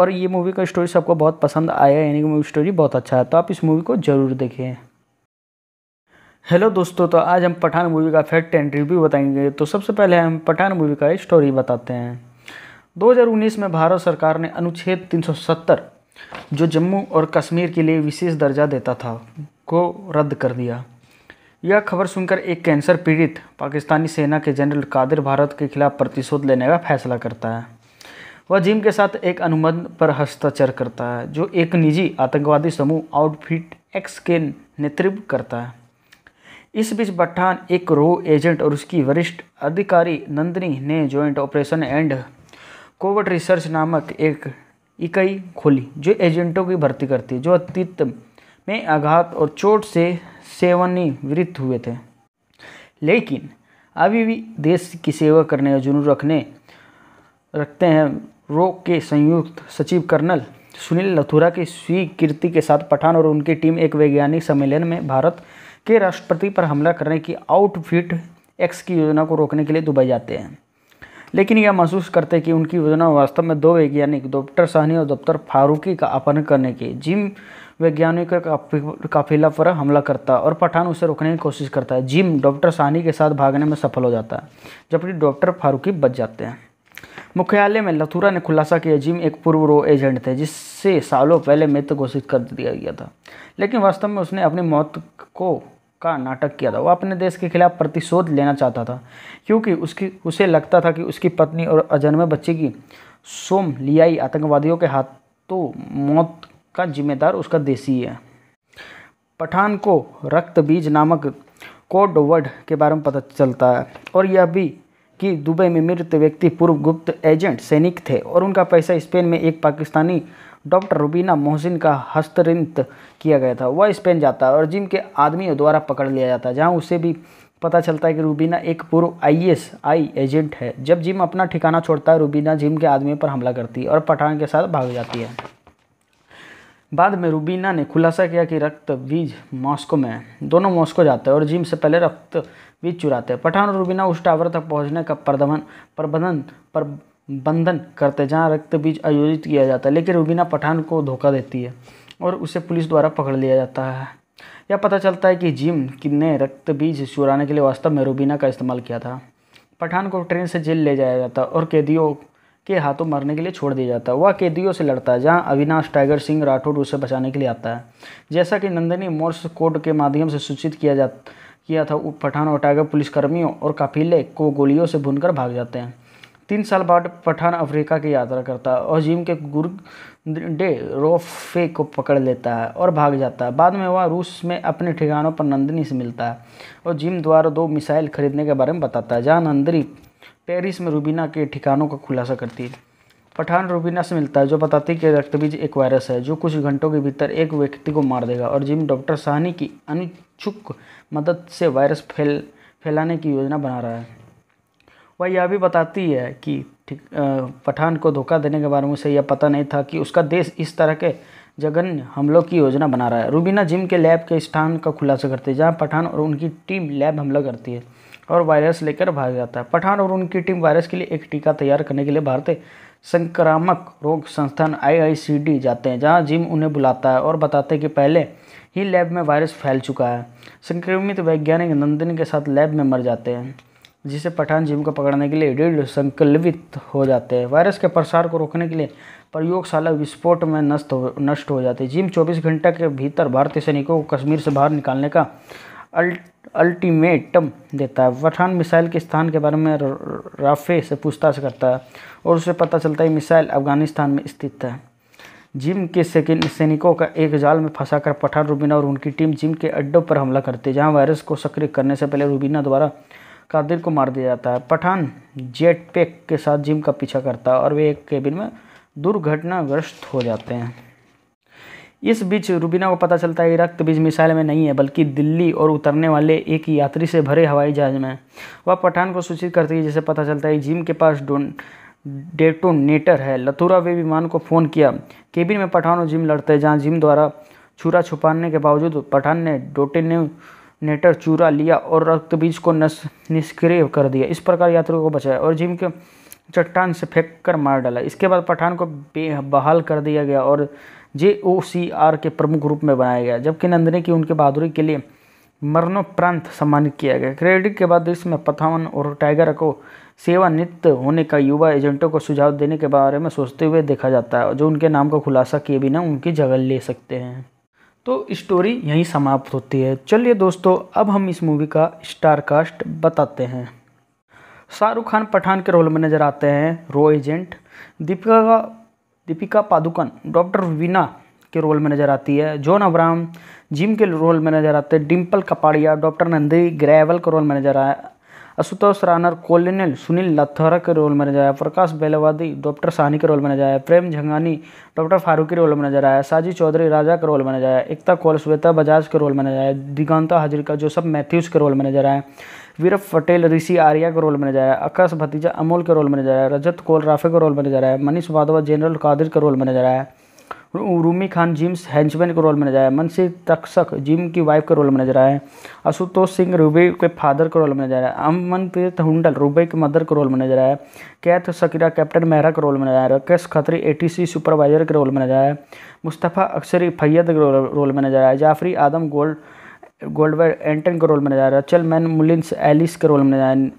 और ये मूवी का स्टोरी सबको बहुत पसंद आया यानी कि मूवी स्टोरी बहुत अच्छा है तो आप इस मूवी को ज़रूर देखें हेलो दोस्तों तो आज हम पठान मूवी का फैक्ट एंड रिव्यू बताएंगे तो सबसे पहले हम पठान मूवी का स्टोरी बताते हैं 2019 में भारत सरकार ने अनुच्छेद 370 जो जम्मू और कश्मीर के लिए विशेष दर्जा देता था को रद्द कर दिया यह खबर सुनकर एक कैंसर पीड़ित पाकिस्तानी सेना के जनरल कादिर भारत के खिलाफ प्रतिशोध लेने का फैसला करता है वह जिम के साथ एक अनुबंध पर हस्ताक्षर करता है जो एक निजी आतंकवादी समूह आउटफिट एक्स के नेतृत्व करता है इस बीच बठान एक रो एजेंट और उसकी वरिष्ठ अधिकारी नंदनी ने joint operation and Covid research नामक एक इकाई खोली जो एजेंटों की भर्ती करती है जो अतीत में आघात और चोट से सेवनिवृत्त हुए थे लेकिन अभी भी देश की सेवा करने का जुनून रखने रखते हैं रोग के संयुक्त सचिव कर्नल सुनील लथुरा की स्वीकृति के साथ पठान और उनकी टीम एक वैज्ञानिक सम्मेलन में भारत के राष्ट्रपति पर हमला करने की आउटफिट एक्स की योजना को रोकने के लिए दुबई जाते हैं लेकिन यह महसूस करते हैं कि उनकी योजना वास्तव में दो वैज्ञानिक डॉक्टर सहनी और दफ्तर फारूकी का अपहरण करने की जिम वैज्ञानिक काफिला पर हमला करता है और पठान उसे रोकने की कोशिश करता है जिम डॉक्टर सानी के साथ भागने में सफल हो जाता है जबकि डॉक्टर फारूकी बच जाते हैं मुख्यालय में लथुरा ने खुलासा किया जिम एक पूर्व रो एजेंट थे जिससे सालों पहले मृत घोषित कर दिया गया था लेकिन वास्तव में उसने अपनी मौत को का नाटक किया था वह अपने देश के खिलाफ प्रतिशोध लेना चाहता था क्योंकि उसकी उसे लगता था कि उसकी पत्नी और अजन्मे बच्चे की सोम लियाई आतंकवादियों के हाथों मौत का जिम्मेदार उसका देसी है पठान को रक्त बीज नामक कोड वर्ड के बारे में पता चलता है और यह भी कि दुबई में मृत व्यक्ति पूर्व गुप्त एजेंट सैनिक थे और उनका पैसा स्पेन में एक पाकिस्तानी डॉक्टर रुबीना मोहसिन का हस्तरित किया गया था वह स्पेन जाता है और जिम के आदमियों द्वारा पकड़ लिया जाता है जहाँ उसे भी पता चलता है कि रूबीना एक पूर्व आईएसआई एजेंट है जब जिम अपना ठिकाना छोड़ता है रूबीना जिम के आदमियों पर हमला करती है और पठान के साथ भाग जाती है बाद में रूबीना ने खुलासा किया कि रक्त बीज मॉस्को में है दोनों मॉस्को जाते हैं और जिम से पहले रक्त बीज चुराते हैं पठान और रूबीना उस टावर तक पहुंचने का प्रदमन प्रबंधन प्रबंधन करते जहां रक्त बीज आयोजित किया जाता है लेकिन रूबीना पठान को धोखा देती है और उसे पुलिस द्वारा पकड़ लिया जाता है यह पता चलता है कि जिम ने रक्त बीज चुराने के लिए वास्तव में रूबीना का इस्तेमाल किया था पठान को ट्रेन से जेल ले जाया जाता और कैदियों के हाथों मारने के लिए छोड़ दिया जाता है वह कैदियों से लड़ता है जहां अविनाश टाइगर सिंह राठौड़ उसे बचाने के लिए आता है जैसा कि नंदनी मोर्स कोड के माध्यम से सूचित किया जा किया था पठान और टाइगर पुलिसकर्मियों और काफिले को गोलियों से भुनकर भाग जाते हैं तीन साल बाद पठान अफ्रीका की यात्रा करता है और जिम के डे रोफे को पकड़ लेता है और भाग जाता है बाद में वह रूस में अपने ठिकानों पर नंदनी से मिलता है और जिम द्वारा दो मिसाइल खरीदने के बारे में बताता है जहाँ नंदनी पेरिस में रूबीना के ठिकानों का खुलासा करती है पठान रूबीना से मिलता है जो बताती है कि रक्तबीज एक वायरस है जो कुछ घंटों के भीतर एक व्यक्ति को मार देगा और जिम डॉक्टर साहनी की अनिच्छुक मदद से वायरस फैल फैलाने की योजना बना रहा है वह यह भी बताती है कि पठान को धोखा देने के बारे में उसे यह पता नहीं था कि उसका देश इस तरह के जघन्य हमलों की योजना बना रहा है रूबीना जिम के लैब के स्थान का खुलासा करती है जहाँ पठान और उनकी टीम लैब हमला करती है और वायरस लेकर भाग जाता है पठान और उनकी टीम वायरस के लिए एक टीका तैयार करने के लिए भारतीय संक्रामक रोग संस्थान आईआईसीडी जाते हैं जहां जिम उन्हें बुलाता है और बताते हैं कि पहले ही लैब में वायरस फैल चुका है संक्रमित वैज्ञानिक नंदन के साथ लैब में मर जाते हैं जिसे पठान जिम को पकड़ने के लिए दृढ़ संकल्पित हो जाते हैं वायरस के प्रसार को रोकने के लिए प्रयोगशाला विस्फोट में नष्ट हो नष्ट हो जाती है जिम 24 घंटे के भीतर भारतीय सैनिकों को कश्मीर से बाहर निकालने का अल्टीमेटम देता है पठान मिसाइल के स्थान के बारे में राफे से पूछताछ करता है और उसे पता चलता है मिसाइल अफगानिस्तान में स्थित है जिम के सैनिकों का एक जाल में फंसाकर पठान रूबीना और उनकी टीम जिम के अड्डों पर हमला करती है जहाँ वायरस को सक्रिय करने से पहले रूबीना द्वारा कादिर को मार दिया जाता है पठान जेट पैक के साथ जिम का पीछा करता है और वे एक केबिन में दुर्घटनाग्रस्त हो जाते हैं इस बीच रूबीना को पता चलता है कि रक्त बीज मिसाइल में नहीं है बल्कि दिल्ली और उतरने वाले एक यात्री से भरे हवाई जहाज में वह पठान को सूचित करती है जिसे पता चलता है जिम के पास डोन डेटोनेटर है लथुरा वे विमान को फ़ोन किया केबिन में पठान और जिम लड़ते हैं जहाँ जिम द्वारा छुरा छुपाने के बावजूद पठान ने डोटेनेटर चूरा लिया और रक्त बीज को निष्क्रिय कर दिया इस प्रकार यात्रियों को बचाया और जिम के चट्टान से फेंक कर मार डाला इसके बाद पठान को बहाल कर दिया गया और जे ओ सी आर के प्रमुख रूप में बनाया गया जबकि नंदनी की उनके बहादुरी के लिए मरणोपरांत सम्मानित किया गया क्रेडिट के बाद इसमें पथावन और टाइगर को सेवानित होने का युवा एजेंटों को सुझाव देने के बारे में सोचते हुए देखा जाता है जो उनके नाम का खुलासा किए बिना उनकी जगह ले सकते हैं तो स्टोरी यहीं समाप्त होती है चलिए दोस्तों अब हम इस मूवी का स्टार कास्ट बताते हैं शाहरुख खान पठान के रोल में नज़र आते हैं रो एजेंट दीपिका का दीपिका पादुकन डॉक्टर वीना के रोल में नज़र आती है जॉन अब्राहम जिम के रोल में नज़र आते हैं डिम्पल कपाड़िया डॉक्टर नंदी ग्रेवल के रोल में नज़र आया आशुतोष रानर कोलिनल सुनील लथरा के रोल में नजर आया प्रकाश बेलवादी डॉक्टर सानी के रोल में नजर आया प्रेम झंगानी डॉक्टर फारूकी रोल में नजर आया साजी चौधरी राजा के रोल में नजर आया एकता कौल श्वेता बजाज के रोल में नजर आया दिगंता हजरिका जोसफ मैथ्यूज के रोल में नजर आया वीरभ पटेल ऋषि आर्या का रोल जा रहा है आकाश भतीजा अमोल के रोल जा रहा है रजत कोल राफे का रोल जा रहा है मनीष वाधवा जनरल कादिर का रोल जा रहा है रूमी खान जिम्स हैंचमैन का रोल जा रहा है मनसी तक्षक जिम की वाइफ का रोल जा रहा है आशुतोष सिंह रूबे के फादर का रोल जा रहा है अमनप्रीत हुंडल रूबे के मदर का रोल जा रहा है कैथ सकीरा कैप्टन मेहरा का रोल जा रहा है राकेश खत्री सी सुपरवाइजर के रोल जा रहा है मुस्तफ़ा अक्सरी फैयद का रोल जा रहा है जाफरी आदम गोल्ड गोल्डवर एंटन के रोल में नजर आ रहा है चल मैन मुलिंस एलिस के रोल में नजर आ रहा है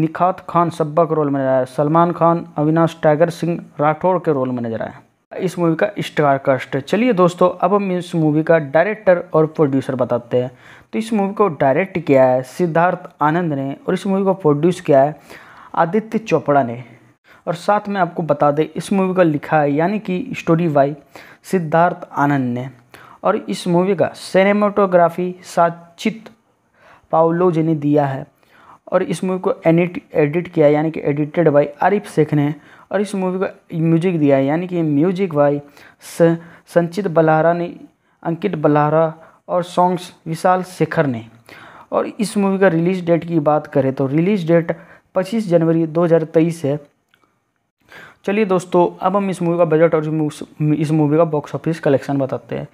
निखात खान सब्बा के रोल में नजर है सलमान खान अविनाश टाइगर सिंह राठौड़ के रोल में नजर आया इस मूवी का स्टार कास्ट चलिए दोस्तों अब हम इस मूवी का डायरेक्टर और प्रोड्यूसर बताते हैं तो इस मूवी को डायरेक्ट किया है सिद्धार्थ आनंद ने और इस मूवी को प्रोड्यूस किया है आदित्य चोपड़ा ने और साथ में आपको बता दें इस मूवी का लिखा है यानी कि स्टोरी बाई सिद्धार्थ आनंद ने और इस मूवी का सिनेमाटोग्राफी साचित पाओलोज ने दिया है और इस मूवी को एडिट एडिट किया यानी कि एडिटेड बाई आरिफ शेख ने और इस मूवी का म्यूजिक दिया है यानी कि म्यूजिक बाई संचित बलारा ने अंकित बलहारा और सॉन्ग्स विशाल शेखर ने और इस मूवी का रिलीज डेट की बात करें तो रिलीज डेट 25 जनवरी 2023 है चलिए दोस्तों अब हम इस मूवी का बजट और इस मूवी का बॉक्स ऑफिस कलेक्शन बताते हैं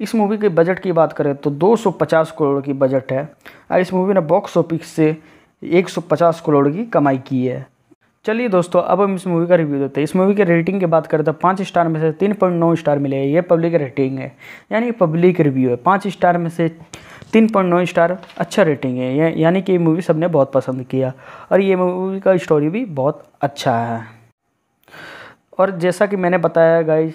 इस मूवी के बजट की बात करें तो 250 करोड़ की बजट है और इस मूवी ने बॉक्स ऑफिस से 150 करोड़ की कमाई की है चलिए दोस्तों अब हम इस मूवी का रिव्यू देते हैं इस मूवी के रेटिंग की बात करें तो पाँच स्टार में से तीन पॉइंट नौ स्टार मिले ये पब्लिक रेटिंग है यानी पब्लिक रिव्यू है पाँच स्टार में से तीन पॉइंट नौ स्टार अच्छा रेटिंग है यानी कि ये मूवी सबने बहुत पसंद किया और ये मूवी का स्टोरी भी बहुत अच्छा है और जैसा कि मैंने बताया गाइज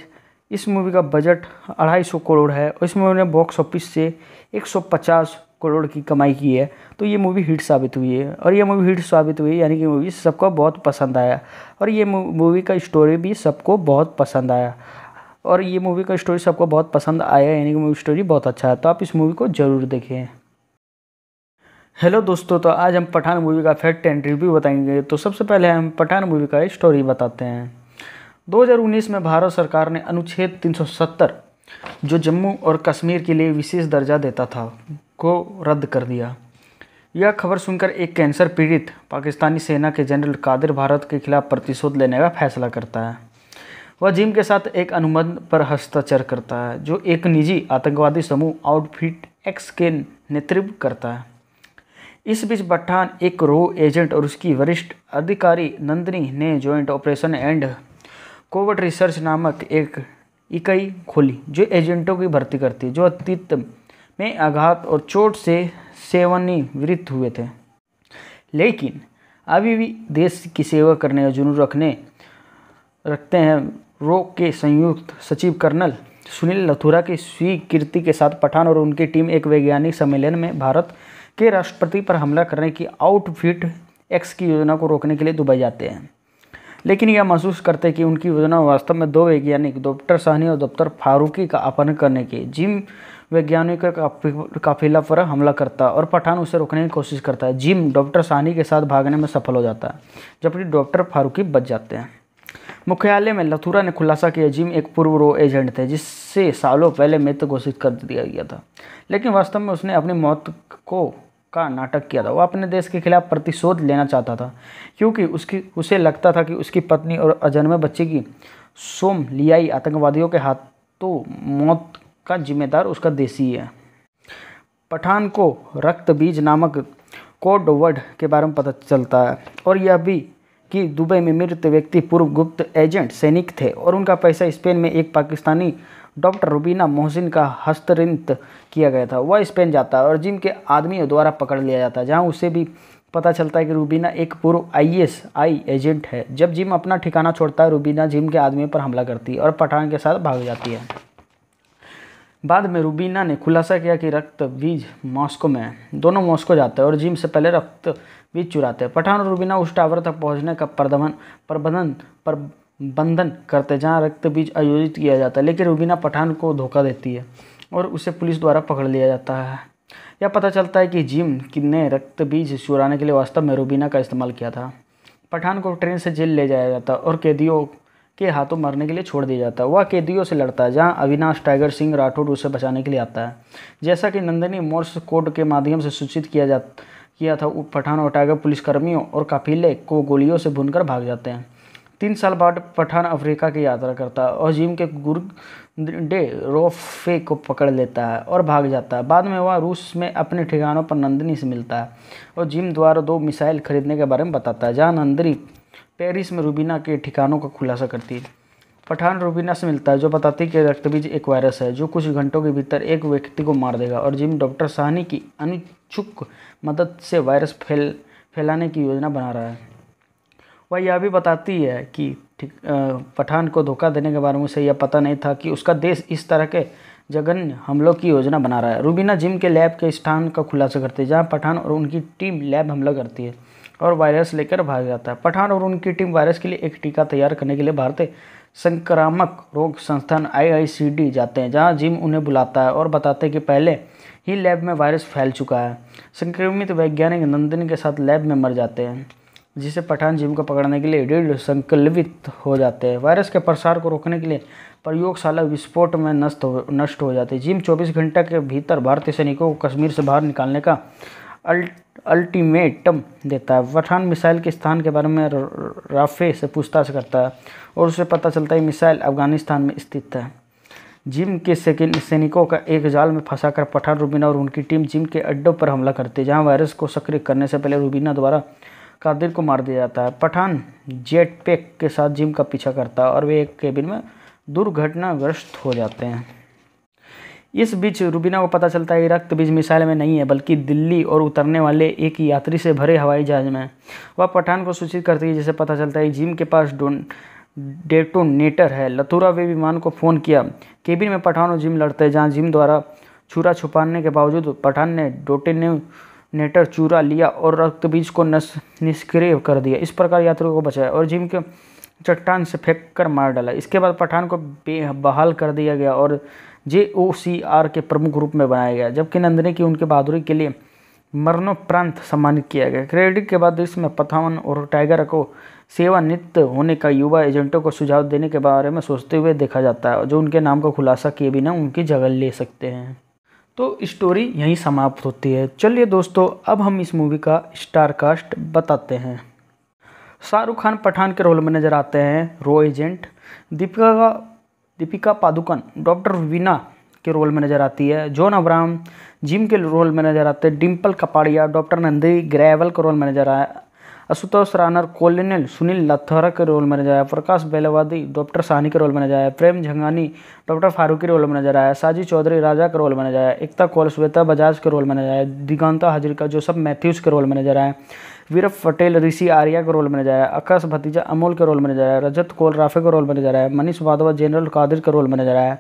इस मूवी का बजट अढ़ाई सौ करोड़ है और इस मूवी ने बॉक्स ऑफिस से एक सौ पचास करोड़ की कमाई की है तो ये मूवी हिट साबित हुई है और ये मूवी हिट साबित हुई यानी कि मूवी सबको बहुत पसंद आया और ये मूवी का स्टोरी भी सबको बहुत पसंद आया और ये मूवी का स्टोरी सबको बहुत पसंद आया यानी कि मूवी स्टोरी बहुत अच्छा है तो आप इस मूवी को ज़रूर देखें हेलो दोस्तों तो आज हम पठान मूवी का फैक्ट एंड रिव्यू बताएंगे तो सबसे पहले हम पठान मूवी का स्टोरी बताते हैं 2019 में भारत सरकार ने अनुच्छेद 370 जो जम्मू और कश्मीर के लिए विशेष दर्जा देता था को रद्द कर दिया यह खबर सुनकर एक कैंसर पीड़ित पाकिस्तानी सेना के जनरल कादिर भारत के खिलाफ प्रतिशोध लेने का फैसला करता है वह जिम के साथ एक अनुबंध पर हस्ताक्षर करता है जो एक निजी आतंकवादी समूह आउटफिट एक्स के नेतृत्व करता है इस बीच बट्टान एक रो एजेंट और उसकी वरिष्ठ अधिकारी नंदनी ने जॉइंट ऑपरेशन एंड कोवट रिसर्च नामक एक इकाई खोली जो एजेंटों की भर्ती करती है जो अतीत में आघात और चोट से सेवानिवृत्त हुए थे लेकिन अभी भी देश की सेवा करने का जुनून रखने रखते हैं रो के संयुक्त सचिव कर्नल सुनील लथुरा की स्वीकृति के साथ पठान और उनकी टीम एक वैज्ञानिक सम्मेलन में भारत के राष्ट्रपति पर हमला करने की आउटफिट एक्स की योजना को रोकने के लिए दुबई जाते हैं लेकिन यह महसूस करते कि उनकी योजना वास्तव में दो वैज्ञानिक डॉक्टर सहनी और डॉक्टर फारूकी का अपहरण करने की जिम वैज्ञानिक काफिला पर हमला करता है और पठान उसे रोकने की कोशिश करता है जिम डॉक्टर सहनी के साथ भागने में सफल हो जाता है जबकि डॉक्टर फारूकी बच जाते हैं मुख्यालय में लथुरा ने खुलासा किया जिम एक पूर्व रो एजेंट थे जिससे सालों पहले मृत घोषित कर दिया गया था लेकिन वास्तव में उसने अपनी मौत को का नाटक किया था वो अपने देश के खिलाफ प्रतिशोध लेना चाहता था क्योंकि उसकी उसे लगता था कि उसकी पत्नी और अजन्मे बच्चे की सोम लियाई आतंकवादियों के हाथों मौत का जिम्मेदार उसका देसी है पठान को रक्त बीज नामक कोड वर्ड के बारे में पता चलता है और यह भी कि दुबई में मृत व्यक्ति पूर्व गुप्त एजेंट सैनिक थे और उनका पैसा स्पेन में एक पाकिस्तानी डॉक्टर रूबीना मोहसिन का हस्तरिंत किया गया था वह स्पेन जाता है और जिम के आदमियों द्वारा पकड़ लिया जाता है जहाँ उसे भी पता चलता है कि रूबीना एक पूर्व आई एजेंट है जब जिम अपना ठिकाना छोड़ता है रूबीना जिम के आदमी पर हमला करती है और पठान के साथ भाग जाती है बाद में रूबीना ने खुलासा किया कि रक्त बीज मॉस्को में है दोनों मॉस्को जाते हैं और जिम से पहले रक्त बीज चुराते हैं पठान और रूबीना उस टावर तक पहुंचने का प्रबंधन पर बंधन करते हैं जहाँ रक्त बीज आयोजित किया जाता है लेकिन रुबीना पठान को धोखा देती है और उसे पुलिस द्वारा पकड़ लिया जाता है यह पता चलता है कि जिम ने रक्त बीज चुराने के लिए वास्तव में रुबीना का इस्तेमाल किया था पठान को ट्रेन से जेल ले जाया जाता है और कैदियों के हाथों मरने के लिए छोड़ दिया जाता है वह कैदियों से लड़ता है जहाँ अविनाश टाइगर सिंह राठौड़ उसे बचाने के लिए आता है जैसा कि नंदनी मोर्स कोड के माध्यम से सूचित किया जा किया था पठान और टाइगर पुलिसकर्मियों और काफिले को गोलियों से भूनकर भाग जाते हैं तीन साल बाद पठान अफ्रीका की यात्रा करता है और जिम के गुरु डे रोफे को पकड़ लेता है और भाग जाता है बाद में वह रूस में अपने ठिकानों पर नंदनी से मिलता है और जिम द्वारा दो मिसाइल खरीदने के बारे में बताता है जहाँ नंदनी पेरिस में रूबीना के ठिकानों का खुलासा करती है पठान रूबीना से मिलता है जो बताती है कि रक्तबीज एक वायरस है जो कुछ घंटों के भीतर एक व्यक्ति को मार देगा और जिम डॉक्टर साहनी की अनुच्छुक मदद से वायरस फैल फैलाने की योजना बना रहा है वह यह भी बताती है कि ठीक पठान को धोखा देने के बारे में उसे यह पता नहीं था कि उसका देश इस तरह के जघन्य हमलों की योजना बना रहा है रूबीना जिम के लैब के स्थान का खुलासा करती है जहाँ पठान और उनकी टीम लैब हमला करती है और वायरस लेकर भाग जाता है पठान और उनकी टीम वायरस के लिए एक टीका तैयार करने के लिए भारतीय संक्रामक रोग संस्थान आईआईसीडी जाते हैं जहां जिम उन्हें बुलाता है और बताते हैं कि पहले ही लैब में वायरस फैल चुका है संक्रमित वैज्ञानिक नंदिनी के साथ लैब में मर जाते हैं जिसे पठान जीव को पकड़ने के लिए रीढ़ संकल्पित हो जाते हैं वायरस के प्रसार को रोकने के लिए प्रयोगशाला विस्फोट में नष्ट हो नष्ट हो जाती है जिम 24 घंटे के भीतर भारतीय सैनिकों को कश्मीर से बाहर निकालने का अल्ट अल्टीमेटम देता है पठान मिसाइल के स्थान के बारे में राफे से पूछताछ करता है और उसे पता चलता है मिसाइल अफगानिस्तान में स्थित है जिम के सैनिकों का एक जाल में फंसाकर पठान रूबीना और उनकी टीम जिम के अड्डों पर हमला करती है जहां वायरस को सक्रिय करने से पहले रूबीना द्वारा कादिर को मार दिया जाता है पठान जेट पैक के साथ जिम का पीछा करता है और वे एक केबिन में दुर्घटनाग्रस्त हो जाते हैं इस बीच रूबीना को पता चलता है कि रक्त बीज मिसाइल में नहीं है बल्कि दिल्ली और उतरने वाले एक यात्री से भरे हवाई जहाज में वह पठान को सूचित करती है जिसे पता चलता है जिम के पास डोन डेटोनेटर है लथुरा वे विमान को फ़ोन किया केबिन में पठान और जिम लड़ते हैं जहाँ जिम द्वारा छुरा छुपाने के बावजूद पठान ने डोटेने नेटर चूरा लिया और रक्त बीज को निष्क्रिय कर दिया इस प्रकार यात्रियों को बचाया और जिम के चट्टान से फेंक कर मार डाला इसके बाद पठान को बहाल कर दिया गया और जे ओ सी आर के प्रमुख रूप में बनाया गया जबकि नंदनी की उनके बहादुरी के लिए मरणोपरांत सम्मानित किया गया क्रेडिट के बाद इसमें पथावन और टाइगर को सेवानित होने का युवा एजेंटों को सुझाव देने के बारे में सोचते हुए देखा जाता है जो उनके नाम का खुलासा किए बिना उनकी जगह ले सकते हैं तो स्टोरी यहीं समाप्त होती है चलिए दोस्तों अब हम इस मूवी का स्टार कास्ट बताते हैं शाहरुख खान पठान के रोल में नज़र आते हैं रो एजेंट दीपिका का दीपिका पादुकन डॉक्टर वीना के रोल में नज़र आती है जॉन अब्राम जिम के रोल में नज़र आते हैं डिम्पल कपाड़िया डॉक्टर नंदी ग्रेवल के रोल में नज़र आया आशुतोष रानर कोलिनल सुनील लथहरा के रोल में नजर आया प्रकाश बेलवादी डॉक्टर साहनी के रोल में नजर आया प्रेम झंगानी डॉक्टर फारूकी रोल में नजर आया साजी चौधरी राजा के रोल में नजर आया एकता कौल श्वेता बजाज के रोल में नजर आया दिगंता हजरिका जोसफ मैथ्यूज के रोल में नजर आया वीरभ पटेल ऋषि आर्या के रोल में नजर आया आकाश भतीजा अमोल के रोल में नजर आया रजत कोल राफे के रोल में नजर आया मनीष वाधवा जनरल कादिर के रोल में नजर आया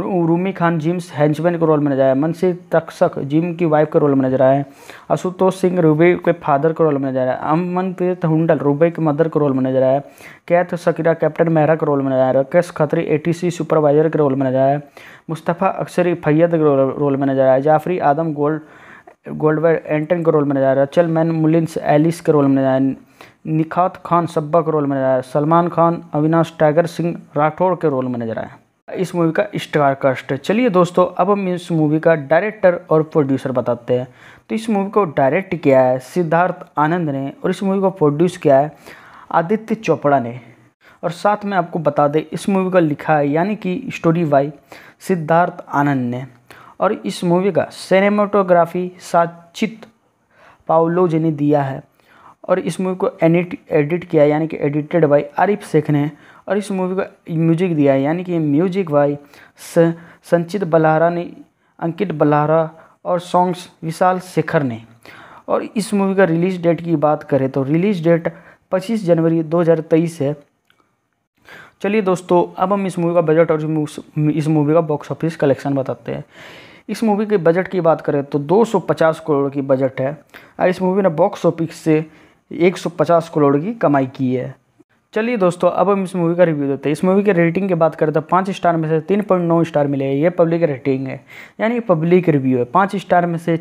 रूमी खान जिम्स हैंचमैन के रोल में नजर आए मनसी तक्षक जिम की वाइफ का रोल में नजर आए आशुतोष सिंह रूबे के फादर का रोल में नजर आए अमनप्रीत हुंडल रूबे के मदर के रोल में नजर आए कैथ सकीरा कैप्टन मेहरा के रोल में नजर आए राकेश खत्री ए सुपरवाइजर के रोल में नजर आए मुस्तफ़ा अक्सरी फैयद के रोल में नजर आए जाफरी आदम गोल्ड गोल्डवेयर एंटन के रोल में नजर आए रचल मैन मुलिंस एलिस के रोल में नजर आए निखात खान सब्बा के रोल में नजर आए सलमान खान अविनाश टाइगर सिंह राठौड़ के रोल में नजर आए इस मूवी का स्टार कास्ट चलिए दोस्तों अब हम इस मूवी का डायरेक्टर और प्रोड्यूसर बताते हैं तो इस मूवी को डायरेक्ट किया है सिद्धार्थ आनंद ने और इस मूवी को प्रोड्यूस किया है आदित्य चोपड़ा ने और साथ में आपको बता दें इस मूवी का लिखा है यानी कि स्टोरी बाई सिद्धार्थ आनंद ने और इस मूवी का सिनेमाटोग्राफी साचित पाओलोज ने दिया है और इस मूवी को एडिट एडिट किया यानी कि एडिटेड बाई आरिफ शेख ने और इस मूवी का म्यूजिक दिया है यानी कि म्यूजिक भाई स, संचित बलारा ने अंकित बलारा और सॉन्ग्स विशाल शेखर ने और इस मूवी का रिलीज डेट की बात करें तो रिलीज डेट 25 जनवरी 2023 है चलिए दोस्तों अब हम इस मूवी का बजट और इस मूवी का बॉक्स ऑफिस कलेक्शन बताते हैं इस मूवी के बजट की बात करें तो 250 करोड़ की बजट है और इस मूवी ने बॉक्स ऑफिस से 150 करोड़ की कमाई की है चलिए दोस्तों अब हम इस मूवी का रिव्यू देते हैं इस मूवी की रेटिंग की बात करें तो पाँच स्टार में से तीन पॉइंट नौ स्टार मिलेगा ये पब्लिक रेटिंग है यानी पब्लिक रिव्यू है पाँच स्टार में से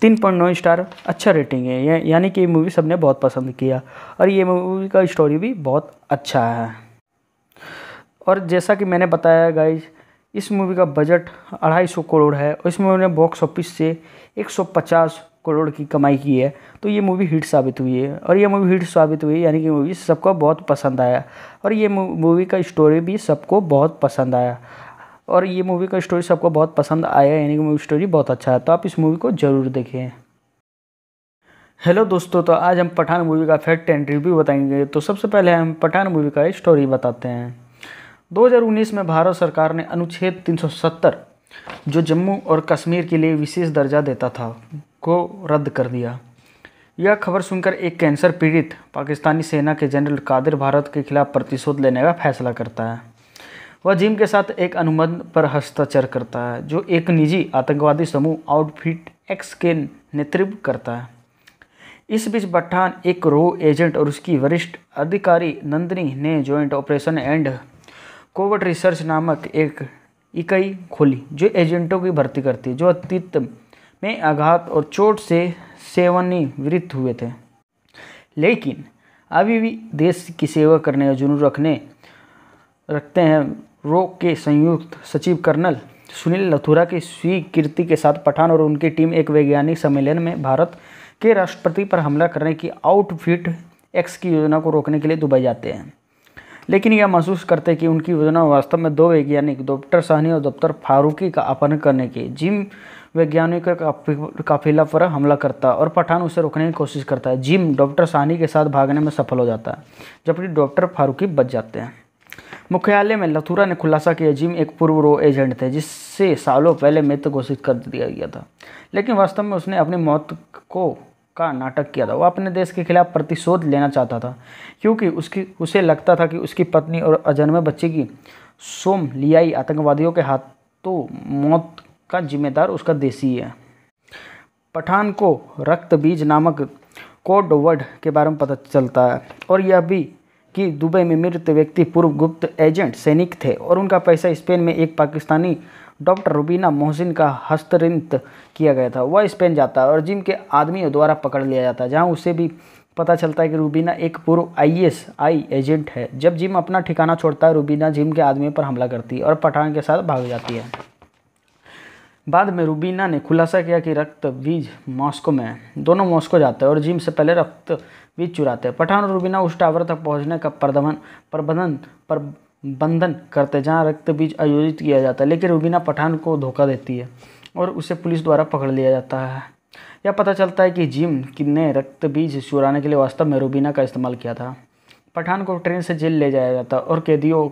तीन पॉइंट नौ स्टार अच्छा रेटिंग है या, यानी कि ये मूवी सबने बहुत पसंद किया और ये मूवी का स्टोरी भी बहुत अच्छा है और जैसा कि मैंने बताया गाइज इस मूवी का बजट अढ़ाई सौ करोड़ है और इस मूवी ने बॉक्स ऑफिस से एक सौ पचास करोड़ की कमाई की है तो ये मूवी हिट साबित हुई है और ये मूवी हिट साबित हुई यानी कि मूवी सबको बहुत पसंद आया और ये मूवी का स्टोरी भी सबको बहुत पसंद आया और ये मूवी का स्टोरी सबको बहुत पसंद आया यानी कि मूवी स्टोरी बहुत अच्छा है तो आप इस मूवी को ज़रूर देखें हेलो दोस्तों तो आज हम पठान मूवी का फैक्ट एंड रिव्यू बताएंगे तो सबसे पहले हम पठान मूवी का स्टोरी बताते हैं 2019 में भारत सरकार ने अनुच्छेद 370 जो जम्मू और कश्मीर के लिए विशेष दर्जा देता था को रद्द कर दिया यह खबर सुनकर एक कैंसर पीड़ित पाकिस्तानी सेना के जनरल कादिर भारत के खिलाफ प्रतिशोध लेने का फैसला करता है वह जिम के साथ एक अनुबंध पर हस्ताक्षर करता है जो एक निजी आतंकवादी समूह आउटफिट एक्स के नेतृत्व करता है इस बीच बठान एक रो एजेंट और उसकी वरिष्ठ अधिकारी नंदनी ने joint operation and Covid research नामक एक इकाई खोली जो एजेंटों की भर्ती करती है जो अतीत में आघात और चोट से सेवनिवृत्त हुए थे लेकिन अभी भी देश की सेवा करने का जुनून रखने रखते हैं रोग के संयुक्त सचिव कर्नल सुनील लथुरा की स्वीकृति के साथ पठान और उनकी टीम एक वैज्ञानिक सम्मेलन में भारत के राष्ट्रपति पर हमला करने की आउटफिट एक्स की योजना को रोकने के लिए दुबई जाते हैं लेकिन यह महसूस करते कि उनकी योजना वास्तव में दो वैज्ञानिक डॉक्टर सहनी और डॉक्टर फारूकी का अपहरण करने की जिम वैज्ञानिक काफिला पर हमला करता है और पठान उसे रोकने की कोशिश करता है जिम डॉक्टर सानी के साथ भागने में सफल हो जाता है जबकि डॉक्टर फारूकी बच जाते हैं मुख्यालय में लथुरा ने खुलासा किया जिम एक पूर्व रो एजेंट थे जिससे सालों पहले मृत घोषित कर दिया गया था लेकिन वास्तव में उसने अपनी मौत को का नाटक किया था वह अपने देश के खिलाफ प्रतिशोध लेना चाहता था क्योंकि उसकी उसे लगता था कि उसकी पत्नी और अजन्मे बच्चे की सोम लियाई आतंकवादियों के हाथों मौत का जिम्मेदार उसका देसी है पठान को रक्त बीज नामक कोड वर्ड के बारे में पता चलता है और यह भी कि दुबई में मृत व्यक्ति पूर्व गुप्त एजेंट सैनिक थे और उनका पैसा स्पेन में एक पाकिस्तानी डॉक्टर रुबीना मोहसिन का हस्तरित किया गया था वह स्पेन जाता है और जिम के आदमियों द्वारा पकड़ लिया जाता है जहाँ उसे भी पता चलता है कि रूबीना एक पूर्व आईएसआई एजेंट है जब जिम अपना ठिकाना छोड़ता है रूबीना जिम के आदमियों पर हमला करती है और पठान के साथ भाग जाती है बाद में रूबीना ने खुलासा किया कि रक्त बीज मॉस्को में है दोनों मॉस्को जाते हैं और जिम से पहले रक्त बीज चुराते हैं पठान और रूबीना उस टावर तक पहुंचने का प्रदमन प्रबंधन प्रबंधन करते हैं जहाँ रक्त बीज आयोजित किया जाता है लेकिन रूबीना पठान को धोखा देती है और उसे पुलिस द्वारा पकड़ लिया जाता है यह पता चलता है कि जिम ने रक्त बीज चुराने के लिए वास्तव में रूबीना का इस्तेमाल किया था पठान को ट्रेन से जेल ले जाया जाता और कैदियों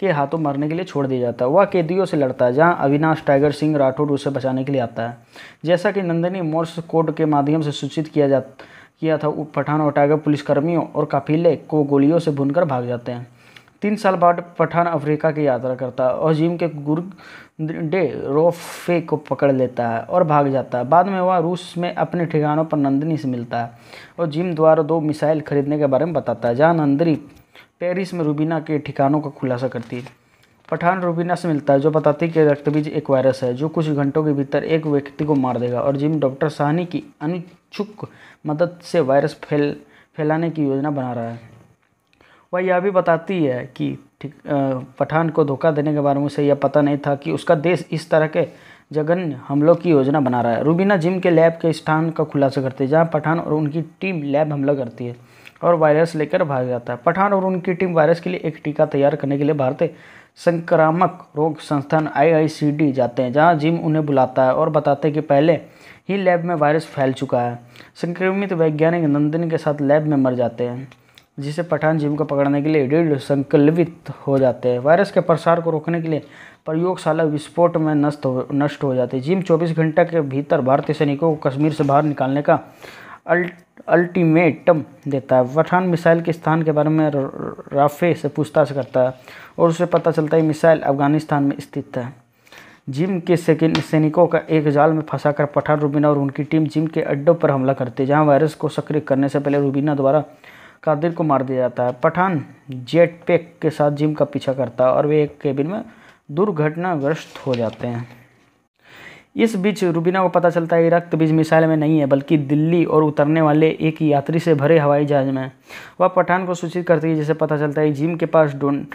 के हाथों मारने के लिए छोड़ दिया जाता है वह कैदियों से लड़ता है जहाँ अविनाश टाइगर सिंह राठौड़ उसे बचाने के लिए आता है जैसा कि नंदनी मोर्स कोड के माध्यम से सूचित किया जा किया था पठान और टाइगर पुलिसकर्मियों और काफिले को गोलियों से भुनकर भाग जाते हैं तीन साल बाद पठान अफ्रीका की यात्रा करता है और जिम के डे रोफे को पकड़ लेता है और भाग जाता है बाद में वह रूस में अपने ठिकानों पर नंदनी से मिलता है और जिम द्वारा दो मिसाइल खरीदने के बारे में बताता है जहाँ नंदनी पेरिस में रूबीना के ठिकानों का खुलासा करती है पठान रूबीना से मिलता है जो बताती है कि रक्तबीज एक वायरस है जो कुछ घंटों के भीतर एक व्यक्ति को मार देगा और जिम डॉक्टर साहनी की अनुच्छुक मदद से वायरस फैल फैलाने की योजना बना रहा है वह यह भी बताती है कि पठान को धोखा देने के बारे में उसे यह पता नहीं था कि उसका देश इस तरह के जघन्य हमलों की योजना बना रहा है रूबीना जिम के लैब के स्थान का खुलासा करती है जहाँ पठान और उनकी टीम लैब हमला करती है और वायरस लेकर भाग जाता है पठान और उनकी टीम वायरस के लिए एक टीका तैयार करने के लिए भारतीय संक्रामक रोग संस्थान आईआईसीडी जाते हैं जहां जिम उन्हें बुलाता है और बताते हैं कि पहले ही लैब में वायरस फैल चुका है संक्रमित वैज्ञानिक नंदन के साथ लैब में मर जाते हैं जिसे पठान जिम को पकड़ने के लिए दृढ़ संकल्पित हो जाते हैं वायरस के प्रसार को रोकने के लिए प्रयोगशाला विस्फोट में नष्ट हो नष्ट हो जाती है जिम 24 घंटा के भीतर भारतीय सैनिकों को कश्मीर से बाहर निकालने का अल्टीमेटम देता है पठान मिसाइल के स्थान के बारे में राफे से पूछताछ करता है और उसे पता चलता है मिसाइल अफगानिस्तान में स्थित है जिम के सैनिकों का एक जाल में फंसाकर पठान रूबीना और उनकी टीम जिम के अड्डों पर हमला करती है जहाँ वायरस को सक्रिय करने से पहले रूबीना द्वारा कादिर को मार दिया जाता है पठान जेट पैक के साथ जिम का पीछा करता है और वे एक केबिन में दुर्घटनाग्रस्त हो जाते हैं इस बीच रूबीना को पता चलता है कि रक्त बीज मिसाइल में नहीं है बल्कि दिल्ली और उतरने वाले एक यात्री से भरे हवाई जहाज में वह पठान को सूचित करती है जिसे पता चलता है जिम के पास डोन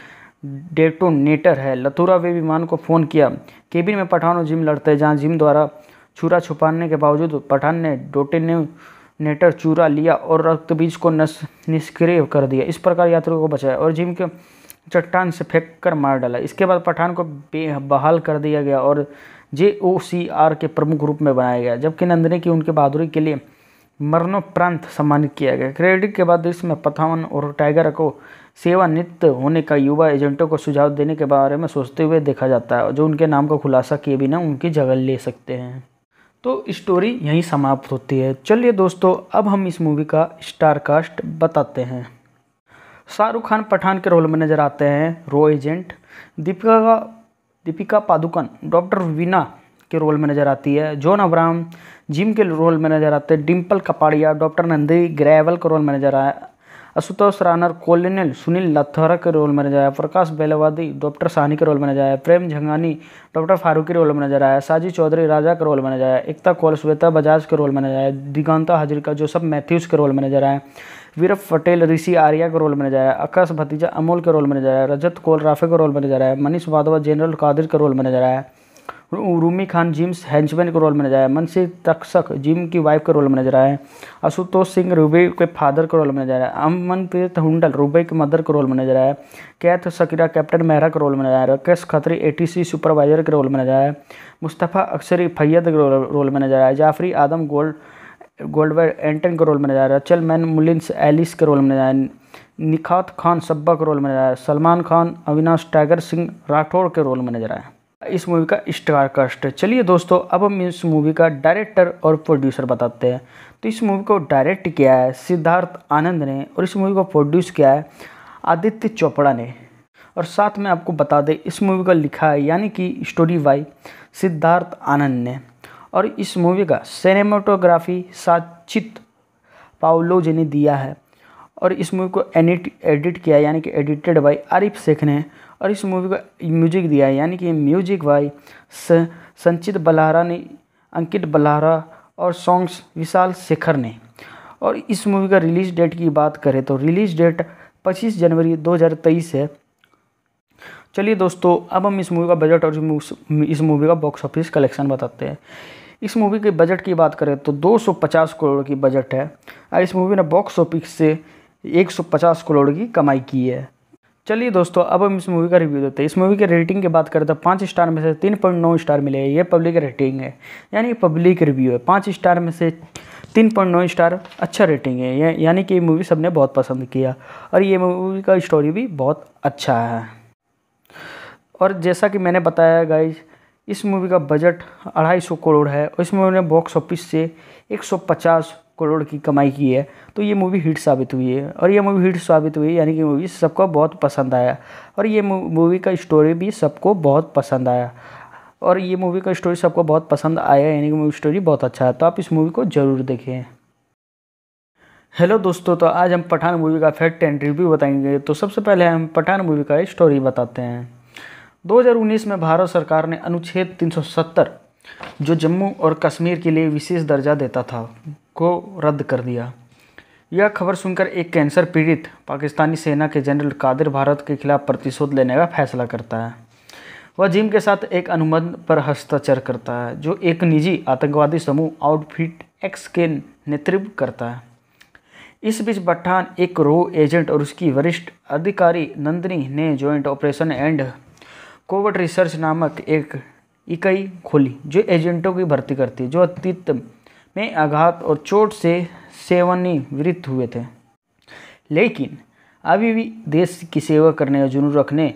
डेटोनेटर है लथुरा वे विमान को फ़ोन किया केबिन में पठान और जिम लड़ते हैं जहाँ जिम द्वारा छुरा छुपाने के बावजूद पठान ने डोटेनेटर चूरा लिया और रक्त बीज को निष्क्रिय कर दिया इस प्रकार यात्रियों को बचाया और जिम के चट्टान से फेंक कर मार डाला इसके बाद पठान को बहाल कर दिया गया और जे ओ सी आर के प्रमुख रूप में बनाया गया जबकि नंदनी की उनके बहादुरी के लिए मरणोपरांत सम्मानित किया गया क्रेडिट के बाद देश में पथावन और टाइगर को सेवानित होने का युवा एजेंटों को सुझाव देने के बारे में सोचते हुए देखा जाता है जो उनके नाम का खुलासा किए बिना उनकी जगह ले सकते हैं तो स्टोरी यहीं समाप्त होती है चलिए दोस्तों अब हम इस मूवी का स्टार कास्ट बताते हैं शाहरुख खान पठान के रोल में नज़र आते हैं रो एजेंट दीपिका का दीपिका पादुकन डॉक्टर वीना के रोल में नज़र आती है जॉन अब्राहम जिम के रोल में नज़र आते हैं डिम्पल कपाड़िया डॉक्टर नंदी ग्रेवल के रोल में नज़र आया आशुतोष रानर कोलिनल सुनील लथौरा के रोल में नजर आया प्रकाश बेलवादी डॉक्टर सानी के रोल में नजर आया प्रेम झंगानी डॉक्टर फारूकी रोल में नजर आया साजी चौधरी राजा के रोल में नजर आया एकता कोल श्वेता बजाज के रोल में नजर आया दिगंता हजरिका जोसफ मैथ्यूज के रोल में नजर आया वीरभ पटेल ऋषि आर्या का रोल जा रहा है आकाश भतीजा अमोल का रोल जा रहा है रजत कोल राफे का रोल जा रहा है मनीष वाधवा जनरल कादिर का रोल जा रहा है रूमी खान जिम्स हैंचमैन का रोल जा रहा है मनसी तक्षक जिम की वाइफ का रोल जा रहा है आशुतोष सिंह रूबे के फादर का रोल जा रहा है अमनप्रीत हुंडल रूबे के मदर का रोल जा रहा है कैथ सकीरा कैप्टन मेहरा का रोल जा रहा है राकेश खत्री ए सुपरवाइजर के रोल जा रहा है मुस्तफ़ा अक्सरी फैयद का रोल जा रहा है Jafri Adam Gold Goldberg Anton के रोल में नजर आ रहा है चल मैन मुलिन्स एलिस के रोल में नजर आ रहा है निखात खान सब्बा के रोल में नजर आ रहा है सलमान खान अविनाश टाइगर सिंह राठौड़ के रोल में नजर आया इस मूवी का स्टार कास्ट है चलिए दोस्तों अब हम इस मूवी का डायरेक्टर और प्रोड्यूसर बताते हैं तो इस मूवी को डायरेक्ट किया है सिद्धार्थ आनंद ने और इस मूवी को प्रोड्यूस किया है आदित्य चोपड़ा ने और साथ में आपको बता दें इस मूवी का लिखा है यानी कि स्टोरी बाई सिद्धार्थ आनंद ने और इस मूवी का सिनेमाटोग्राफी साचित पाओलोज ने दिया है और इस मूवी को एडिट एडिट किया यानी कि एडिटेड बाई आरिफ शेख ने और इस मूवी का म्यूजिक दिया है यानी कि म्यूजिक बाई संचित बलारा ने अंकित बलारा और सॉन्ग्स विशाल शेखर ने और इस मूवी का रिलीज डेट की बात करें तो रिलीज डेट 25 जनवरी 2023 है चलिए दोस्तों अब हम इस मूवी का बजट और इस मूवी का बॉक्स ऑफिस कलेक्शन बताते हैं इस मूवी के बजट की बात करें तो 250 करोड़ की बजट है और इस मूवी ने बॉक्स ऑफिस से 150 करोड़ की कमाई की है चलिए दोस्तों अब हम इस मूवी का रिव्यू देते हैं इस मूवी के रेटिंग की बात करें तो पाँच स्टार में से तीन पॉइंट नौ स्टार मिलेगा ये पब्लिक रेटिंग है यानी पब्लिक रिव्यू है पाँच स्टार में से तीन पॉइंट नौ स्टार अच्छा रेटिंग है या, यानी कि ये मूवी सबने बहुत पसंद किया और ये मूवी का स्टोरी भी बहुत अच्छा है और जैसा कि मैंने बताया गाइज इस मूवी का बजट अढ़ाई सौ करोड़ है और इसमें उन्होंने बॉक्स ऑफिस से एक सौ पचास करोड़ की कमाई की है तो ये मूवी हिट साबित हुई है और ये मूवी हिट साबित हुई यानी कि मूवी सबको बहुत पसंद आया और ये मूवी का स्टोरी भी सबको बहुत पसंद आया और ये मूवी का स्टोरी सबको बहुत पसंद आया यानी कि मूवी स्टोरी बहुत अच्छा है तो आप इस मूवी को ज़रूर देखें हेलो दोस्तों तो आज हम पठान मूवी का फैक्ट एंड रिव्यू बताएंगे तो सबसे पहले हम पठान मूवी का स्टोरी बताते हैं 2019 में भारत सरकार ने अनुच्छेद 370 जो जम्मू और कश्मीर के लिए विशेष दर्जा देता था को रद्द कर दिया यह खबर सुनकर एक कैंसर पीड़ित पाकिस्तानी सेना के जनरल कादिर भारत के खिलाफ प्रतिशोध लेने का फैसला करता है वह जिम के साथ एक अनुबंध पर हस्ताक्षर करता है जो एक निजी आतंकवादी समूह आउटफिट एक्स के नेतृत्व करता है इस बीच बठान एक रो एजेंट और उसकी वरिष्ठ अधिकारी नंदनी ने joint operation and Covid research नामक एक इकाई खोली जो एजेंटों की भर्ती करती है जो अतीत में आघात और चोट से सेवानिवृत्त हुए थे लेकिन अभी भी देश की सेवा करने का जुनून रखने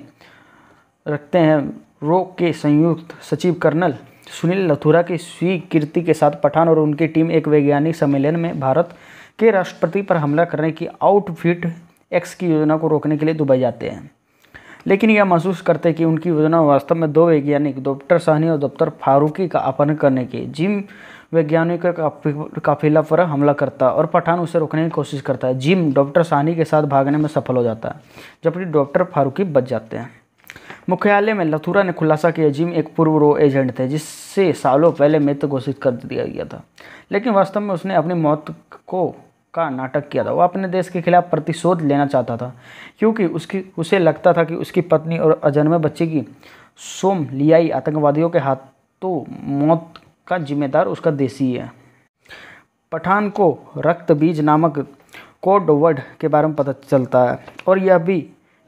रखते हैं रो के संयुक्त सचिव कर्नल सुनील लथुरा की स्वीकृति के साथ पठान और उनकी टीम एक वैज्ञानिक सम्मेलन में भारत के राष्ट्रपति पर हमला करने की आउटफिट एक्स की योजना को रोकने के लिए दुबई जाते हैं लेकिन यह महसूस करते कि उनकी योजना वास्तव में दो वैज्ञानिक डॉक्टर सहनी और डॉक्टर फारूकी का अपहरण करने की जिम वैज्ञानिक काफिला पर हमला करता है और पठान उसे रोकने की कोशिश करता है जिम डॉक्टर सानी के साथ भागने में सफल हो जाता है जबकि डॉक्टर फारूकी बच जाते हैं मुख्यालय में लथुरा ने खुलासा किया जिम एक पूर्व रो एजेंट थे जिससे सालों पहले मृत घोषित कर दिया गया था लेकिन वास्तव में उसने अपनी मौत को का नाटक किया था वो अपने देश के खिलाफ प्रतिशोध लेना चाहता था क्योंकि उसकी उसे लगता था कि उसकी पत्नी और अजन्मे बच्चे की सोम लियाई आतंकवादियों के हाथों मौत का जिम्मेदार उसका देसी है पठान को रक्त बीज नामक कोड वर्ड के बारे में पता चलता है और यह भी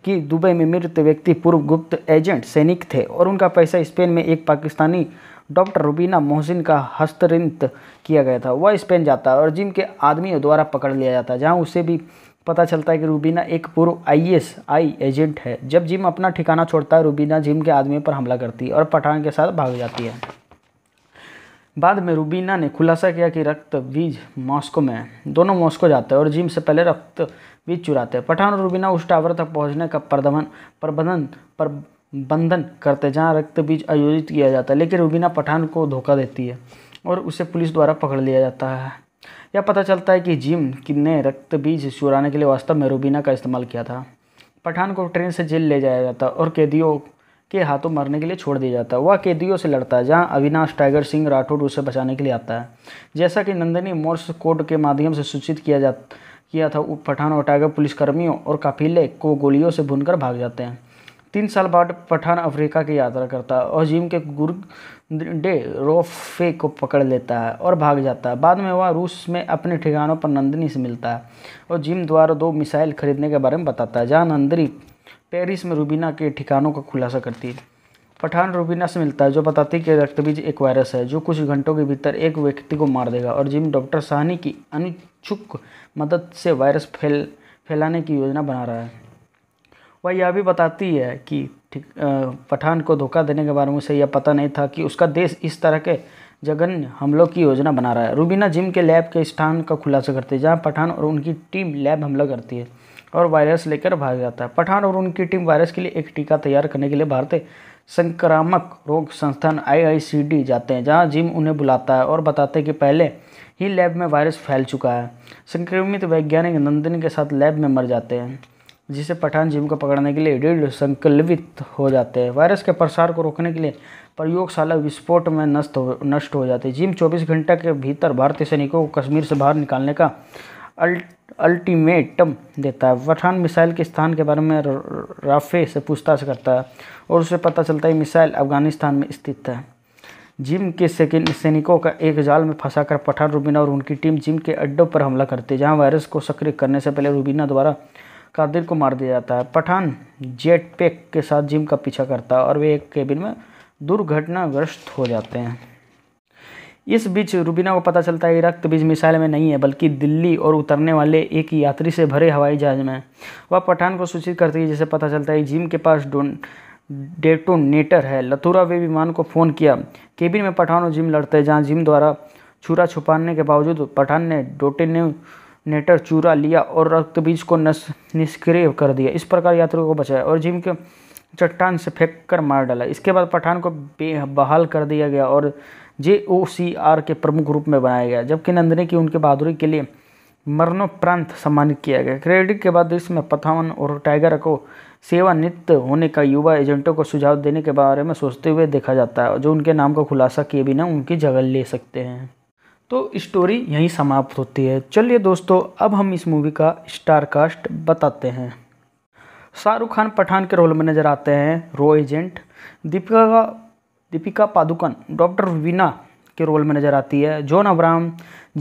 कि दुबई में मृत व्यक्ति पूर्व गुप्त एजेंट सैनिक थे और उनका पैसा स्पेन में एक पाकिस्तानी डॉक्टर रुबीना मोहसिन का हस्तरिंत किया गया था वह स्पेन जाता है और जिम के आदमियों द्वारा पकड़ लिया जाता है जहाँ उसे भी पता चलता है कि रूबीना एक पूर्व आईएसआई एजेंट है जब जिम अपना ठिकाना छोड़ता है रूबीना जिम के आदमियों पर हमला करती है और पठान के साथ भाग जाती है बाद में रूबीना ने खुलासा किया कि रक्त बीज मॉस्को में दोनों मॉस्को जाते हैं और जिम से पहले रक्त बीज चुराते हैं पठान और रूबीना उस टावर तक पहुंचने का प्रबंधन पर बंधन करते जहाँ रक्त बीज आयोजित किया जाता है लेकिन रुबीना पठान को धोखा देती है और उसे पुलिस द्वारा पकड़ लिया जाता है यह पता चलता है कि जिम ने रक्त बीज चुराने के लिए वास्तव में रुबीना का इस्तेमाल किया था पठान को ट्रेन से जेल ले जाया जाता है और कैदियों के हाथों मरने के लिए छोड़ दिया जाता है वह कैदियों से लड़ता है जहाँ अविनाश टाइगर सिंह राठौड़ उसे बचाने के लिए आता है जैसा कि नंदनी मोर्स कोड के माध्यम से सूचित किया जा किया था पठान और टाइगर पुलिसकर्मियों और काफिले को गोलियों से भूनकर भाग जाते हैं तीन साल बाद पठान अफ्रीका की यात्रा करता है और जिम के गुरु डे रोफे को पकड़ लेता है और भाग जाता है बाद में वह रूस में अपने ठिकानों पर नंदनी से मिलता है और जिम द्वारा दो मिसाइल खरीदने के बारे में बताता है जहाँ नंदनी पेरिस में रूबीना के ठिकानों का खुलासा करती है पठान रूबीना से मिलता है जो बताती है कि रक्तबीज एक वायरस है जो कुछ घंटों के भीतर एक व्यक्ति को मार देगा और जिम डॉक्टर साहनी की अनिच्छुक मदद से वायरस फैल फैलाने की योजना बना रहा है वह यह भी बताती है कि ठीक पठान को धोखा देने के बारे में उसे यह पता नहीं था कि उसका देश इस तरह के जघन्य हमलों की योजना बना रहा है रूबीना जिम के लैब के स्थान का खुलासा करती है जहाँ पठान और उनकी टीम लैब हमला करती है और वायरस लेकर भाग जाता है पठान और उनकी टीम वायरस के लिए एक टीका तैयार करने के लिए भारतीय संक्रामक रोग संस्थान आईआईसीडी जाते हैं जहां जिम उन्हें बुलाता है और बताते हैं कि पहले ही लैब में वायरस फैल चुका है संक्रमित वैज्ञानिक नंदिनी के साथ लैब में मर जाते हैं जिसे पठान जीव को पकड़ने के लिए रीढ़ संकल्पित हो जाते हैं वायरस के प्रसार को रोकने के लिए प्रयोगशाला विस्फोट में नष्ट हो नष्ट हो जाती है जिम 24 घंटे के भीतर भारतीय सैनिकों को कश्मीर से बाहर निकालने का अल्ट अल्टीमेटम देता है पठान मिसाइल के स्थान के बारे में राफे से पूछताछ करता है और उसे पता चलता है मिसाइल अफगानिस्तान में स्थित है जिम के सैनिकों का एक जाल में फंसाकर पठान रूबीना और उनकी टीम जिम के अड्डों पर हमला करती है जहाँ वायरस को सक्रिय करने से पहले रूबीना द्वारा कादिर को मार दिया जाता है पठान जेट पैक के साथ जिम का पीछा करता है और वे एक केबिन में दुर्घटनाग्रस्त हो जाते हैं इस बीच रूबीना को पता चलता है कि रक्त बीज मिसाइल में नहीं है बल्कि दिल्ली और उतरने वाले एक यात्री से भरे हवाई जहाज में वह पठान को सूचित करती है जिसे पता चलता है जिम के पास डोन डेटोनेटर है लथुरा वे विमान को फ़ोन किया केबिन में पठान और जिम लड़ते हैं जहाँ जिम द्वारा छुरा छुपाने के बावजूद पठान ने डोटेने नेटर चूरा लिया और रक्त बीज को निष्क्रिय कर दिया इस प्रकार यात्रियों को बचाया और जिम के चट्टान से फेंक कर मार डाला इसके बाद पठान को बहाल कर दिया गया और जे ओ सी आर के प्रमुख रूप में बनाया गया जबकि नंदनी की उनके बहादुरी के लिए मरणोपरांत सम्मानित किया गया क्रेडिट के बाद इसमें में पथावन और टाइगर को सेवानित होने का युवा एजेंटों को सुझाव देने के बारे में सोचते हुए देखा जाता है जो उनके नाम का खुलासा किए बिना उनकी जगह ले सकते हैं तो स्टोरी यहीं समाप्त होती है चलिए दोस्तों अब हम इस मूवी का स्टार कास्ट बताते हैं शाहरुख खान पठान के रोल में नज़र आते हैं रो एजेंट दीपिका का दीपिका पादुकन डॉक्टर वीना के रोल में नज़र आती है जॉन अब्राहम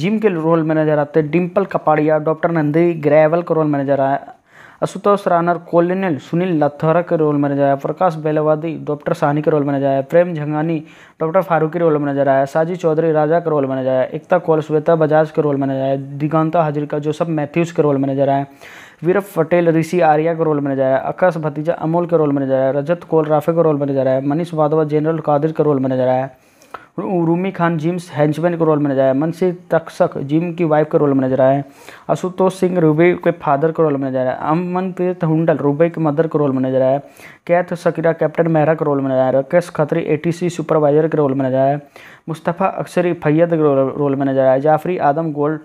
जिम के रोल में नज़र आते हैं डिम्पल कपाड़िया डॉक्टर नंदी ग्रेवल के रोल में नज़र आया आशुतोष रानर कोलिनल सुनील लथारा के रोल में नजर आया प्रकाश बेलवादी डॉक्टर सानी के रोल में नजर आया प्रेम झंगानी डॉक्टर फारूकी रोल में नजर आया साजी चौधरी राजा के रोल में नजर आया एकता कौल श्वेता बजाज के रोल में नजर आया दिगंता हजरिका जोसफ मैथ्यूज के रोल में नजर आया वीरभ पटेल ऋषि आर्या के रोल में नजर आया आकाश भतीजा अमोल के रोल में नजर आया रजत कोल राफे के रोल में नजर आया मनीष वाधवा जनरल कादिर के रोल में नजर आया रूमी खान जिम्स हैंचमैन के रोल में नजर आए मनसी तक्षक जिम की वाइफ के रोल में नजर आए आशुतोष सिंह रूबे के फादर के रोल में नजर आए अमनप्रीत हुंडल रूबे के मदर के रोल में नजर आए कैथ सकीरा कैप्टन मेहरा के रोल में नजर आए राकेश खत्री एटीसी सुपरवाइजर के रोल में नजर आए मुस्तफ़ा अक्सरी फैयद के रोल में नजर आए जाफरी आदम गोल्ड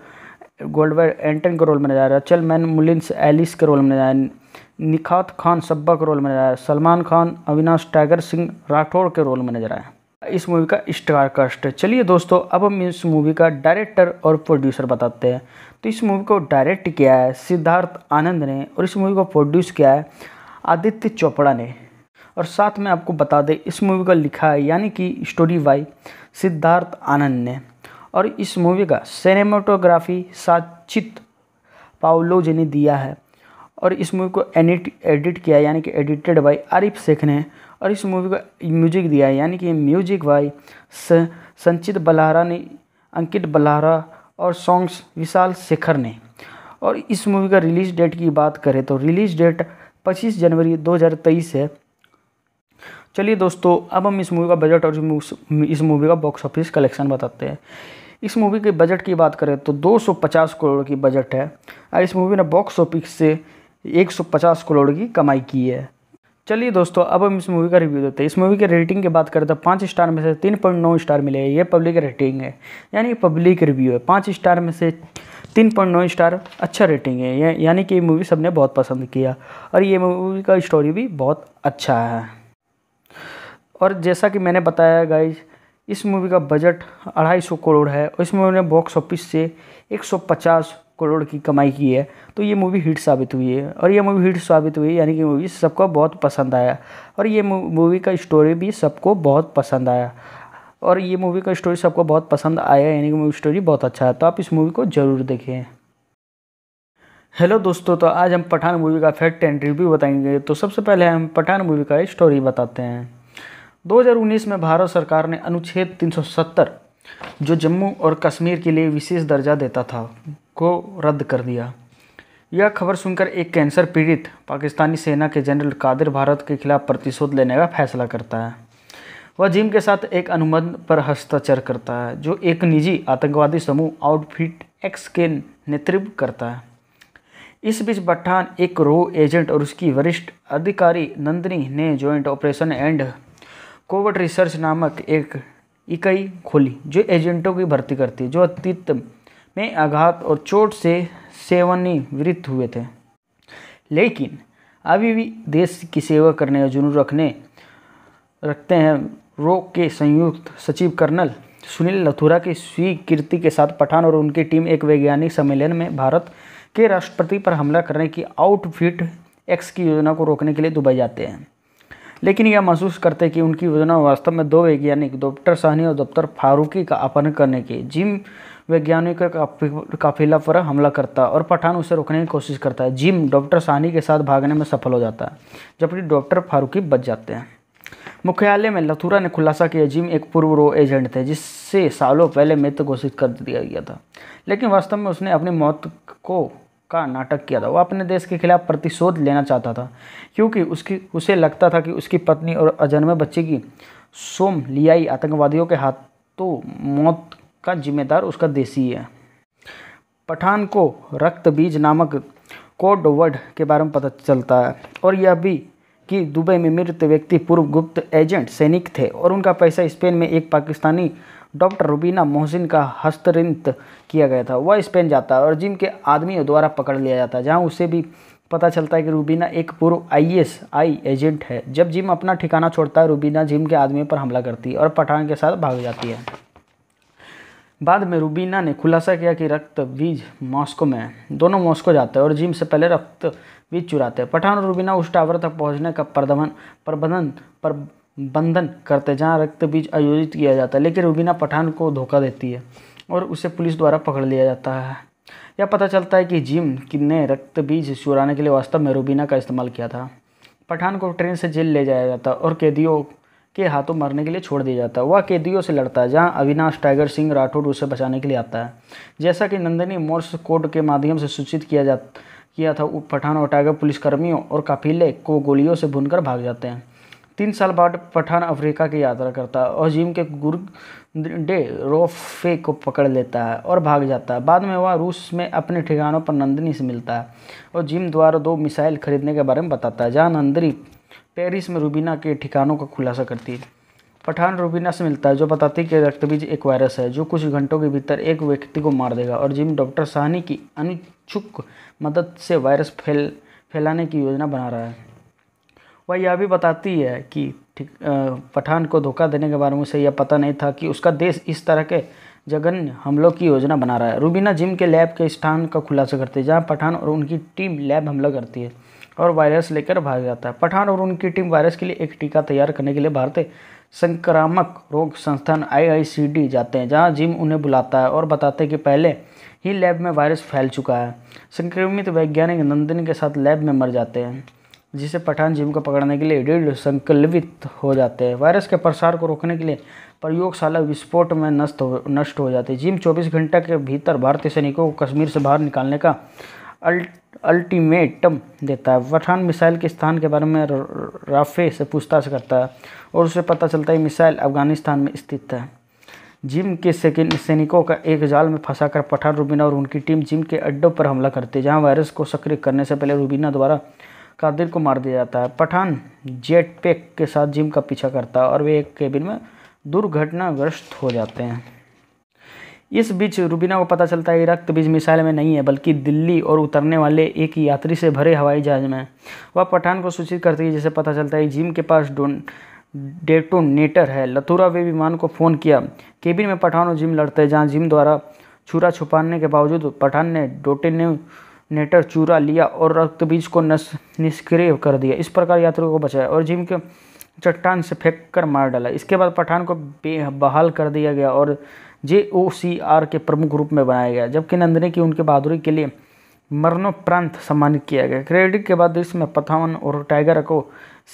गोल्डवेयर एंटन के रोल में नजर आए रचल मैन मुलिंस एलिस के रोल में नजर आए निखात खान सब्बा के रोल में नजर आए सलमान खान अविनाश टाइगर सिंह राठौड़ के रोल में नजर आए इस मूवी का स्टार कास्ट चलिए दोस्तों अब हम इस मूवी का डायरेक्टर और प्रोड्यूसर बताते हैं तो इस मूवी को डायरेक्ट किया है सिद्धार्थ आनंद ने और इस मूवी को प्रोड्यूस किया है आदित्य चोपड़ा ने और साथ में आपको बता दें इस मूवी का लिखा है यानी कि स्टोरी बाई सिद्धार्थ आनंद ने और इस मूवी का सिनेमाटोग्राफी साचित पाओलोज ने दिया है और इस मूवी को एडिट एडिट किया यानी कि एडिटेड बाई आरिफ शेख ने और इस मूवी का म्यूजिक दिया है यानी कि म्यूजिक भाई स, संचित बलारा ने अंकित बलारा और सॉन्ग्स विशाल शेखर ने और इस मूवी का रिलीज डेट की बात करें तो रिलीज डेट 25 जनवरी 2023 है चलिए दोस्तों अब हम इस मूवी का बजट और इस मूवी का बॉक्स ऑफिस कलेक्शन बताते हैं इस मूवी के बजट की बात करें तो 250 करोड़ की बजट है और इस मूवी ने बॉक्स ऑफिस से 150 करोड़ की कमाई की है चलिए दोस्तों अब हम इस मूवी का रिव्यू देते हैं इस मूवी के रेटिंग की बात करें तो पाँच स्टार में से तीन पॉइंट नौ स्टार मिलेगा ये पब्लिक रेटिंग है यानी पब्लिक रिव्यू है पाँच स्टार में से तीन पॉइंट नौ स्टार अच्छा रेटिंग है या, यानी कि ये मूवी सबने बहुत पसंद किया और ये मूवी का स्टोरी भी बहुत अच्छा है और जैसा कि मैंने बताया गाइज इस मूवी का बजट अढ़ाई सौ करोड़ है और इस मूवी ने बॉक्स ऑफिस से एक सौ पचास करोड़ की कमाई की है तो ये मूवी हिट साबित हुई है और ये मूवी हिट साबित हुई यानी कि मूवी सबको बहुत पसंद आया और ये मूवी का स्टोरी भी सबको बहुत पसंद आया और ये मूवी का स्टोरी सबको बहुत पसंद आया यानी कि मूवी स्टोरी बहुत अच्छा है तो आप इस मूवी को ज़रूर देखें हेलो दोस्तों तो आज हम पठान मूवी का फैक्ट एंड रिव्यू बताएंगे तो सबसे पहले हम पठान मूवी का स्टोरी बताते हैं 2019 में भारत सरकार ने अनुच्छेद 370 जो जम्मू और कश्मीर के लिए विशेष दर्जा देता था को रद्द कर दिया यह खबर सुनकर एक कैंसर पीड़ित पाकिस्तानी सेना के जनरल कादिर भारत के खिलाफ प्रतिशोध लेने का फैसला करता है वह जिम के साथ एक अनुबंध पर हस्ताक्षर करता है जो एक निजी आतंकवादी समूह आउटफिट एक्स के नेतृत्व करता है इस बीच बट्टान एक रो एजेंट और उसकी वरिष्ठ अधिकारी नंदनी ने joint operation and Covid research नामक एक इकाई खोली जो एजेंटों की भर्ती करती है जो अतीत में आघात और चोट से सेवनिवृत्त हुए थे लेकिन अभी भी देश की सेवा करने का जुनून रखने रखते हैं रोग के संयुक्त सचिव कर्नल सुनील लथुरा की स्वीकृति के साथ पठान और उनकी टीम एक वैज्ञानिक सम्मेलन में भारत के राष्ट्रपति पर हमला करने की आउटफिट एक्स की योजना को रोकने के लिए दुबई जाते हैं लेकिन यह महसूस करते कि उनकी योजना वास्तव में दो वैज्ञानिक डॉक्टर सहनी और डॉक्टर फारूकी का अपहरण करने की जिम वैज्ञानिक काफिला पर हमला करता है और पठान उसे रोकने की कोशिश करता है जिम डॉक्टर सानी के साथ भागने में सफल हो जाता है जबकि डॉक्टर फारूकी बच जाते हैं मुख्यालय में लथुरा ने खुलासा किया जिम एक पूर्व रो एजेंट थे जिससे सालों पहले मृत घोषित कर दिया गया था लेकिन वास्तव में उसने अपनी मौत को का नाटक किया था वह अपने देश के खिलाफ प्रतिशोध लेना चाहता था क्योंकि उसकी उसे लगता था कि उसकी पत्नी और अजन्मे बच्चे की सोम लियाई आतंकवादियों के हाथों मौत का जिम्मेदार उसका देसी है पठान को रक्त बीज नामक कोड वर्ड के बारे में पता चलता है और यह भी कि दुबई में मृत व्यक्ति पूर्व गुप्त एजेंट सैनिक थे और उनका पैसा स्पेन में एक पाकिस्तानी डॉक्टर रुबीना मोहसिन का हस्तरित किया गया था वह स्पेन जाता है और जिम के आदमियों द्वारा पकड़ लिया जाता है जहाँ उसे भी पता चलता है कि रूबीना एक पूर्व आईएसआई एजेंट है जब जिम अपना ठिकाना छोड़ता है रूबीना जिम के आदमियों पर हमला करती है और पठान के साथ भाग जाती है बाद में रूबीना ने खुलासा किया कि रक्त बीज मॉस्को में है दोनों मॉस्को जाते हैं और जिम से पहले रक्त बीज चुराते हैं पठान और रूबीना उस टावर तक पहुंचने का प्रदमन प्रबंधन प्रबंधन करते करते जहाँ रक्त बीज आयोजित किया जाता है लेकिन रूबीना पठान को धोखा देती है और उसे पुलिस द्वारा पकड़ लिया जाता है यह पता चलता है कि जिम ने रक्त बीज चुराने के लिए वास्तव में रूबीना का इस्तेमाल किया था पठान को ट्रेन से जेल ले जाया जाता और कैदियों के हाथों मरने के लिए छोड़ दिया जाता है वह कैदियों से लड़ता है जहां अविनाश टाइगर सिंह राठौड़ उसे बचाने के लिए आता है जैसा कि नंदनी मोर्स कोड के माध्यम से सूचित किया जा किया था पठान और टाइगर पुलिसकर्मियों और काफिले को गोलियों से भुनकर भाग जाते हैं तीन साल बाद पठान अफ्रीका की यात्रा करता है और जिम के डे रोफे को पकड़ लेता है और भाग जाता है बाद में वह रूस में अपने ठिकानों पर नंदनी से मिलता है और जिम द्वारा दो मिसाइल खरीदने के बारे में बताता है जहाँ नंदनी पेरिस में रूबीना के ठिकानों का खुलासा करती है पठान रूबीना से मिलता है जो बताती है कि रक्तबीज एक वायरस है जो कुछ घंटों के भीतर एक व्यक्ति को मार देगा और जिम डॉक्टर साहनी की अनिच्छुक मदद से वायरस फैल फैलाने की योजना बना रहा है वह यह भी बताती है कि पठान को धोखा देने के बारे में उसे यह पता नहीं था कि उसका देश इस तरह के जघन्य हमलों की योजना बना रहा है रूबीना जिम के लैब के स्थान का खुलासा करती है जहाँ पठान और उनकी टीम लैब हमला करती है और वायरस लेकर भाग जाता है पठान और उनकी टीम वायरस के लिए एक टीका तैयार करने के लिए भारतीय संक्रामक रोग संस्थान आईआईसीडी जाते हैं जहां जिम उन्हें बुलाता है और बताते हैं कि पहले ही लैब में वायरस फैल चुका है संक्रमित वैज्ञानिक नंदिनी के साथ लैब में मर जाते हैं जिसे पठान जिम को पकड़ने के लिए दृढ़ संकल्पित हो जाते हैं वायरस के प्रसार को रोकने के लिए प्रयोगशाला विस्फोट में नष्ट हो नष्ट हो जाती है जिम 24 घंटा के भीतर भारतीय सैनिकों को कश्मीर से बाहर निकालने का अल्ट अल्टीमेटम देता है पठान मिसाइल के स्थान के बारे में राफे से पूछताछ करता है और उसे पता चलता है मिसाइल अफगानिस्तान में स्थित है जिम के सैनिकों का एक जाल में फंसाकर पठान रूबीना और उनकी टीम जिम के अड्डों पर हमला करती है जहाँ वायरस को सक्रिय करने से पहले रूबीना द्वारा कादिर को मार दिया जाता है पठान जेट पैक के साथ जिम का पीछा करता है और वे एक केबिन में दुर्घटनाग्रस्त हो जाते हैं इस बीच रूबीना को पता चलता है कि रक्त बीज मिसाइल में नहीं है बल्कि दिल्ली और उतरने वाले एक यात्री से भरे हवाई जहाज में वह पठान को सूचित करती है जिसे पता चलता है जिम के पास डोन डेटोनेटर है लथुरा वे विमान को फ़ोन किया केबिन में पठान और जिम लड़ते हैं जहाँ जिम द्वारा छुरा छुपाने के बावजूद पठान ने नेटर चूरा लिया और रक्त बीज को निष्क्रिय कर दिया इस प्रकार यात्रियों को बचाया और जिम के चट्टान से फेंक कर मार डाला इसके बाद पठान को बेहाल कर दिया गया और जे ओ सी आर के प्रमुख रूप में बनाया गया जबकि नंदनी की उनके बहादुरी के लिए मरणोपरांत सम्मानित किया गया क्रेडिट के बाद इसमें पथावन और टाइगर को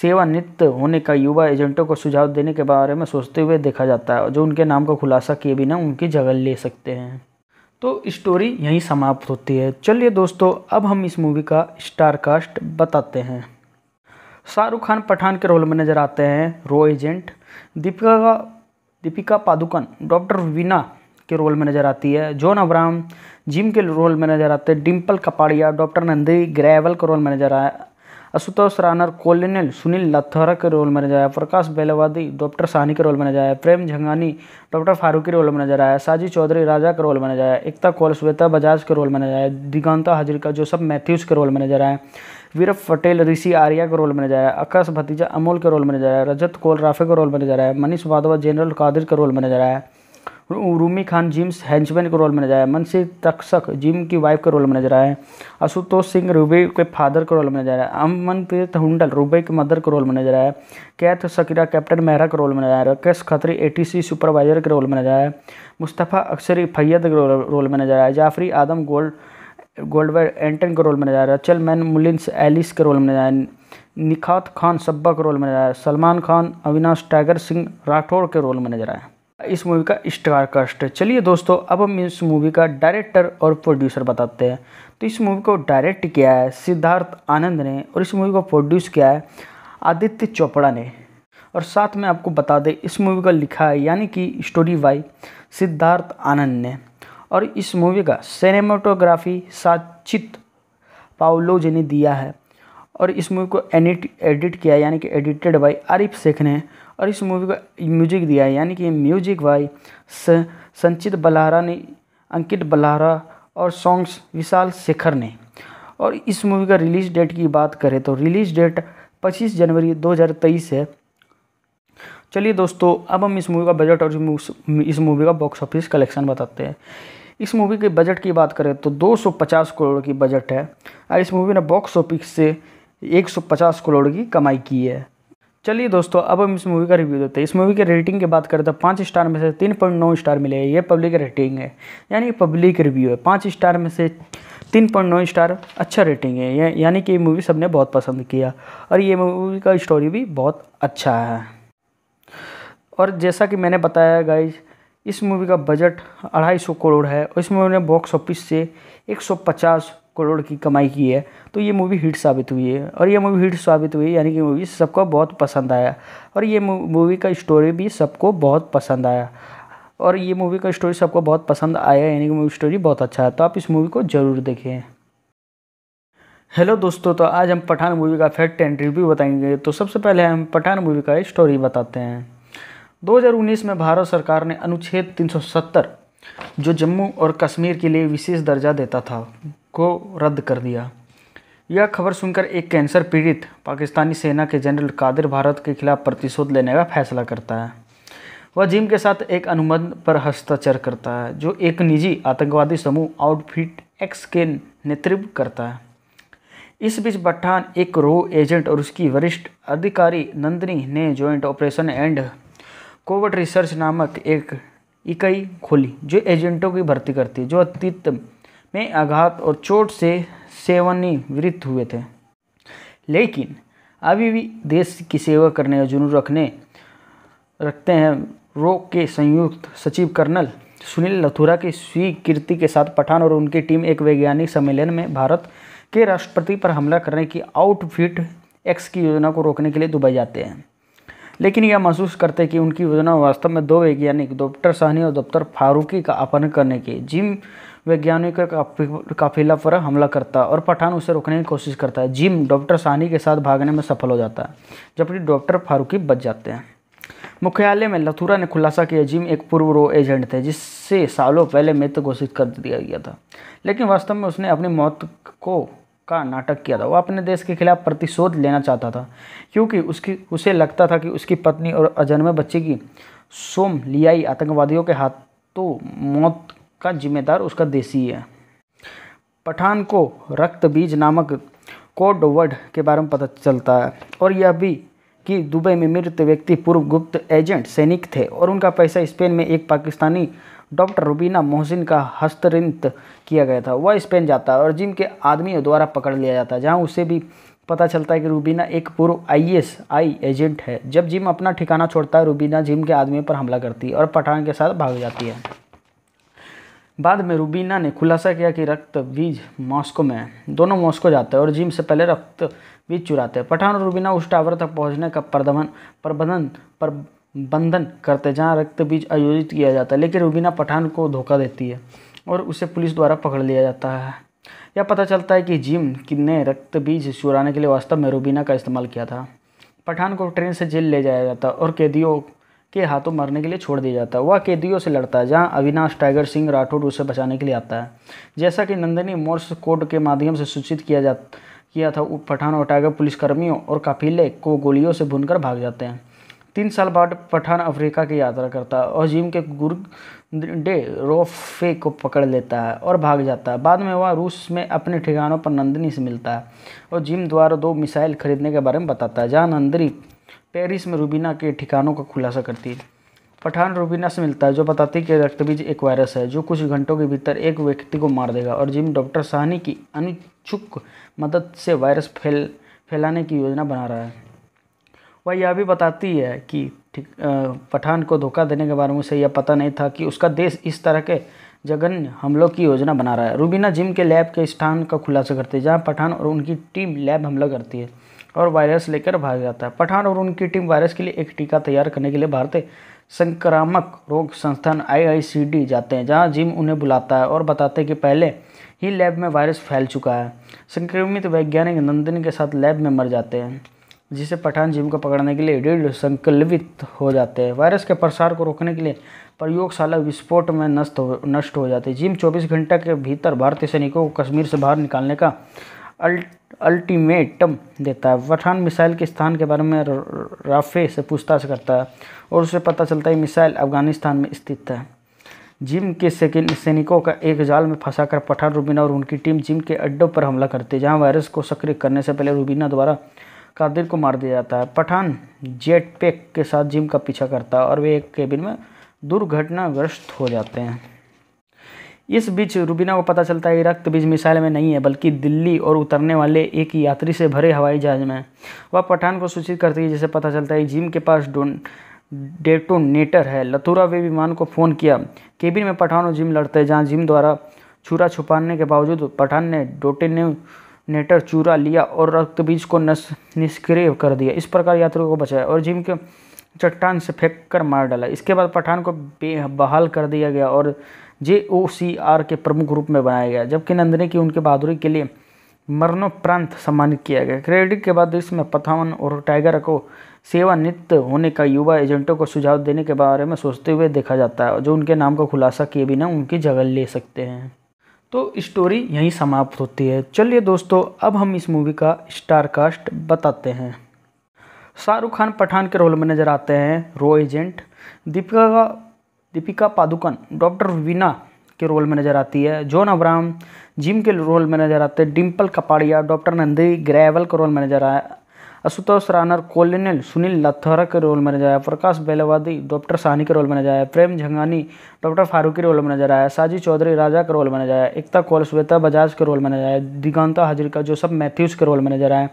सेवानित होने का युवा एजेंटों को सुझाव देने के बारे में सोचते हुए देखा जाता है जो उनके नाम का खुलासा किए बिना उनकी जगह ले सकते हैं तो स्टोरी यहीं समाप्त होती है चलिए दोस्तों अब हम इस मूवी का स्टार कास्ट बताते हैं शाहरुख खान पठान के रोल में नज़र आते हैं रो एजेंट दीपिका का दीपिका पादुकन डॉक्टर वीना के रोल में नज़र आती है जॉन अब्राहम जिम के रोल में नज़र आते हैं डिम्पल कपाड़िया डॉक्टर नंदी ग्रेवल के रोल में नज़र आया आशुतोष रानर कोलिनल सुनील लथारा के रोल में नजर आया प्रकाश बेलवादी डॉक्टर सानी के रोल में नजर आया प्रेम झंगानी डॉक्टर फारूकी रोल में नजर आया साजी चौधरी राजा के रोल में नजर आया एकता कोल श्वेता बजाज के रोल में नजर आया दिगंता हजरिका जोसफ मैथ्यूज के रोल में नजर आया वीरभ पटेल ऋषि आर्या का रोल जा रहा है आकाश भतीजा अमोल का रोल में नजर आया रजत कोल राफे का रोल जा रहा है मनीष वाधवा जनरल कादिर का रोल जा रहा है रूमी खान जिम्स हैंचमैन के रोल में नजर आए मनसी तक्षक जिम की वाइफ का रोल में नजर आए आशुतोष सिंह रूबे के फादर का रोल में नजर आए अमनप्रीत हुंडल रूबे के मदर का रोल में नजर आए कैथ सकीरा कैप्टन मेहरा का रोल में नजर आए राकेश खत्री एटीसी सुपरवाइजर के रोल में नजर आए मुस्तफ़ा अक्षरी फैयद के रोल में नजर आए जाफरी आदम गोल्ड गोल्डवेर एंटन का रोल में नजर आ रहा है चल मैन मुलिंस एलिस के रोल में नजर आ रहा है निखात खान सब्बा का रोल में नजर है सलमान खान अविनाश टाइगर सिंह राठौड़ के रोल में नजर आया इस मूवी का स्टार कास्ट चलिए दोस्तों अब हम इस मूवी का डायरेक्टर और प्रोड्यूसर बताते हैं तो इस मूवी को डायरेक्ट किया है सिद्धार्थ आनंद ने और इस मूवी को प्रोड्यूस किया है आदित्य चोपड़ा ने और साथ में आपको बता दें इस मूवी का लिखा है यानी कि स्टोरी बाई सिद्धार्थ आनंद ने और इस मूवी का सिनेमाटोग्राफी साचित पाओलोज ने दिया है और इस मूवी को एडिट एडिट किया यानी कि एडिटेड बाई आरिफ शेख ने और इस मूवी का म्यूजिक दिया है यानी कि म्यूजिक बाई संचित बलारा ने अंकित बलहरा और सॉन्ग्स विशाल शेखर ने और इस मूवी का रिलीज डेट की बात करें तो रिलीज डेट 25 जनवरी 2023 है चलिए दोस्तों अब हम इस मूवी का बजट और इस मूवी का बॉक्स ऑफिस कलेक्शन बताते हैं इस मूवी के बजट की बात करें तो 250 करोड़ की बजट है और इस मूवी ने बॉक्स ऑफिस से 150 करोड़ की कमाई की है चलिए दोस्तों अब हम इस मूवी का रिव्यू देते हैं इस मूवी के रेटिंग की बात करें तो पाँच स्टार में से तीन पॉइंट नौ स्टार मिलेगा ये पब्लिक रेटिंग है यानी पब्लिक रिव्यू है पाँच स्टार में से तीन पॉइंट नौ स्टार अच्छा रेटिंग है या, यानी कि ये मूवी सबने बहुत पसंद किया और ये मूवी का स्टोरी भी बहुत अच्छा है और जैसा कि मैंने बताया गाइज इस मूवी का बजट अढ़ाई सौ करोड़ है और इस मूवी ने बॉक्स ऑफिस से एक सौ पचास करोड़ की कमाई की है तो ये मूवी हिट साबित हुई है और ये मूवी हिट साबित हुई यानी कि मूवी सबको बहुत पसंद आया और ये मूवी का स्टोरी भी सबको बहुत पसंद आया और ये मूवी का स्टोरी सबको बहुत पसंद आया यानी कि मूवी स्टोरी बहुत अच्छा है तो आप इस मूवी को ज़रूर देखें हेलो दोस्तों तो आज हम पठान मूवी का फैक्ट एंड रिव्यू बताएंगे तो सबसे पहले हम पठान मूवी का स्टोरी बताते हैं 2019 में भारत सरकार ने अनुच्छेद 370 जो जम्मू और कश्मीर के लिए विशेष दर्जा देता था को रद्द कर दिया यह खबर सुनकर एक कैंसर पीड़ित पाकिस्तानी सेना के जनरल कादिर भारत के खिलाफ प्रतिशोध लेने का फैसला करता है वह जिम के साथ एक अनुबंध पर हस्ताक्षर करता है जो एक निजी आतंकवादी समूह आउटफिट एक्स के नेतृत्व करता है इस बीच बट्टान एक रो एजेंट और उसकी वरिष्ठ अधिकारी नंदनी ने joint operation and Covid research नामक एक इकाई खोली जो एजेंटों की भर्ती करती है जो अतीत में आघात और चोट से सेवानिवृत्त हुए थे लेकिन अभी भी देश की सेवा करने का जुनून रखने रखते हैं रोग के संयुक्त सचिव कर्नल सुनील लथुरा की स्वीकृति के साथ पठान और उनकी टीम एक वैज्ञानिक सम्मेलन में भारत के राष्ट्रपति पर हमला करने की आउटफिट एक्स की योजना को रोकने के लिए दुबई जाते हैं लेकिन यह महसूस करते कि उनकी योजना वास्तव में दो वैज्ञानिक डॉक्टर सहनी और डॉक्टर फारूकी का अपहरण करने की जिम वैज्ञानिक का काफिला पर हमला करता और पठान उसे रोकने की कोशिश करता है जिम डॉक्टर सानी के साथ भागने में सफल हो जाता है जबकि डॉक्टर फारूकी बच जाते हैं मुख्यालय में लथुरा ने खुलासा किया जिम एक पूर्व रो एजेंट थे जिससे सालों पहले मृत घोषित कर दिया गया था लेकिन वास्तव में उसने अपनी मौत को का नाटक किया था वो अपने देश के खिलाफ प्रतिशोध लेना चाहता था क्योंकि उसकी उसे लगता था कि उसकी पत्नी और अजन्मे बच्चे की सोम लियाई आतंकवादियों के हाथों मौत का जिम्मेदार उसका देसी है पठान को रक्त बीज नामक कोड वर्ड के बारे में पता चलता है और यह भी कि दुबई में मृत व्यक्ति पूर्व गुप्त एजेंट सैनिक थे और उनका पैसा स्पेन में एक पाकिस्तानी डॉक्टर रुबीना मोहसिन का हस्तरिंत किया गया था वह स्पेन जाता है और जिम के आदमियों द्वारा पकड़ लिया जाता है जहाँ उसे भी पता चलता है कि रूबीना एक पूर्व आई एजेंट है जब जिम अपना ठिकाना छोड़ता है रूबीना जिम के आदमियों पर हमला करती है और पठान के साथ भाग जाती है बाद में रूबीना ने खुलासा किया कि रक्त बीज मॉस्को में दोनों मॉस्को जाते हैं और जिम से पहले रक्त बीज चुराते हैं पठान और रूबीना उस टावर तक पहुंचने का प्रदमन प्रबंधन पर बंधन करते जहाँ रक्त बीज आयोजित किया जाता है लेकिन रूबीना पठान को धोखा देती है और उसे पुलिस द्वारा पकड़ लिया जाता है यह पता चलता है कि जिम ने रक्त बीज चुराने के लिए वास्तव में रूबीना का इस्तेमाल किया था पठान को ट्रेन से जेल ले जाया जाता और कैदियों के हाथों मरने के लिए छोड़ दिया जाता है वह कैदियों से लड़ता है जहाँ अविनाश टाइगर सिंह राठौड़ उसे बचाने के लिए आता है जैसा कि नंदिनी मोर्स कोड के माध्यम से सूचित किया जा किया था पठान और टाइगर पुलिसकर्मियों और काफिले को गोलियों से भूनकर भाग जाते हैं तीन साल बाद पठान अफ्रीका की यात्रा करता है और जिम के डे रोफे को पकड़ लेता है और भाग जाता है बाद में वह रूस में अपने ठिकानों पर नंदिनी से मिलता है और जिम द्वारा दो मिसाइल खरीदने के बारे में बताता है जहाँ नंदिनी पेरिस में रूबीना के ठिकानों का खुलासा करती है पठान रूबीना से मिलता है जो बताती है कि रक्तबीज एक वायरस है जो कुछ घंटों के भीतर एक व्यक्ति को मार देगा और जिम डॉक्टर साहनी की अनिच्छुक मदद से वायरस फैल फैलाने की योजना बना रहा है वह यह भी बताती है कि ठीक पठान को धोखा देने के बारे में उसे यह पता नहीं था कि उसका देश इस तरह के जघन्य हमलों की योजना बना रहा है रूबीना जिम के लैब के स्थान का खुलासा करती है जहाँ पठान और उनकी टीम लैब हमला करती है और वायरस लेकर भाग जाता है पठान और उनकी टीम वायरस के लिए एक टीका तैयार करने के लिए भारतीय संक्रामक रोग संस्थान आईआईसीडी जाते हैं जहां जिम उन्हें बुलाता है और बताते हैं कि पहले ही लैब में वायरस फैल चुका है संक्रमित वैज्ञानिक नंदिनी के साथ लैब में मर जाते हैं जिसे पठान जीव को पकड़ने के लिए रीढ़ संकल्पित हो जाते हैं वायरस के प्रसार को रोकने के लिए प्रयोगशाला विस्फोट में नष्ट हो नष्ट हो जाती है जिम 24 घंटे के भीतर भारतीय सैनिकों को कश्मीर से बाहर निकालने का अल्टीमेटम देता है पठान मिसाइल के स्थान के बारे में राफे से पूछताछ करता है और उसे पता चलता है मिसाइल अफगानिस्तान में स्थित है जिम के सैनिकों का एक जाल में फंसाकर पठान रूबीना और उनकी टीम जिम के अड्डों पर हमला करती है जहां वायरस को सक्रिय करने से पहले रूबीना द्वारा कादिर को मार दिया जाता है पठान जेट पैक के साथ जिम का पीछा करता है और वे एक केबिन में दुर्घटनाग्रस्त हो जाते हैं इस बीच रूबीना को पता चलता है कि रक्त बीज मिसाइल में नहीं है बल्कि दिल्ली और उतरने वाले एक यात्री से भरे हवाई जहाज में वह पठान को सूचित करती है जिसे पता चलता है जिम के पास डोन डेटोनेटर है लथुरा वे विमान को फ़ोन किया केबिन में पठान और जिम लड़ते हैं जहाँ जिम द्वारा छुरा छुपाने के बावजूद पठान ने डोटेने नेटर चूरा लिया और रक्त बीज को नस निष्क्रिय कर दिया इस प्रकार यात्रियों को बचाया और जिम के चट्टान से फेंक कर मार डाला इसके बाद पठान को बहाल कर दिया गया और जे ओ सी आर के प्रमुख रूप में बनाया गया जबकि नंदनी की उनके बहादुरी के लिए मरणोपरांत सम्मानित किया गया क्रेडिट के बाद इसमें पथावन और टाइगर को सेवानित होने का युवा एजेंटों को सुझाव देने के बारे में सोचते हुए देखा जाता है जो उनके नाम का खुलासा किए बिना उनकी जगह ले सकते हैं तो स्टोरी यहीं समाप्त होती है चलिए दोस्तों अब हम इस मूवी का स्टार कास्ट बताते हैं शाहरुख खान पठान के रोल में नज़र आते हैं रो एजेंट दीपिका का दीपिका पादुकन डॉक्टर वीना के रोल में नज़र आती है जॉन अब्राम जिम के रोल में नज़र आते हैं डिम्पल कपाड़िया डॉक्टर नंदी ग्रेवल के रोल में नज़र आया आशुतोष रानर कोलिनल सुनील लथौरा के रोल में नजर आया प्रकाश बेलवादी डॉक्टर सानी के रोल में नजर आया प्रेम झंगानी डॉक्टर फारूकी के रोल में नजर आया साजी चौधरी राजा के रोल में नजर आया एकता कौल श्वेता बजाज के रोल में नजर आया दिगंता हजरिका जोसफ मैथ्यूज के रोल में नजर आया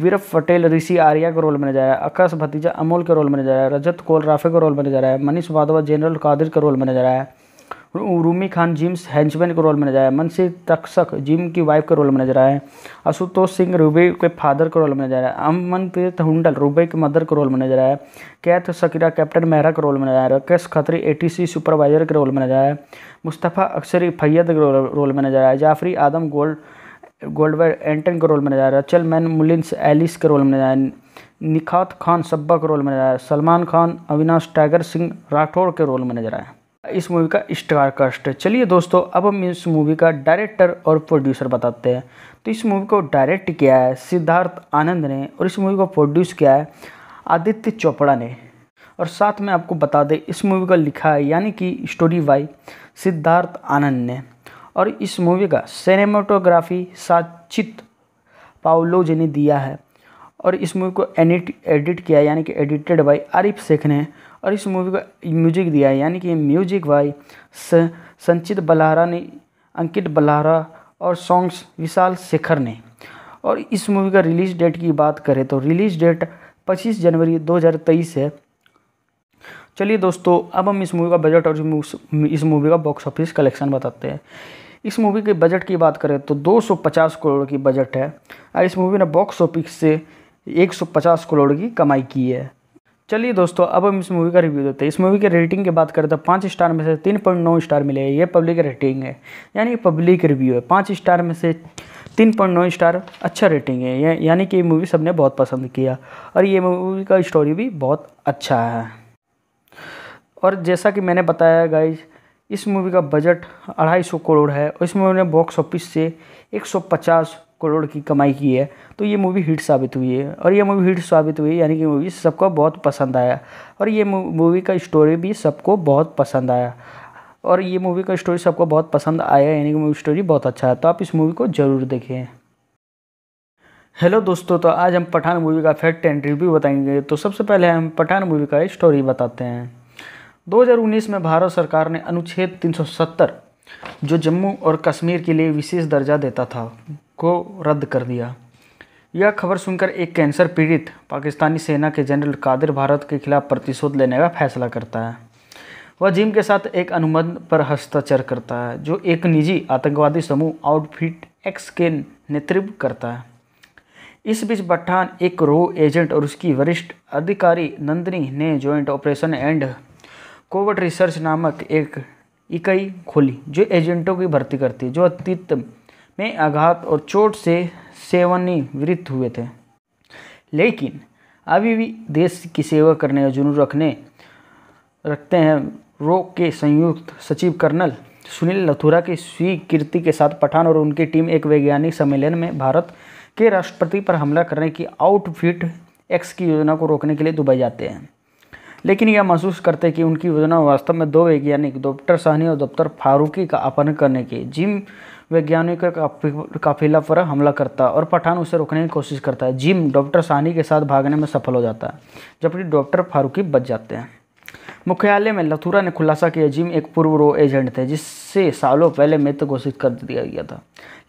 वीरभ पटेल ऋषि आर्या के रोल में नजर आया आकाश भतीजा अमोल के रोल में नजर आया रजत कोल राफे के रोल में नजर आया मनीष वाधवा जनरल कादिर के रोल में नजर आया रूमी खान जिम्स हैंचमैन के रोल में नजर आए मनसी तक्षक जिम की वाइफ के रोल में नजर आए आशुतोष सिंह रूबे के फादर के रोल में नजर आए अमनप्रीत हुंडल रूबे के मदर के रोल में नजर आए कैथ सकीरा कैप्टन मेहरा के रोल में नजर आए राकेश खत्री एटीसी सुपरवाइजर के रोल में नजर आए मुस्तफ़ा अक्सर फैयद के रोल में नजर आए जाफरी आदम गोल्ड गोल्डवेयर एंटन के रोल में नजर आए रचल मैन मुलिंस एलिस के रोल में नजर आए निखात खान सब्बा के रोल में नजर आए सलमान खान अविनाश टाइगर सिंह राठौड़ के रोल में नजर आए इस मूवी का स्टार कास्ट चलिए दोस्तों अब हम इस मूवी का डायरेक्टर और प्रोड्यूसर बताते हैं तो इस मूवी को डायरेक्ट किया है सिद्धार्थ आनंद ने और इस मूवी को प्रोड्यूस किया है आदित्य चोपड़ा ने और साथ में आपको बता दें इस मूवी का लिखा है यानी कि स्टोरी बाई सिद्धार्थ आनंद ने और इस मूवी का सिनेमाटोग्राफी साचित पाओलोज ने दिया है और इस मूवी को एडिट एडिट किया यानी कि एडिटेड बाई आरिफ शेख ने और इस मूवी का म्यूजिक दिया है यानी कि म्यूजिक वाई संचित बलारा ने अंकित बलारा और सॉन्ग्स विशाल शेखर ने और इस मूवी का रिलीज डेट की बात करें तो रिलीज डेट 25 जनवरी 2023 है चलिए दोस्तों अब हम इस मूवी का बजट और इस मूवी का बॉक्स ऑफिस कलेक्शन बताते हैं इस मूवी के बजट की बात करें तो 250 करोड़ की बजट है और इस मूवी ने बॉक्स ऑफिस से 150 करोड़ की कमाई की है चलिए दोस्तों अब हम इस मूवी का रिव्यू देते हैं इस मूवी के रेटिंग की बात करें तो पाँच स्टार में से तीन पॉइंट नौ स्टार मिले ये पब्लिक रेटिंग है यानी पब्लिक रिव्यू है पाँच स्टार में से तीन पॉइंट नौ स्टार अच्छा रेटिंग है यानी कि ये मूवी सबने बहुत पसंद किया और ये मूवी का स्टोरी भी बहुत अच्छा है और जैसा कि मैंने बताया गाइज इस मूवी का बजट अढ़ाई सौ करोड़ है और इस मूवी ने बॉक्स ऑफिस से एक सौ पचास करोड़ की कमाई की है तो ये मूवी हिट साबित हुई है और ये मूवी हिट साबित हुई यानी कि मूवी सबको बहुत पसंद आया और ये मूवी का स्टोरी भी सबको बहुत पसंद आया और ये मूवी का स्टोरी सबको बहुत पसंद आया यानी कि मूवी स्टोरी बहुत अच्छा है तो आप इस मूवी को ज़रूर देखें हेलो दोस्तों तो आज हम पठान मूवी का फैक्ट एंड रिव्यू बताएंगे तो सबसे पहले हम पठान मूवी का स्टोरी बताते हैं 2019 में भारत सरकार ने अनुच्छेद 370 जो जम्मू और कश्मीर के लिए विशेष दर्जा देता था को रद्द कर दिया यह खबर सुनकर एक कैंसर पीड़ित पाकिस्तानी सेना के जनरल कादिर भारत के खिलाफ प्रतिशोध लेने का फैसला करता है वह जिम के साथ एक अनुबंध पर हस्ताक्षर करता है जो एक निजी आतंकवादी समूह आउटफिट एक्स के नेतृत्व करता है इस बीच बट्टान एक रो एजेंट और उसकी वरिष्ठ अधिकारी नंदनी ने joint operation and Covid research नामक एक इकाई खोली जो एजेंटों की भर्ती करती है जो अतीत में आघात और चोट से सेवानिवृत्त हुए थे लेकिन अभी भी देश की सेवा करने का जुनून रखने रखते हैं रोग के संयुक्त सचिव कर्नल सुनील लथुरा की स्वीकृति के साथ पठान और उनकी टीम एक वैज्ञानिक सम्मेलन में भारत के राष्ट्रपति पर हमला करने की आउटफिट एक्स की योजना को रोकने के लिए दुबई जाते हैं लेकिन यह महसूस करते हैं कि उनकी योजना वास्तव में दो वैज्ञानिक डॉक्टर सहनी और डॉक्टर फारूकी का अपहरण करने की जिम वैज्ञानिक का काफिला पर हमला करता और पठान उसे रोकने की कोशिश करता है जिम डॉक्टर सानी के साथ भागने में सफल हो जाता है जबकि डॉक्टर फारूकी बच जाते हैं मुख्यालय में लथुरा ने खुलासा किया जिम एक पूर्व रो एजेंट थे जिससे सालों पहले मृत घोषित कर दिया गया था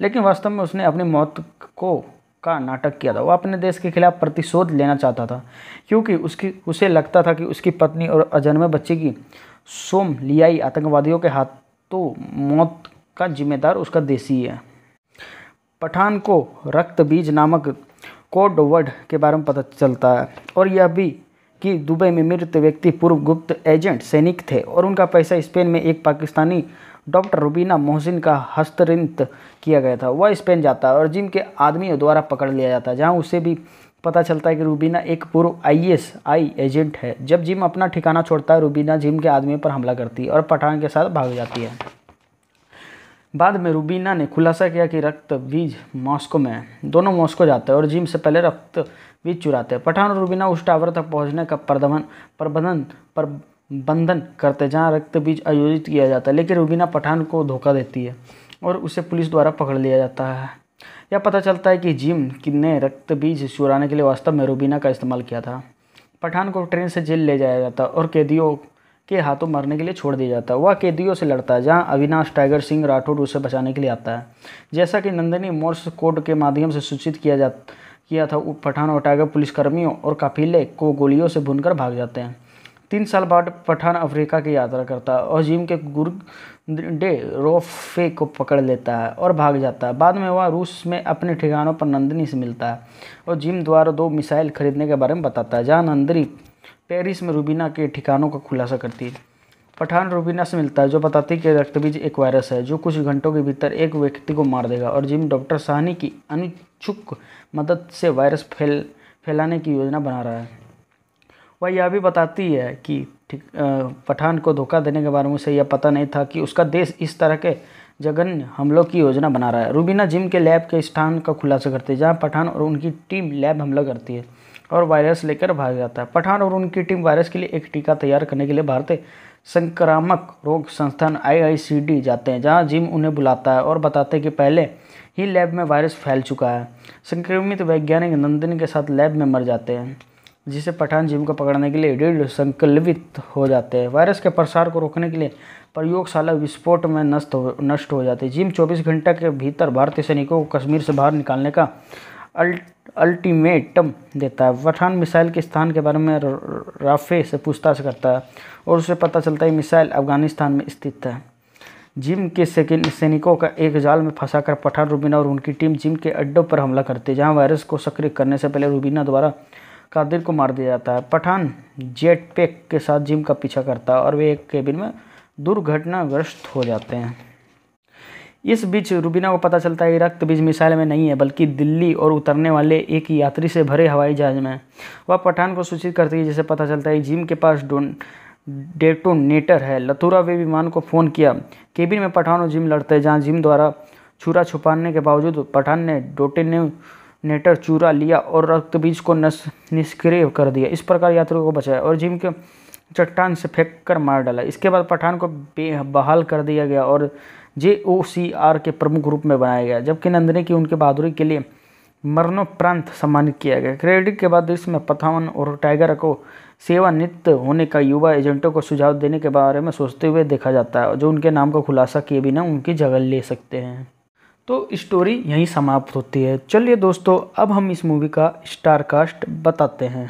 लेकिन वास्तव में उसने अपनी मौत को का नाटक किया था वह अपने देश के खिलाफ प्रतिशोध लेना चाहता था क्योंकि उसकी उसे लगता था कि उसकी पत्नी और अजन्मे बच्चे की सोम लियाई आतंकवादियों के हाथों मौत का जिम्मेदार उसका देसी है पठान को रक्त बीज नामक कोड वर्ड के बारे में पता चलता है और यह भी कि दुबई में मृत व्यक्ति पूर्व गुप्त एजेंट सैनिक थे और उनका पैसा स्पेन में एक पाकिस्तानी डॉक्टर रुबीना मोहसिन का हस्तरित किया गया था वह स्पेन जाता है और जिम के आदमियों द्वारा पकड़ लिया जाता है जहाँ उसे भी पता चलता है कि रूबीना एक पूर्व आईएसआई एजेंट है जब जिम अपना ठिकाना छोड़ता है रूबीना जिम के आदमियों पर हमला करती है और पठान के साथ भाग जाती है बाद में रूबीना ने खुलासा किया कि रक्त बीज मॉस्को में है दोनों मॉस्को जाते हैं और जिम से पहले रक्त बीज चुराते हैं पठान और रूबीना उस टावर तक पहुंचने का प्रदमन प्रबंधन प्रबंधन करते जहां रक्त बीज आयोजित किया जाता है लेकिन रूबीना पठान को धोखा देती है और उसे पुलिस द्वारा पकड़ लिया जाता है यह पता चलता है कि जिम ने रक्त बीज चुराने के लिए वास्तव में रूबीना का इस्तेमाल किया था पठान को ट्रेन से जेल ले जाया जाता और कैदियों के हाथों मरने के लिए छोड़ दिया जाता है वह कैदियों से लड़ता है जहाँ अविनाश टाइगर सिंह राठौड़ उसे बचाने के लिए आता है जैसा कि नंदनी मोर्स कोड के माध्यम से सूचित किया जा किया था पठान और टाइगर पुलिसकर्मियों और काफिले को गोलियों से भुनकर भाग जाते हैं तीन साल बाद पठान अफ्रीका की यात्रा करता है और जिम के डे रोफे को पकड़ लेता है और भाग जाता है बाद में वह रूस में अपने ठिकानों पर नंदनी से मिलता है और जिम द्वारा दो मिसाइल खरीदने के बारे में बताता है जहाँ नंदनी पेरिस में रूबीना के ठिकानों का खुलासा करती है पठान रूबीना से मिलता है जो बताती है कि रक्तबीज एक वायरस है जो कुछ घंटों के भीतर एक व्यक्ति को मार देगा और जिम डॉक्टर साहनी की अनिच्छुक मदद से वायरस फैल फैलाने की योजना बना रहा है वह यह भी बताती है कि पठान को धोखा देने के बारे में उसे यह पता नहीं था कि उसका देश इस तरह के जघन्य हमलों की योजना बना रहा है रूबीना जिम के लैब के स्थान का खुलासा करती है जहाँ पठान और उनकी टीम लैब हमला करती है और वायरस लेकर भाग जाता है पठान और उनकी टीम वायरस के लिए एक टीका तैयार करने के लिए भारतीय संक्रामक रोग संस्थान आईआईसीडी जाते हैं जहां जिम उन्हें बुलाता है और बताते हैं कि पहले ही लैब में वायरस फैल चुका है संक्रमित वैज्ञानिक नंदन के साथ लैब में मर जाते हैं जिसे पठान जिम को पकड़ने के लिए दृढ़ संकल्पित हो जाते हैं वायरस के प्रसार को रोकने के लिए प्रयोगशाला विस्फोट में नष्ट हो नष्ट हो जाती है जिम 24 घंटा के भीतर भारतीय सैनिकों को कश्मीर से बाहर निकालने का अल्ट अल्टीमेटम देता है वठान मिसाइल के स्थान के बारे में राफे से पूछताछ करता है और उसे पता चलता है मिसाइल अफगानिस्तान में स्थित है जिम के सैनिकों का एक जाल में फंसाकर पठान रूबीना और उनकी टीम जिम के अड्डों पर हमला करती है जहां वायरस को सक्रिय करने से पहले रूबीना द्वारा कादिर को मार दिया जाता है पठान जेट पैक के साथ जिम का पीछा करता है और वे एक केबिन में दुर्घटनाग्रस्त हो जाते हैं इस बीच रूबीना को पता चलता है कि रक्त बीज मिसाइल में नहीं है बल्कि दिल्ली और उतरने वाले एक यात्री से भरे हवाई जहाज में है वह पठान को सूचित करती है जिसे पता चलता है जिम के पास डोन डेटोनेटर है लतूरा वे विमान को फ़ोन किया केबिन में पठान और जिम लड़ते हैं जहाँ जिम द्वारा छुरा छुपाने के बावजूद पठान ने डोटेनेटर चूरा लिया और रक्त बीज को निष्क्रिय कर दिया इस प्रकार यात्रियों को बचाया और जिम के चट्टान से फेंक कर मार डाला इसके बाद पठान को बहाल कर दिया गया और जे ओ सी आर के प्रमुख रूप में बनाया गया जबकि नंदनी की उनके बहादुरी के लिए मरणोपरांत सम्मानित किया गया क्रेडिट के बाद देश में पथावन और टाइगर को सेवानित होने का युवा एजेंटों को सुझाव देने के बारे में सोचते हुए देखा जाता है जो उनके नाम का खुलासा किए बिना उनकी जगह ले सकते हैं तो स्टोरी यहीं समाप्त होती है चलिए दोस्तों अब हम इस मूवी का स्टार कास्ट बताते हैं